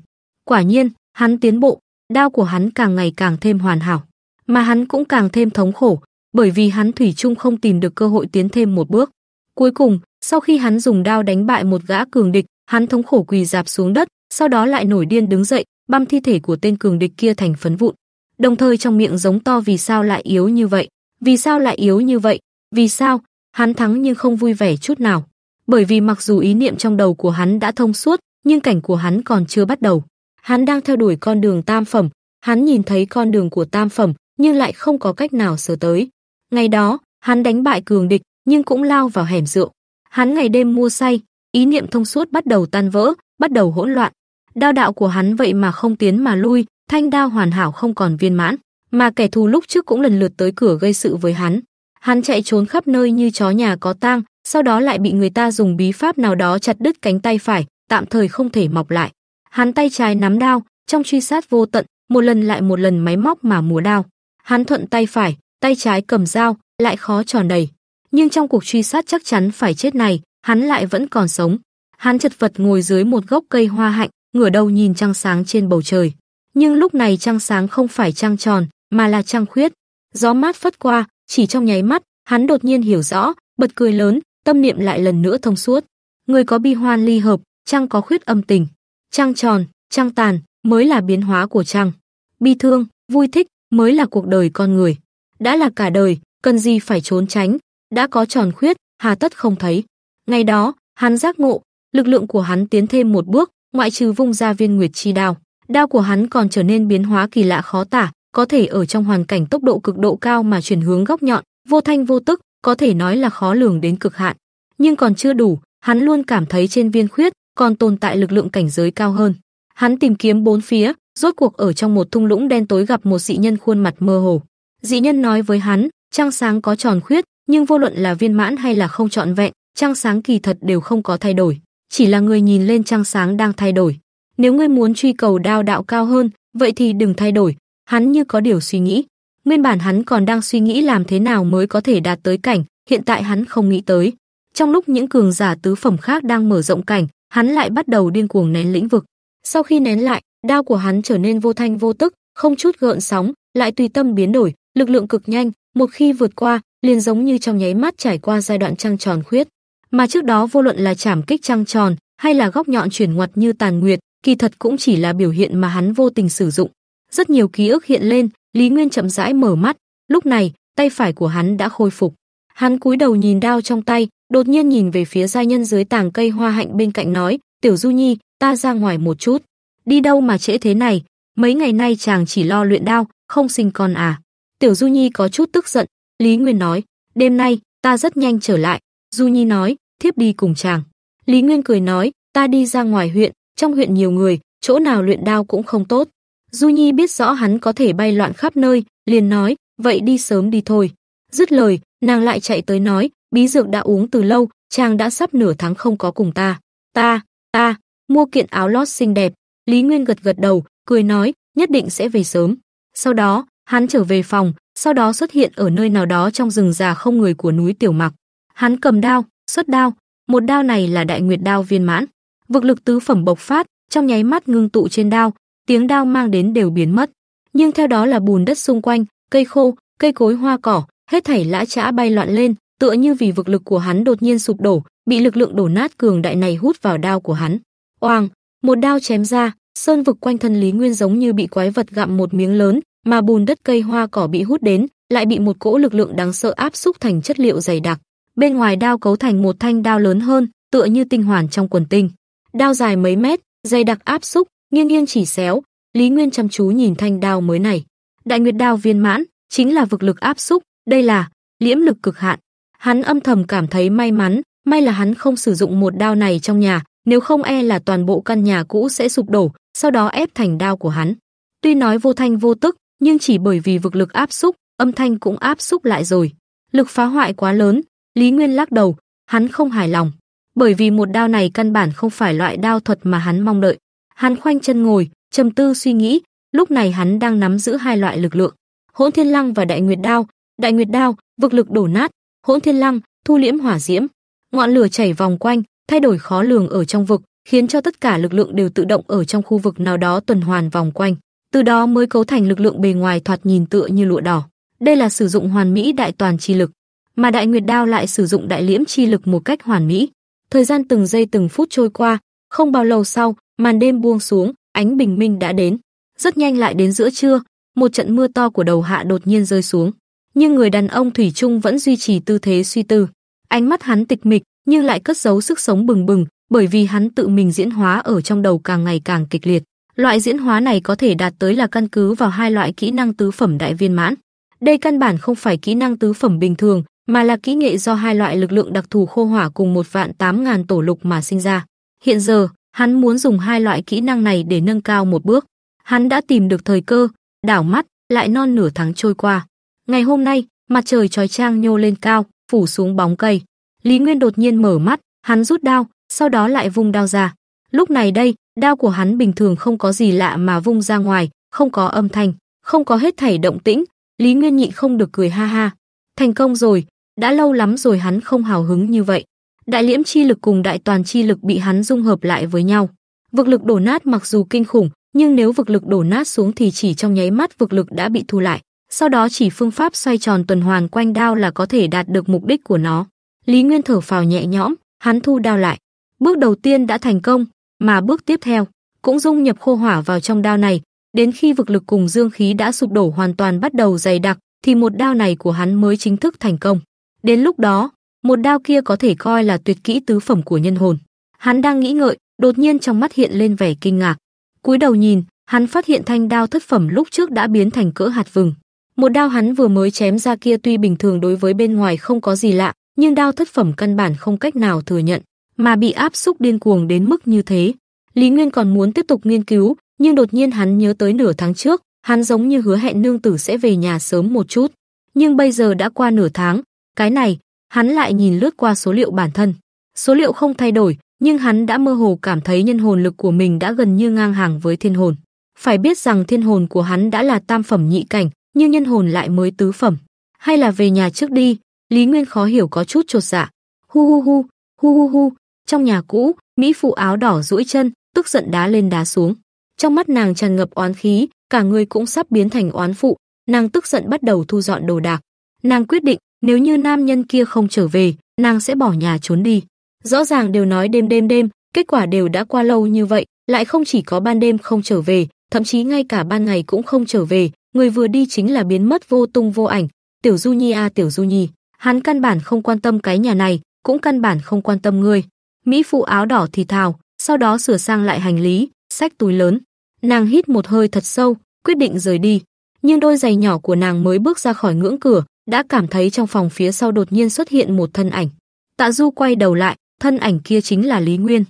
Quả nhiên, hắn tiến bộ, đao của hắn càng ngày càng thêm hoàn hảo, mà hắn cũng càng thêm thống khổ, bởi vì hắn thủy chung không tìm được cơ hội tiến thêm một bước. Cuối cùng, sau khi hắn dùng đao đánh bại một gã cường địch, hắn thống khổ quỳ dạp xuống đất, sau đó lại nổi điên đứng dậy, băm thi thể của tên cường địch kia thành phấn vụn. Đồng thời trong miệng giống to vì sao lại yếu như vậy, vì sao lại yếu như vậy, vì sao? Hắn thắng nhưng không vui vẻ chút nào bởi vì mặc dù ý niệm trong đầu của hắn đã thông suốt, nhưng cảnh của hắn còn chưa bắt đầu. Hắn đang theo đuổi con đường tam phẩm, hắn nhìn thấy con đường của tam phẩm, nhưng lại không có cách nào sờ tới. Ngày đó, hắn đánh bại cường địch, nhưng cũng lao vào hẻm rượu. Hắn ngày đêm mua say, ý niệm thông suốt bắt đầu tan vỡ, bắt đầu hỗn loạn. Đao đạo của hắn vậy mà không tiến mà lui, thanh đao hoàn hảo không còn viên mãn, mà kẻ thù lúc trước cũng lần lượt tới cửa gây sự với hắn. Hắn chạy trốn khắp nơi như chó nhà có tang, sau đó lại bị người ta dùng bí pháp nào đó chặt đứt cánh tay phải, tạm thời không thể mọc lại. Hắn tay trái nắm đao, trong truy sát vô tận, một lần lại một lần máy móc mà múa đao. Hắn thuận tay phải, tay trái cầm dao, lại khó tròn đầy. Nhưng trong cuộc truy sát chắc chắn phải chết này, hắn lại vẫn còn sống. Hắn chật vật ngồi dưới một gốc cây hoa hạnh, ngửa đầu nhìn trăng sáng trên bầu trời. Nhưng lúc này trăng sáng không phải trăng tròn, mà là trăng khuyết. Gió mát phất qua, chỉ trong nháy mắt, hắn đột nhiên hiểu rõ, bật cười lớn, tâm niệm lại lần nữa thông suốt. Người có bi hoan ly hợp, trăng có khuyết âm tình, trăng tròn, trăng tàn mới là biến hóa của trăng. Bi thương, vui thích mới là cuộc đời con người. Đã là cả đời, cần gì phải trốn tránh, đã có tròn khuyết, hà tất không thấy. Ngày đó, hắn giác ngộ, lực lượng của hắn tiến thêm một bước, ngoại trừ vung ra viên nguyệt chi đao, đao của hắn còn trở nên biến hóa kỳ lạ khó tả, có thể ở trong hoàn cảnh tốc độ cực độ cao mà chuyển hướng góc nhọn, vô thanh vô tức, có thể nói là khó lường đến cực hạn. Nhưng còn chưa đủ, hắn luôn cảm thấy trên viên khuyết còn tồn tại lực lượng cảnh giới cao hơn. Hắn tìm kiếm bốn phía, rốt cuộc ở trong một thung lũng đen tối gặp một dị nhân khuôn mặt mơ hồ. Dị nhân nói với hắn, trăng sáng có tròn khuyết, nhưng vô luận là viên mãn hay là không trọn vẹn, trăng sáng kỳ thật đều không có thay đổi, chỉ là người nhìn lên trăng sáng đang thay đổi. Nếu ngươi muốn truy cầu đao đạo cao hơn, vậy thì đừng thay đổi. Hắn như có điều suy nghĩ. Nguyên bản hắn còn đang suy nghĩ làm thế nào mới có thể đạt tới cảnh, hiện tại hắn không nghĩ tới. Trong lúc những cường giả tứ phẩm khác đang mở rộng cảnh, hắn lại bắt đầu điên cuồng nén lĩnh vực. Sau khi nén lại, đao của hắn trở nên vô thanh vô tức, không chút gợn sóng, lại tùy tâm biến đổi, lực lượng cực nhanh, một khi vượt qua, liền giống như trong nháy mắt trải qua giai đoạn trăng tròn khuyết. Mà trước đó vô luận là chảm kích trăng tròn hay là góc nhọn chuyển ngoặt như tàn nguyệt, kỳ thật cũng chỉ là biểu hiện mà hắn vô tình sử dụng. Rất nhiều ký ức hiện lên, Lý Nguyên chậm rãi mở mắt, lúc này, tay phải của hắn đã khôi phục. Hắn cúi đầu nhìn đao trong tay, đột nhiên nhìn về phía gia nhân dưới tàng cây hoa hạnh bên cạnh nói, "Tiểu Du Nhi, ta ra ngoài một chút." "Đi đâu mà trễ thế này? Mấy ngày nay chàng chỉ lo luyện đao, không sinh con à?" Tiểu Du Nhi có chút tức giận, Lý Nguyên nói, "Đêm nay ta rất nhanh trở lại." Du Nhi nói, "Thiếp đi cùng chàng." Lý Nguyên cười nói, "Ta đi ra ngoài huyện, trong huyện nhiều người, chỗ nào luyện đao cũng không tốt." Du Nhi biết rõ hắn có thể bay loạn khắp nơi, liền nói, vậy đi sớm đi thôi. Dứt lời, nàng lại chạy tới nói, bí dược đã uống từ lâu, chàng đã sắp nửa tháng không có cùng ta. Ta, ta, mua kiện áo lót xinh đẹp. Lý Nguyên gật gật đầu, cười nói, nhất định sẽ về sớm. Sau đó, hắn trở về phòng, sau đó xuất hiện ở nơi nào đó trong rừng già không người của núi Tiểu Mặc. Hắn cầm đao, xuất đao, một đao này là Đại Nguyệt đao viên mãn. Vực lực tứ phẩm bộc phát, trong nháy mắt ngưng tụ trên đao, tiếng đao mang đến đều biến mất, nhưng theo đó là bùn đất xung quanh, cây khô, cây cối hoa cỏ, hết thảy lã chã bay loạn lên, tựa như vì vực lực của hắn đột nhiên sụp đổ, bị lực lượng đổ nát cường đại này hút vào đao của hắn. Oang, một đao chém ra, sơn vực quanh thân Lý Nguyên giống như bị quái vật gặm một miếng lớn, mà bùn đất cây hoa cỏ bị hút đến, lại bị một cỗ lực lượng đáng sợ áp xúc thành chất liệu dày đặc. Bên ngoài đao cấu thành một thanh đao lớn hơn, tựa như tinh hoàn trong quần tinh. Đao dài mấy mét, dày đặc áp xúc, nghiêng nghiêng chỉ xéo, Lý Nguyên chăm chú nhìn thanh đao mới này. Đại Nguyệt đao viên mãn, chính là vực lực áp xúc, đây là liễm lực cực hạn. Hắn âm thầm cảm thấy may mắn, may là hắn không sử dụng một đao này trong nhà, nếu không e là toàn bộ căn nhà cũ sẽ sụp đổ, sau đó ép thành đao của hắn. Tuy nói vô thanh vô tức, nhưng chỉ bởi vì vực lực áp xúc, âm thanh cũng áp xúc lại rồi. Lực phá hoại quá lớn, Lý Nguyên lắc đầu, hắn không hài lòng, bởi vì một đao này căn bản không phải loại đao thuật mà hắn mong đợi. Hắn khoanh chân ngồi, trầm tư suy nghĩ, lúc này hắn đang nắm giữ hai loại lực lượng, Hỗn Thiên Lăng và Đại Nguyệt Đao. Đại Nguyệt Đao, vực lực đổ nát, Hỗn Thiên Lăng, thu liễm hỏa diễm. Ngọn lửa chảy vòng quanh, thay đổi khó lường ở trong vực, khiến cho tất cả lực lượng đều tự động ở trong khu vực nào đó tuần hoàn vòng quanh, từ đó mới cấu thành lực lượng bề ngoài thoạt nhìn tựa như lụa đỏ. Đây là sử dụng hoàn mỹ đại toàn chi lực, mà Đại Nguyệt Đao lại sử dụng đại liễm chi lực một cách hoàn mỹ. Thời gian từng giây từng phút trôi qua, không bao lâu sau, Màn đêm buông xuống, ánh bình minh đã đến. Rất nhanh lại đến giữa trưa, một trận mưa to của đầu hạ đột nhiên rơi xuống. Nhưng người đàn ông Thủy chung vẫn duy trì tư thế suy tư. Ánh mắt hắn tịch mịch, nhưng lại cất giấu sức sống bừng bừng, bởi vì hắn tự mình diễn hóa ở trong đầu càng ngày càng kịch liệt. Loại diễn hóa này có thể đạt tới là căn cứ vào hai loại kỹ năng tứ phẩm đại viên mãn. Đây căn bản không phải kỹ năng tứ phẩm bình thường, mà là kỹ nghệ do hai loại lực lượng đặc thù khô hỏa cùng một vạn tám ngàn tổ lục mà sinh ra. Hiện giờ, Hắn muốn dùng hai loại kỹ năng này để nâng cao một bước. Hắn đã tìm được thời cơ, đảo mắt, lại non nửa tháng trôi qua. Ngày hôm nay, mặt trời trói trang nhô lên cao, phủ xuống bóng cây. Lý Nguyên đột nhiên mở mắt, hắn rút đao, sau đó lại vung đao ra. Lúc này đây, đao của hắn bình thường không có gì lạ mà vung ra ngoài, không có âm thanh, không có hết thảy động tĩnh. Lý Nguyên nhịn không được cười ha ha. Thành công rồi, đã lâu lắm rồi hắn không hào hứng như vậy đại liễm chi lực cùng đại toàn chi lực bị hắn dung hợp lại với nhau. Vực lực đổ nát mặc dù kinh khủng, nhưng nếu vực lực đổ nát xuống thì chỉ trong nháy mắt vực lực đã bị thu lại, sau đó chỉ phương pháp xoay tròn tuần hoàn quanh đao là có thể đạt được mục đích của nó. Lý Nguyên thở phào nhẹ nhõm, hắn thu đao lại. Bước đầu tiên đã thành công, mà bước tiếp theo cũng dung nhập khô hỏa vào trong đao này, đến khi vực lực cùng dương khí đã sụp đổ hoàn toàn bắt đầu dày đặc thì một đao này của hắn mới chính thức thành công. Đến lúc đó, một đao kia có thể coi là tuyệt kỹ tứ phẩm của nhân hồn. Hắn đang nghĩ ngợi, đột nhiên trong mắt hiện lên vẻ kinh ngạc. Cúi đầu nhìn, hắn phát hiện thanh đao thất phẩm lúc trước đã biến thành cỡ hạt vừng. Một đao hắn vừa mới chém ra kia tuy bình thường đối với bên ngoài không có gì lạ, nhưng đao thất phẩm căn bản không cách nào thừa nhận, mà bị áp xúc điên cuồng đến mức như thế. Lý Nguyên còn muốn tiếp tục nghiên cứu, nhưng đột nhiên hắn nhớ tới nửa tháng trước, hắn giống như hứa hẹn nương tử sẽ về nhà sớm một chút, nhưng bây giờ đã qua nửa tháng, cái này, Hắn lại nhìn lướt qua số liệu bản thân. Số liệu không thay đổi, nhưng hắn đã mơ hồ cảm thấy nhân hồn lực của mình đã gần như ngang hàng với thiên hồn. Phải biết rằng thiên hồn của hắn đã là tam phẩm nhị cảnh, nhưng nhân hồn lại mới tứ phẩm. Hay là về nhà trước đi, Lý Nguyên khó hiểu có chút trột dạ. Hu hu hu, hu hu hu, trong nhà cũ, Mỹ phụ áo đỏ duỗi chân, tức giận đá lên đá xuống. Trong mắt nàng tràn ngập oán khí, cả người cũng sắp biến thành oán phụ, nàng tức giận bắt đầu thu dọn đồ đạc. Nàng quyết định nếu như nam nhân kia không trở về, nàng sẽ bỏ nhà trốn đi. Rõ ràng đều nói đêm đêm đêm, kết quả đều đã qua lâu như vậy, lại không chỉ có ban đêm không trở về, thậm chí ngay cả ban ngày cũng không trở về, người vừa đi chính là biến mất vô tung vô ảnh. Tiểu Du Nhi a à, Tiểu Du Nhi, hắn căn bản không quan tâm cái nhà này, cũng căn bản không quan tâm ngươi. Mỹ phụ áo đỏ thì thào, sau đó sửa sang lại hành lý, xách túi lớn. Nàng hít một hơi thật sâu, quyết định rời đi. Nhưng đôi giày nhỏ của nàng mới bước ra khỏi ngưỡng cửa, đã cảm thấy trong phòng phía sau đột nhiên xuất hiện một thân ảnh. Tạ Du quay đầu lại, thân ảnh kia chính là Lý Nguyên.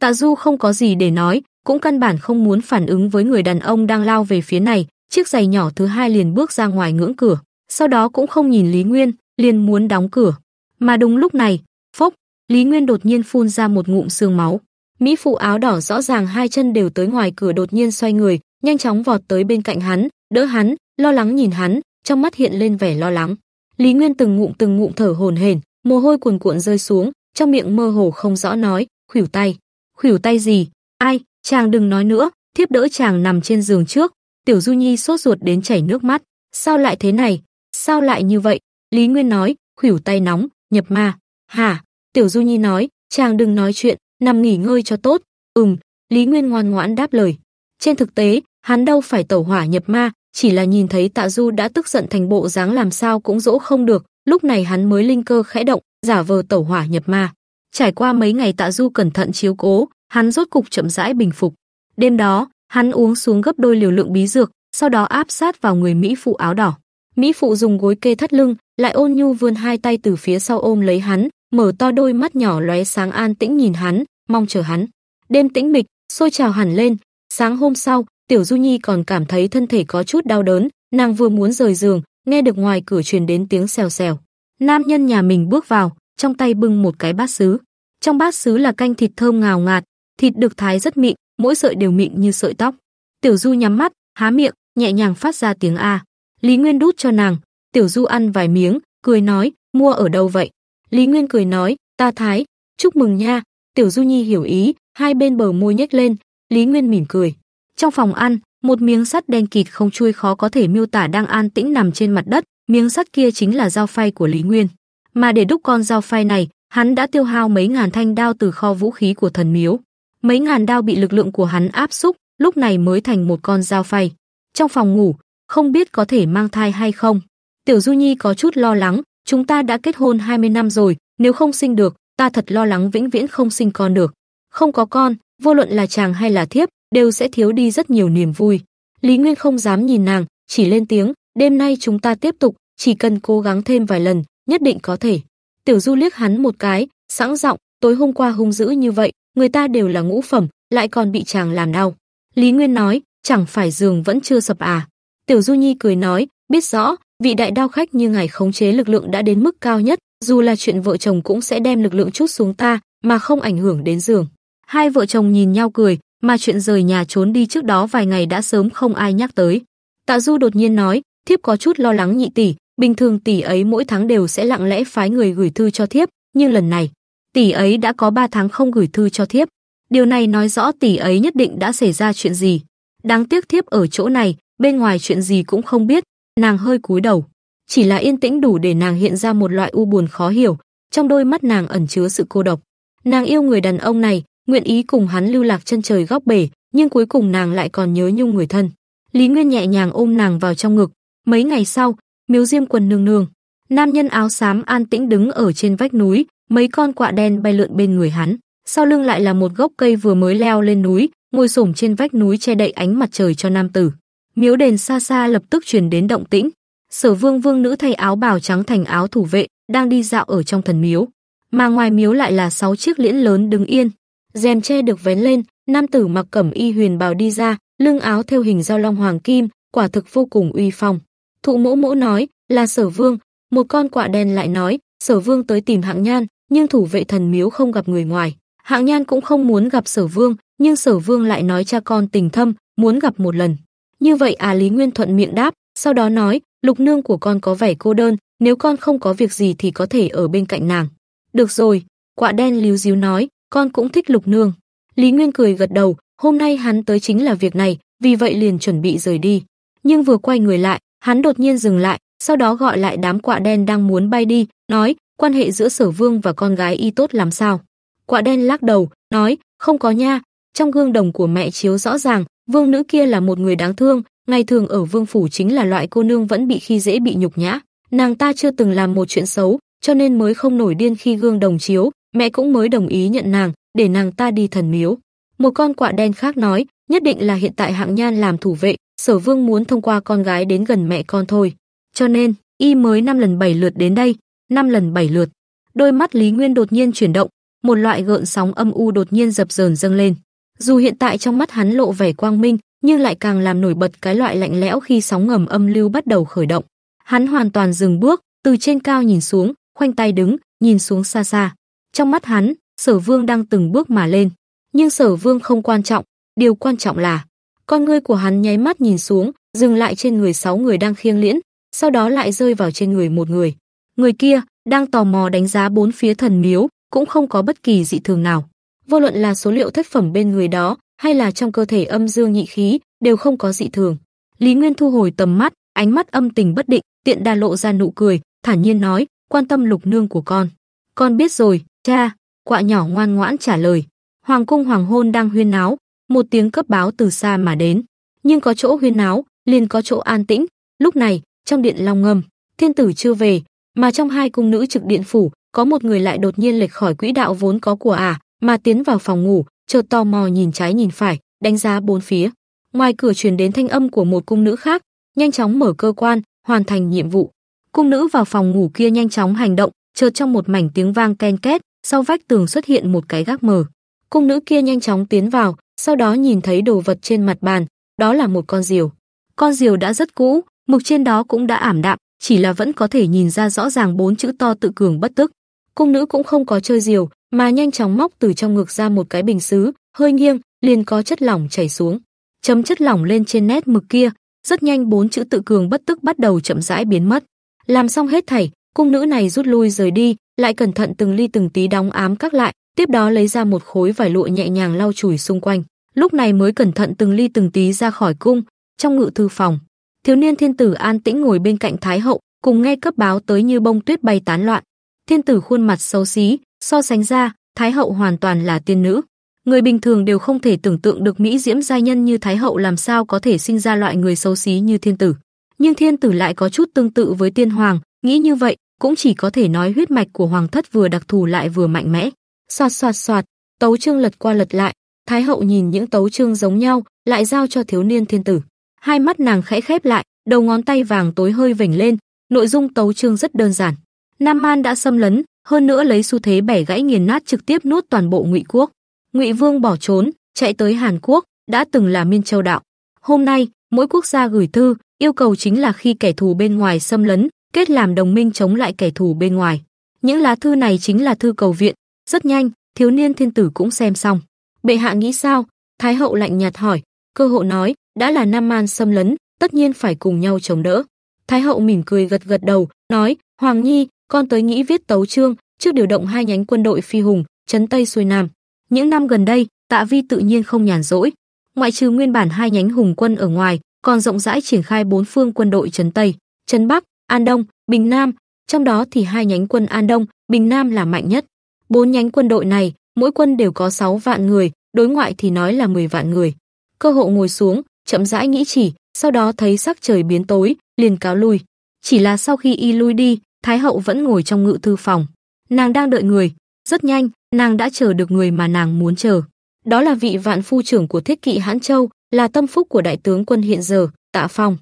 Tạ Du không có gì để nói, cũng căn bản không muốn phản ứng với người đàn ông đang lao về phía này, chiếc giày nhỏ thứ hai liền bước ra ngoài ngưỡng cửa, sau đó cũng không nhìn Lý Nguyên, liền muốn đóng cửa. Mà đúng lúc này, phốc, Lý Nguyên đột nhiên phun ra một ngụm sương máu. Mỹ phụ áo đỏ rõ ràng hai chân đều tới ngoài cửa đột nhiên xoay người, nhanh chóng vọt tới bên cạnh hắn, đỡ hắn, lo lắng nhìn hắn, trong mắt hiện lên vẻ lo lắng. Lý Nguyên từng ngụm từng ngụm thở hổn hển, mồ hôi cuồn cuộn rơi xuống, trong miệng mơ hồ không rõ nói, "Khủu tay." "Khủu tay gì? Ai, chàng đừng nói nữa." Thiếp đỡ chàng nằm trên giường trước, Tiểu Du Nhi sốt ruột đến chảy nước mắt, sao lại thế này, sao lại như vậy? Lý Nguyên nói, khuỷu tay nóng, nhập ma. Hả? Tiểu Du Nhi nói, chàng đừng nói chuyện, nằm nghỉ ngơi cho tốt. Ừm, Lý Nguyên ngoan ngoãn đáp lời. Trên thực tế, hắn đâu phải tẩu hỏa nhập ma, chỉ là nhìn thấy Tạ Du đã tức giận thành bộ dáng làm sao cũng dỗ không được, lúc này hắn mới linh cơ khẽ động, giả vờ tẩu hỏa nhập ma. Trải qua mấy ngày Tạ Du cẩn thận chiếu cố, hắn rốt cục chậm rãi bình phục. Đêm đó, hắn uống xuống gấp đôi liều lượng bí dược, sau đó áp sát vào người mỹ phụ áo đỏ. Mỹ phụ dùng gối kê thắt lưng, lại ôn nhu vươn hai tay từ phía sau ôm lấy hắn, mở to đôi mắt nhỏ lóe sáng an tĩnh nhìn hắn, mong chờ hắn. Đêm tĩnh mịch, sôi trào hẳn lên, sáng hôm sau, Tiểu Du Nhi còn cảm thấy thân thể có chút đau đớn, nàng vừa muốn rời giường, nghe được ngoài cửa truyền đến tiếng xèo xèo. Nam nhân nhà mình bước vào, trong tay bưng một cái bát sứ. Trong bát sứ là canh thịt thơm ngào ngạt, thịt được thái rất mịn, mỗi sợi đều mịn như sợi tóc. Tiểu Du nhắm mắt, há miệng, nhẹ nhàng phát ra tiếng a. Lý Nguyên đút cho nàng, Tiểu Du ăn vài miếng, cười nói, mua ở đâu vậy? Lý Nguyên cười nói, ta thái, chúc mừng nha. Tiểu Du Nhi hiểu ý, hai bên bờ môi nhếch lên, Lý Nguyên mỉm cười. Trong phòng ăn, một miếng sắt đen kịt không chui khó có thể miêu tả đang an tĩnh nằm trên mặt đất, miếng sắt kia chính là dao phay của Lý Nguyên. Mà để đúc con dao phay này, hắn đã tiêu hao mấy ngàn thanh đao từ kho vũ khí của thần miếu. Mấy ngàn đao bị lực lượng của hắn áp xúc, lúc này mới thành một con dao phay. Trong phòng ngủ, không biết có thể mang thai hay không. Tiểu Du Nhi có chút lo lắng, chúng ta đã kết hôn 20 năm rồi, nếu không sinh được, ta thật lo lắng vĩnh viễn không sinh con được. Không có con, vô luận là chàng hay là thiếp, đều sẽ thiếu đi rất nhiều niềm vui. Lý Nguyên không dám nhìn nàng, chỉ lên tiếng, đêm nay chúng ta tiếp tục, chỉ cần cố gắng thêm vài lần, nhất định có thể. Tiểu Du liếc hắn một cái, sẵn giọng, tối hôm qua hung dữ như vậy, người ta đều là ngũ phẩm, lại còn bị chàng làm đau. Lý Nguyên nói, chẳng phải giường vẫn chưa sập à. Tiểu Du Nhi cười nói, biết rõ, vị đại đao khách như ngày khống chế lực lượng đã đến mức cao nhất, dù là chuyện vợ chồng cũng sẽ đem lực lượng chút xuống ta, mà không ảnh hưởng đến giường. Hai vợ chồng nhìn nhau cười, mà chuyện rời nhà trốn đi trước đó vài ngày đã sớm không ai nhắc tới. Tạ Du đột nhiên nói, thiếp có chút lo lắng nhị tỷ, bình thường tỷ ấy mỗi tháng đều sẽ lặng lẽ phái người gửi thư cho thiếp, nhưng lần này, tỷ ấy đã có 3 tháng không gửi thư cho thiếp. Điều này nói rõ tỷ ấy nhất định đã xảy ra chuyện gì. Đáng tiếc thiếp ở chỗ này, bên ngoài chuyện gì cũng không biết, nàng hơi cúi đầu. Chỉ là yên tĩnh đủ để nàng hiện ra một loại u buồn khó hiểu, trong đôi mắt nàng ẩn chứa sự cô độc. Nàng yêu người đàn ông này, nguyện ý cùng hắn lưu lạc chân trời góc bể, nhưng cuối cùng nàng lại còn nhớ nhung người thân. Lý Nguyên nhẹ nhàng ôm nàng vào trong ngực, mấy ngày sau, miếu diêm quần nương nương, nam nhân áo xám an tĩnh đứng ở trên vách núi, mấy con quạ đen bay lượn bên người hắn, sau lưng lại là một gốc cây vừa mới leo lên núi, ngồi xổm trên vách núi che đậy ánh mặt trời cho nam tử. Miếu đền xa xa lập tức truyền đến động tĩnh, Sở Vương vương nữ thay áo bào trắng thành áo thủ vệ, đang đi dạo ở trong thần miếu, mà ngoài miếu lại là sáu chiếc liễn lớn đứng yên, rèm che được vén lên, nam tử mặc cẩm y huyền bào đi ra, lưng áo theo hình giao long hoàng kim, quả thực vô cùng uy phong. Thụ mỗ mỗ nói, là sở vương, một con quạ đen lại nói, sở vương tới tìm hạng nhan, nhưng thủ vệ thần miếu không gặp người ngoài. Hạng nhan cũng không muốn gặp sở vương, nhưng sở vương lại nói cha con tình thâm, muốn gặp một lần. Như vậy à Lý Nguyên thuận miệng đáp, sau đó nói, lục nương của con có vẻ cô đơn, nếu con không có việc gì thì có thể ở bên cạnh nàng. Được rồi, quạ đen líu díu nói, con cũng thích Lục Nương. Lý Nguyên cười gật đầu, hôm nay hắn tới chính là việc này, vì vậy liền chuẩn bị rời đi. Nhưng vừa quay người lại, hắn đột nhiên dừng lại, sau đó gọi lại đám quạ đen đang muốn bay đi, nói, quan hệ giữa sở vương và con gái y tốt làm sao. Quạ đen lắc đầu, nói, không có nha, trong gương đồng của mẹ chiếu rõ ràng, vương nữ kia là một người đáng thương, ngày thường ở vương phủ chính là loại cô nương vẫn bị khi dễ bị nhục nhã. Nàng ta chưa từng làm một chuyện xấu, cho nên mới không nổi điên khi gương đồng chiếu, mẹ cũng mới đồng ý nhận nàng, để nàng ta đi thần miếu. Một con quạ đen khác nói, nhất định là hiện tại hạng nhan làm thủ vệ, sở vương muốn thông qua con gái đến gần mẹ con thôi. Cho nên, y mới năm lần bảy lượt đến đây, năm lần bảy lượt. Đôi mắt Lý Nguyên đột nhiên chuyển động, một loại gợn sóng âm u đột nhiên dập dờn dâng lên. Dù hiện tại trong mắt hắn lộ vẻ quang minh, nhưng lại càng làm nổi bật cái loại lạnh lẽo khi sóng ngầm âm lưu bắt đầu khởi động. Hắn hoàn toàn dừng bước, từ trên cao nhìn xuống, khoanh tay đứng, nhìn xuống xa xa. Trong mắt hắn, Sở Vương đang từng bước mà lên, nhưng Sở Vương không quan trọng, điều quan trọng là con ngươi của hắn nháy mắt nhìn xuống, dừng lại trên người sáu người đang khiêng liễn, sau đó lại rơi vào trên người một người. Người kia đang tò mò đánh giá bốn phía thần miếu, cũng không có bất kỳ dị thường nào. Vô luận là số liệu thất phẩm bên người đó hay là trong cơ thể âm dương nhị khí đều không có dị thường. Lý Nguyên thu hồi tầm mắt, ánh mắt âm tình bất định, tiện đà lộ ra nụ cười, thản nhiên nói, quan tâm lục nương của con. Con biết rồi, Cha, quạ nhỏ ngoan ngoãn trả lời. Hoàng cung hoàng hôn đang huyên náo, một tiếng cấp báo từ xa mà đến. Nhưng có chỗ huyên náo, liền có chỗ an tĩnh. Lúc này, trong điện long ngâm, thiên tử chưa về, mà trong hai cung nữ trực điện phủ, có một người lại đột nhiên lệch khỏi quỹ đạo vốn có của ả, à, mà tiến vào phòng ngủ, chợt tò mò nhìn trái nhìn phải, đánh giá bốn phía. Ngoài cửa truyền đến thanh âm của một cung nữ khác, nhanh chóng mở cơ quan, hoàn thành nhiệm vụ. Cung nữ vào phòng ngủ kia nhanh chóng hành động, chợt trong một mảnh tiếng vang ken két, sau vách tường xuất hiện một cái gác mở. Cung nữ kia nhanh chóng tiến vào, sau đó nhìn thấy đồ vật trên mặt bàn, đó là một con diều. Con diều đã rất cũ, mực trên đó cũng đã ảm đạm, chỉ là vẫn có thể nhìn ra rõ ràng bốn chữ to tự cường bất tức. Cung nữ cũng không có chơi diều, mà nhanh chóng móc từ trong ngực ra một cái bình sứ, hơi nghiêng, liền có chất lỏng chảy xuống. Chấm chất lỏng lên trên nét mực kia, rất nhanh bốn chữ tự cường bất tức bắt đầu chậm rãi biến mất. Làm xong hết thảy, cung nữ này rút lui rời đi, lại cẩn thận từng ly từng tí đóng ám các lại, tiếp đó lấy ra một khối vải lụa nhẹ nhàng lau chùi xung quanh, lúc này mới cẩn thận từng ly từng tí ra khỏi cung, trong ngự thư phòng. Thiếu niên thiên tử an tĩnh ngồi bên cạnh thái hậu, cùng nghe cấp báo tới như bông tuyết bay tán loạn. Thiên tử khuôn mặt xấu xí, so sánh ra, thái hậu hoàn toàn là tiên nữ. Người bình thường đều không thể tưởng tượng được mỹ diễm giai nhân như thái hậu làm sao có thể sinh ra loại người xấu xí như thiên tử. Nhưng thiên tử lại có chút tương tự với tiên hoàng, nghĩ như vậy, cũng chỉ có thể nói huyết mạch của hoàng thất vừa đặc thù lại vừa mạnh mẽ. Soạt soạt soạt, tấu chương lật qua lật lại, thái hậu nhìn những tấu chương giống nhau, lại giao cho thiếu niên thiên tử. Hai mắt nàng khẽ khép lại, đầu ngón tay vàng tối hơi vểnh lên, nội dung tấu chương rất đơn giản. Nam An đã xâm lấn, hơn nữa lấy xu thế bẻ gãy nghiền nát trực tiếp nuốt toàn bộ Ngụy quốc. Ngụy Vương bỏ trốn, chạy tới Hàn Quốc, đã từng là Miên Châu đạo. Hôm nay, mỗi quốc gia gửi thư, yêu cầu chính là khi kẻ thù bên ngoài xâm lấn, kết làm đồng minh chống lại kẻ thù bên ngoài. Những lá thư này chính là thư cầu viện, rất nhanh, thiếu niên thiên tử cũng xem xong. Bệ hạ nghĩ sao? Thái hậu lạnh nhạt hỏi, cơ hộ nói, đã là Nam Man xâm lấn, tất nhiên phải cùng nhau chống đỡ. Thái hậu mỉm cười gật gật đầu, nói, Hoàng Nhi, con tới nghĩ viết tấu chương, trước điều động hai nhánh quân đội phi hùng, chấn Tây xuôi Nam. Những năm gần đây, Tạ Vi tự nhiên không nhàn rỗi. Ngoại trừ nguyên bản hai nhánh hùng quân ở ngoài, còn rộng rãi triển khai bốn phương quân đội chấn Tây, chấn Bắc, An Đông, Bình Nam, trong đó thì hai nhánh quân An Đông, Bình Nam là mạnh nhất. Bốn nhánh quân đội này, mỗi quân đều có 6 vạn người, đối ngoại thì nói là 10 vạn người. Cơ hộ ngồi xuống, chậm rãi nghĩ chỉ, sau đó thấy sắc trời biến tối, liền cáo lui. Chỉ là sau khi y lui đi, Thái hậu vẫn ngồi trong ngự thư phòng. Nàng đang đợi người, rất nhanh, nàng đã chờ được người mà nàng muốn chờ. Đó là vị vạn phu trưởng của Thiết Kỵ Hãn Châu, là tâm phúc của đại tướng quân hiện giờ, Tạ Phong.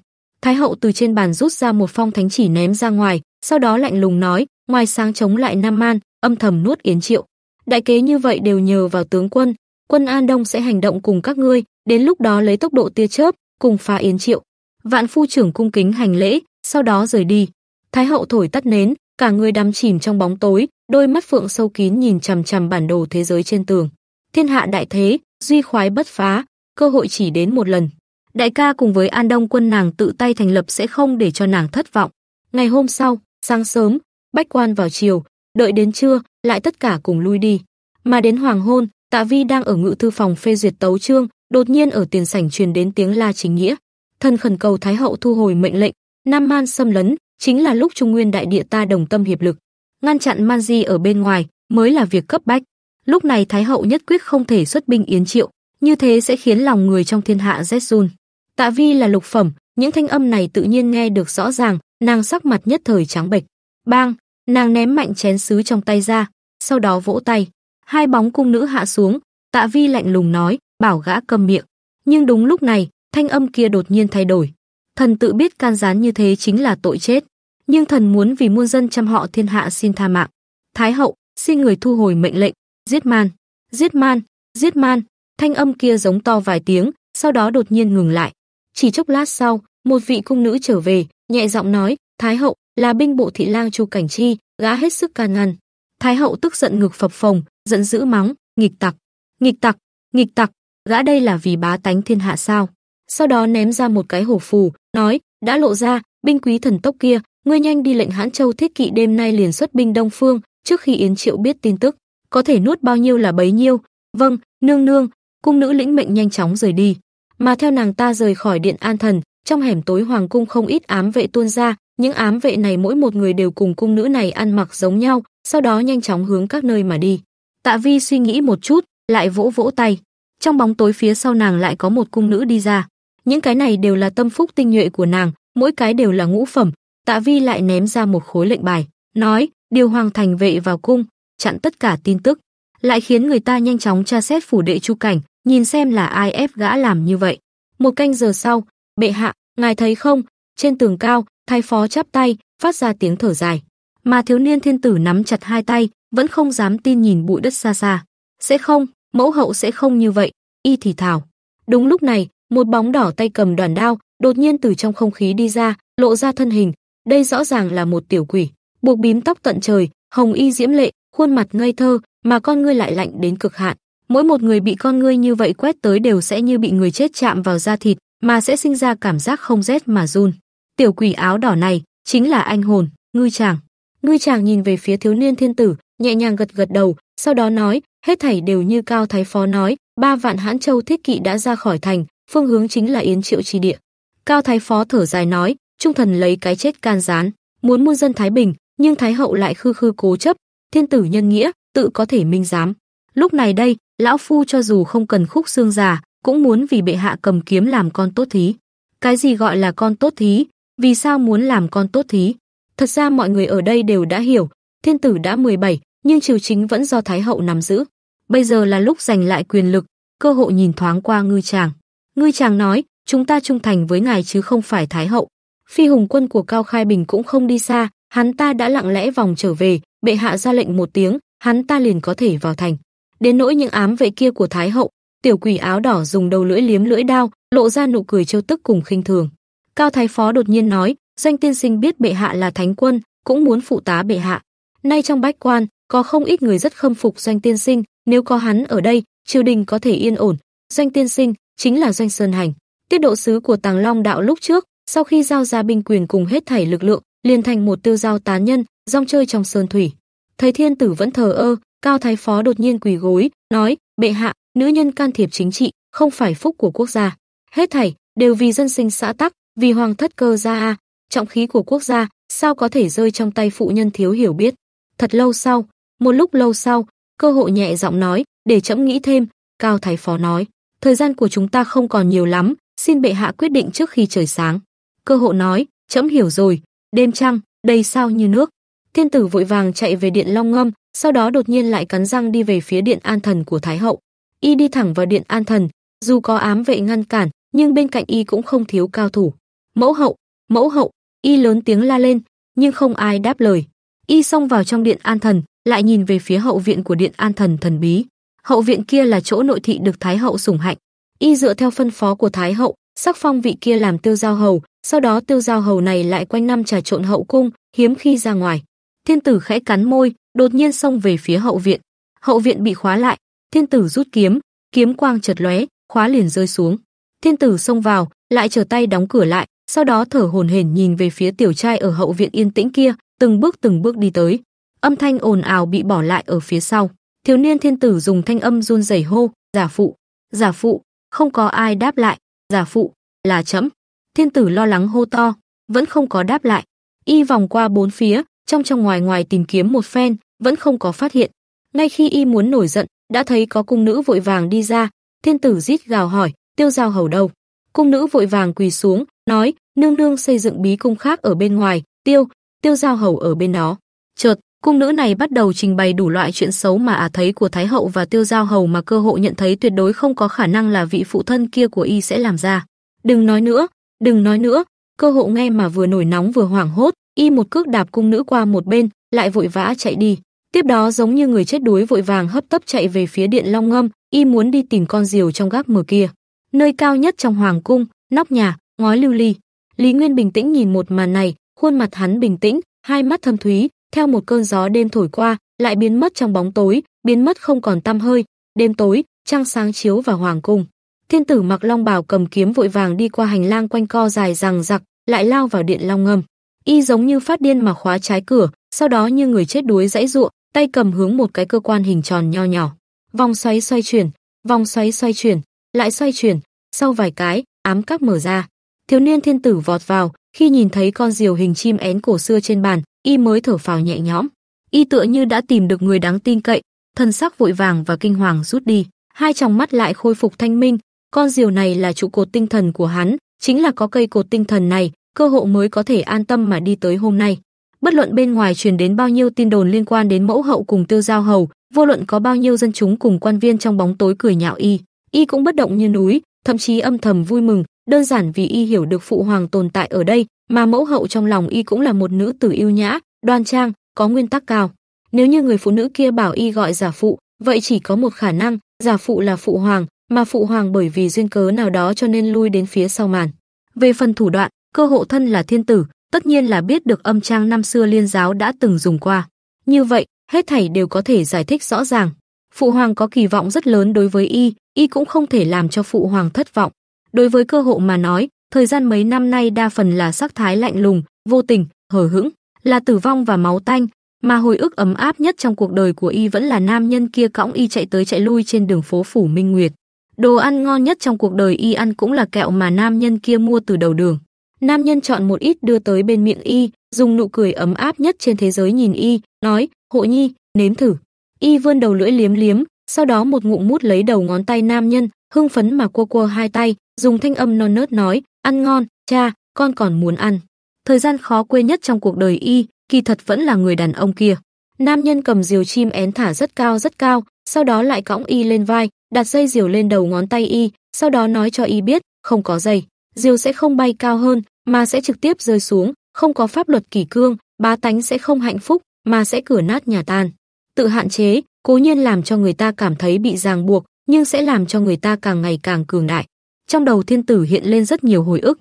Thái hậu từ trên bàn rút ra một phong thánh chỉ ném ra ngoài, sau đó lạnh lùng nói, ngoài sáng chống lại Nam An, âm thầm nuốt Yến Triệu. Đại kế như vậy đều nhờ vào tướng quân, quân An Đông sẽ hành động cùng các ngươi, đến lúc đó lấy tốc độ tia chớp, cùng phá Yến Triệu. Vạn phu trưởng cung kính hành lễ, sau đó rời đi. Thái hậu thổi tắt nến, cả người đắm chìm trong bóng tối, đôi mắt phượng sâu kín nhìn chằm chằm bản đồ thế giới trên tường. Thiên hạ đại thế, duy khoái bất phá, cơ hội chỉ đến một lần. Đại ca cùng với An Đông quân nàng tự tay thành lập sẽ không để cho nàng thất vọng. Ngày hôm sau, sáng sớm, bách quan vào chiều, đợi đến trưa, lại tất cả cùng lui đi. Mà đến hoàng hôn, Tạ Vi đang ở ngự thư phòng phê duyệt tấu chương, đột nhiên ở tiền sảnh truyền đến tiếng la chính nghĩa. Thân khẩn cầu Thái hậu thu hồi mệnh lệnh, Nam Man xâm lấn, chính là lúc Trung Nguyên đại địa ta đồng tâm hiệp lực, ngăn chặn Man Di ở bên ngoài mới là việc cấp bách. Lúc này Thái hậu nhất quyết không thể xuất binh yến triệu, như thế sẽ khiến lòng người trong thiên hạ rét run. Tạ Vi là lục phẩm, những thanh âm này tự nhiên nghe được rõ ràng, nàng sắc mặt nhất thời trắng bệch. Bang, nàng ném mạnh chén sứ trong tay ra, sau đó vỗ tay. Hai bóng cung nữ hạ xuống, Tạ Vi lạnh lùng nói, bảo gã câm miệng. Nhưng đúng lúc này, thanh âm kia đột nhiên thay đổi. Thần tự biết can gián như thế chính là tội chết, nhưng thần muốn vì muôn dân chăm họ thiên hạ xin tha mạng. Thái hậu, xin người thu hồi mệnh lệnh, giết man, giết man, giết man. Thanh âm kia giống to vài tiếng, sau đó đột nhiên ngừng lại. Chỉ chốc lát sau, một vị cung nữ trở về, nhẹ giọng nói, "Thái hậu, là binh bộ thị lang Chu Cảnh Chi, gã hết sức can ngăn." Thái hậu tức giận ngực phập phồng, giận dữ mắng, "Nghịch tặc, nghịch tặc, nghịch tặc, gã đây là vì bá tánh thiên hạ sao?" Sau đó ném ra một cái hổ phù, nói, "Đã lộ ra, binh quý thần tốc kia, ngươi nhanh đi lệnh Hãn Châu Thiết Kỵ đêm nay liền xuất binh Đông Phương, trước khi Yến Triệu biết tin tức, có thể nuốt bao nhiêu là bấy nhiêu." "Vâng, nương nương." Cung nữ lĩnh mệnh nhanh chóng rời đi mà theo nàng ta rời khỏi điện an thần, trong hẻm tối hoàng cung không ít ám vệ tuôn ra, những ám vệ này mỗi một người đều cùng cung nữ này ăn mặc giống nhau, sau đó nhanh chóng hướng các nơi mà đi. Tạ Vi suy nghĩ một chút, lại vỗ vỗ tay. Trong bóng tối phía sau nàng lại có một cung nữ đi ra. Những cái này đều là tâm phúc tinh nhuệ của nàng, mỗi cái đều là ngũ phẩm. Tạ Vi lại ném ra một khối lệnh bài, nói, điều hoàng thành vệ vào cung, chặn tất cả tin tức, lại khiến người ta nhanh chóng tra xét phủ đệ chu cảnh, nhìn xem là ai ép gã làm như vậy. Một canh giờ sau, bệ hạ, ngài thấy không, trên tường cao, thái phó chắp tay, phát ra tiếng thở dài. Mà thiếu niên thiên tử nắm chặt hai tay, vẫn không dám tin nhìn bụi đất xa xa. Sẽ không, mẫu hậu sẽ không như vậy, y thì thảo. Đúng lúc này, một bóng đỏ tay cầm đoàn đao, đột nhiên từ trong không khí đi ra, lộ ra thân hình. Đây rõ ràng là một tiểu quỷ, buộc bím tóc tận trời, hồng y diễm lệ, khuôn mặt ngây thơ, mà con ngươi lại lạnh đến cực hạn. Mỗi một người bị con ngươi như vậy quét tới đều sẽ như bị người chết chạm vào da thịt, mà sẽ sinh ra cảm giác không rét mà run. Tiểu quỷ áo đỏ này chính là anh hồn, ngư chàng. Ngư chàng nhìn về phía thiếu niên thiên tử, nhẹ nhàng gật gật đầu, sau đó nói, hết thảy đều như Cao Thái Phó nói, ba vạn hãn châu thiết kỵ đã ra khỏi thành, phương hướng chính là Yến Triệu chi địa. Cao Thái Phó thở dài nói, trung thần lấy cái chết can gián, muốn muôn dân Thái Bình, nhưng Thái Hậu lại khư khư cố chấp, thiên tử nhân nghĩa, tự có thể minh giám. Lúc này đây, lão phu cho dù không cần khúc xương già, cũng muốn vì bệ hạ cầm kiếm làm con tốt thí. Cái gì gọi là con tốt thí? Vì sao muốn làm con tốt thí? Thật ra mọi người ở đây đều đã hiểu, thiên tử đã 17, nhưng triều chính vẫn do thái hậu nắm giữ. Bây giờ là lúc giành lại quyền lực, cơ hội nhìn thoáng qua ngư chàng. Ngư chàng nói, chúng ta trung thành với ngài chứ không phải thái hậu. Phi hùng quân của Cao Khai Bình cũng không đi xa, hắn ta đã lặng lẽ vòng trở về, bệ hạ ra lệnh một tiếng, hắn ta liền có thể vào thành. Đến nỗi những ám vệ kia của Thái hậu, tiểu quỷ áo đỏ dùng đầu lưỡi liếm lưỡi đao, lộ ra nụ cười trêu tức cùng khinh thường. Cao thái phó đột nhiên nói, doanh tiên sinh biết bệ hạ là thánh quân, cũng muốn phụ tá bệ hạ. Nay trong bách quan, có không ít người rất khâm phục doanh tiên sinh, nếu có hắn ở đây, triều đình có thể yên ổn. Doanh tiên sinh chính là doanh sơn hành, tiết độ sứ của Tàng Long đạo lúc trước, sau khi giao ra binh quyền cùng hết thảy lực lượng, liền thành một tiêu giao tán nhân, rong chơi trong sơn thủy. Thấy thiên tử vẫn thờ ơ, Cao Thái Phó đột nhiên quỳ gối, nói, bệ hạ, nữ nhân can thiệp chính trị, không phải phúc của quốc gia. Hết thảy, đều vì dân sinh xã tắc, vì hoàng thất cơ gia a, trọng khí của quốc gia, sao có thể rơi trong tay phụ nhân thiếu hiểu biết. Thật lâu sau, một lúc lâu sau, cơ hội nhẹ giọng nói, để chậm nghĩ thêm, Cao Thái Phó nói, thời gian của chúng ta không còn nhiều lắm, xin bệ hạ quyết định trước khi trời sáng. Cơ hộ nói, trẫm hiểu rồi, đêm trăng, đầy sao như nước. Thiên tử vội vàng chạy về điện Long Ngâm, sau đó đột nhiên lại cắn răng đi về phía điện an thần của Thái hậu. Y đi thẳng vào điện an thần, dù có ám vệ ngăn cản, nhưng bên cạnh y cũng không thiếu cao thủ. Mẫu hậu, mẫu hậu, y lớn tiếng la lên, nhưng không ai đáp lời. Y xông vào trong điện an thần, lại nhìn về phía hậu viện của điện an thần thần bí. Hậu viện kia là chỗ nội thị được Thái hậu sủng hạnh. Y dựa theo phân phó của Thái hậu, sắc phong vị kia làm tiêu giao hầu, sau đó tiêu giao hầu này lại quanh năm trà trộn hậu cung, hiếm khi ra ngoài. Thiên tử khẽ cắn môi, đột nhiên xông về phía hậu viện. Hậu viện bị khóa lại, thiên tử rút kiếm, kiếm quang chợt lóe, khóa liền rơi xuống. Thiên tử xông vào, lại trở tay đóng cửa lại, sau đó thở hồn hển nhìn về phía tiểu trai ở hậu viện yên tĩnh kia, từng bước từng bước đi tới. Âm thanh ồn ào bị bỏ lại ở phía sau. Thiếu niên thiên tử dùng thanh âm run rẩy hô, "Giả phụ, giả phụ." Không có ai đáp lại, "Giả phụ" là chấm. Thiên tử lo lắng hô to, vẫn không có đáp lại. Y vòng qua bốn phía, trong trong ngoài ngoài tìm kiếm một phen, vẫn không có phát hiện. Ngay khi y muốn nổi giận, đã thấy có cung nữ vội vàng đi ra, thiên tử rít gào hỏi, tiêu giao hầu đâu? Cung nữ vội vàng quỳ xuống, nói, nương nương xây dựng bí cung khác ở bên ngoài, tiêu, tiêu giao hầu ở bên đó. Chợt, cung nữ này bắt đầu trình bày đủ loại chuyện xấu mà ả à thấy của Thái hậu và tiêu giao hầu mà cơ hội nhận thấy tuyệt đối không có khả năng là vị phụ thân kia của y sẽ làm ra. Đừng nói nữa, đừng nói nữa, cơ hội nghe mà vừa nổi nóng vừa hoảng hốt, y một cước đạp cung nữ qua một bên, lại vội vã chạy đi. Tiếp đó giống như người chết đuối vội vàng hấp tấp chạy về phía điện Long Ngâm, y muốn đi tìm con diều trong gác mở kia. Nơi cao nhất trong hoàng cung, nóc nhà, ngói lưu ly. Lý Nguyên bình tĩnh nhìn một màn này, khuôn mặt hắn bình tĩnh, hai mắt thâm thúy, theo một cơn gió đêm thổi qua, lại biến mất trong bóng tối, biến mất không còn tăm hơi. Đêm tối, trăng sáng chiếu vào hoàng cung. Thiên tử mặc long bào cầm kiếm vội vàng đi qua hành lang quanh co dài rằng giặc, lại lao vào điện long ngâm. Y giống như phát điên mà khóa trái cửa, sau đó như người chết đuối dãy ruộng, tay cầm hướng một cái cơ quan hình tròn nho nhỏ. Vòng xoáy xoay chuyển, vòng xoáy xoay chuyển, lại xoay chuyển, sau vài cái, ám các mở ra. Thiếu niên thiên tử vọt vào, khi nhìn thấy con diều hình chim én cổ xưa trên bàn, y mới thở phào nhẹ nhõm. Y tựa như đã tìm được người đáng tin cậy, thân sắc vội vàng và kinh hoàng rút đi, hai tròng mắt lại khôi phục thanh minh, con diều này là trụ cột tinh thần của hắn, chính là có cây cột tinh thần này, cơ hội mới có thể an tâm mà đi tới hôm nay. Bất luận bên ngoài truyền đến bao nhiêu tin đồn liên quan đến mẫu hậu cùng Tiêu Giao hầu, vô luận có bao nhiêu dân chúng cùng quan viên trong bóng tối cười nhạo y, y cũng bất động như núi, thậm chí âm thầm vui mừng, đơn giản vì y hiểu được phụ hoàng tồn tại ở đây, mà mẫu hậu trong lòng y cũng là một nữ tử yêu nhã, đoan trang, có nguyên tắc cao. Nếu như người phụ nữ kia bảo y gọi giả phụ, vậy chỉ có một khả năng, giả phụ là phụ hoàng, mà phụ hoàng bởi vì duyên cớ nào đó cho nên lui đến phía sau màn. Về phần thủ đoạn, cơ hộ thân là thiên tử, tất nhiên là biết được âm trang năm xưa liên giáo đã từng dùng qua. Như vậy, hết thảy đều có thể giải thích rõ ràng. Phụ hoàng có kỳ vọng rất lớn đối với y, y cũng không thể làm cho phụ hoàng thất vọng. Đối với cơ hộ mà nói, thời gian mấy năm nay đa phần là sắc thái lạnh lùng, vô tình, hờ hững, là tử vong và máu tanh, mà hồi ức ấm áp nhất trong cuộc đời của y vẫn là nam nhân kia cõng y chạy tới chạy lui trên đường phố phủ Minh Nguyệt. Đồ ăn ngon nhất trong cuộc đời y ăn cũng là kẹo mà nam nhân kia mua từ đầu đường. Nam nhân chọn một ít đưa tới bên miệng y, dùng nụ cười ấm áp nhất trên thế giới nhìn y, nói, hộ nhi, nếm thử. Y vươn đầu lưỡi liếm liếm, sau đó một ngụm mút lấy đầu ngón tay nam nhân, hưng phấn mà cua cua hai tay, dùng thanh âm non nớt nói, ăn ngon, cha, con còn muốn ăn. Thời gian khó quên nhất trong cuộc đời y, kỳ thật vẫn là người đàn ông kia. Nam nhân cầm diều chim én thả rất cao rất cao, sau đó lại cõng y lên vai, đặt dây diều lên đầu ngón tay y, sau đó nói cho y biết, không có dây diều sẽ không bay cao hơn mà sẽ trực tiếp rơi xuống, không có pháp luật kỷ cương, bá tánh sẽ không hạnh phúc mà sẽ cửa nát nhà tan. Tự hạn chế, cố nhiên làm cho người ta cảm thấy bị ràng buộc, nhưng sẽ làm cho người ta càng ngày càng cường đại. Trong đầu thiên tử hiện lên rất nhiều hồi ức.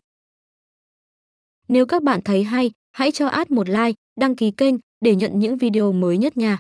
Nếu các bạn thấy hay, hãy cho ad một like, đăng ký kênh để nhận những video mới nhất nha.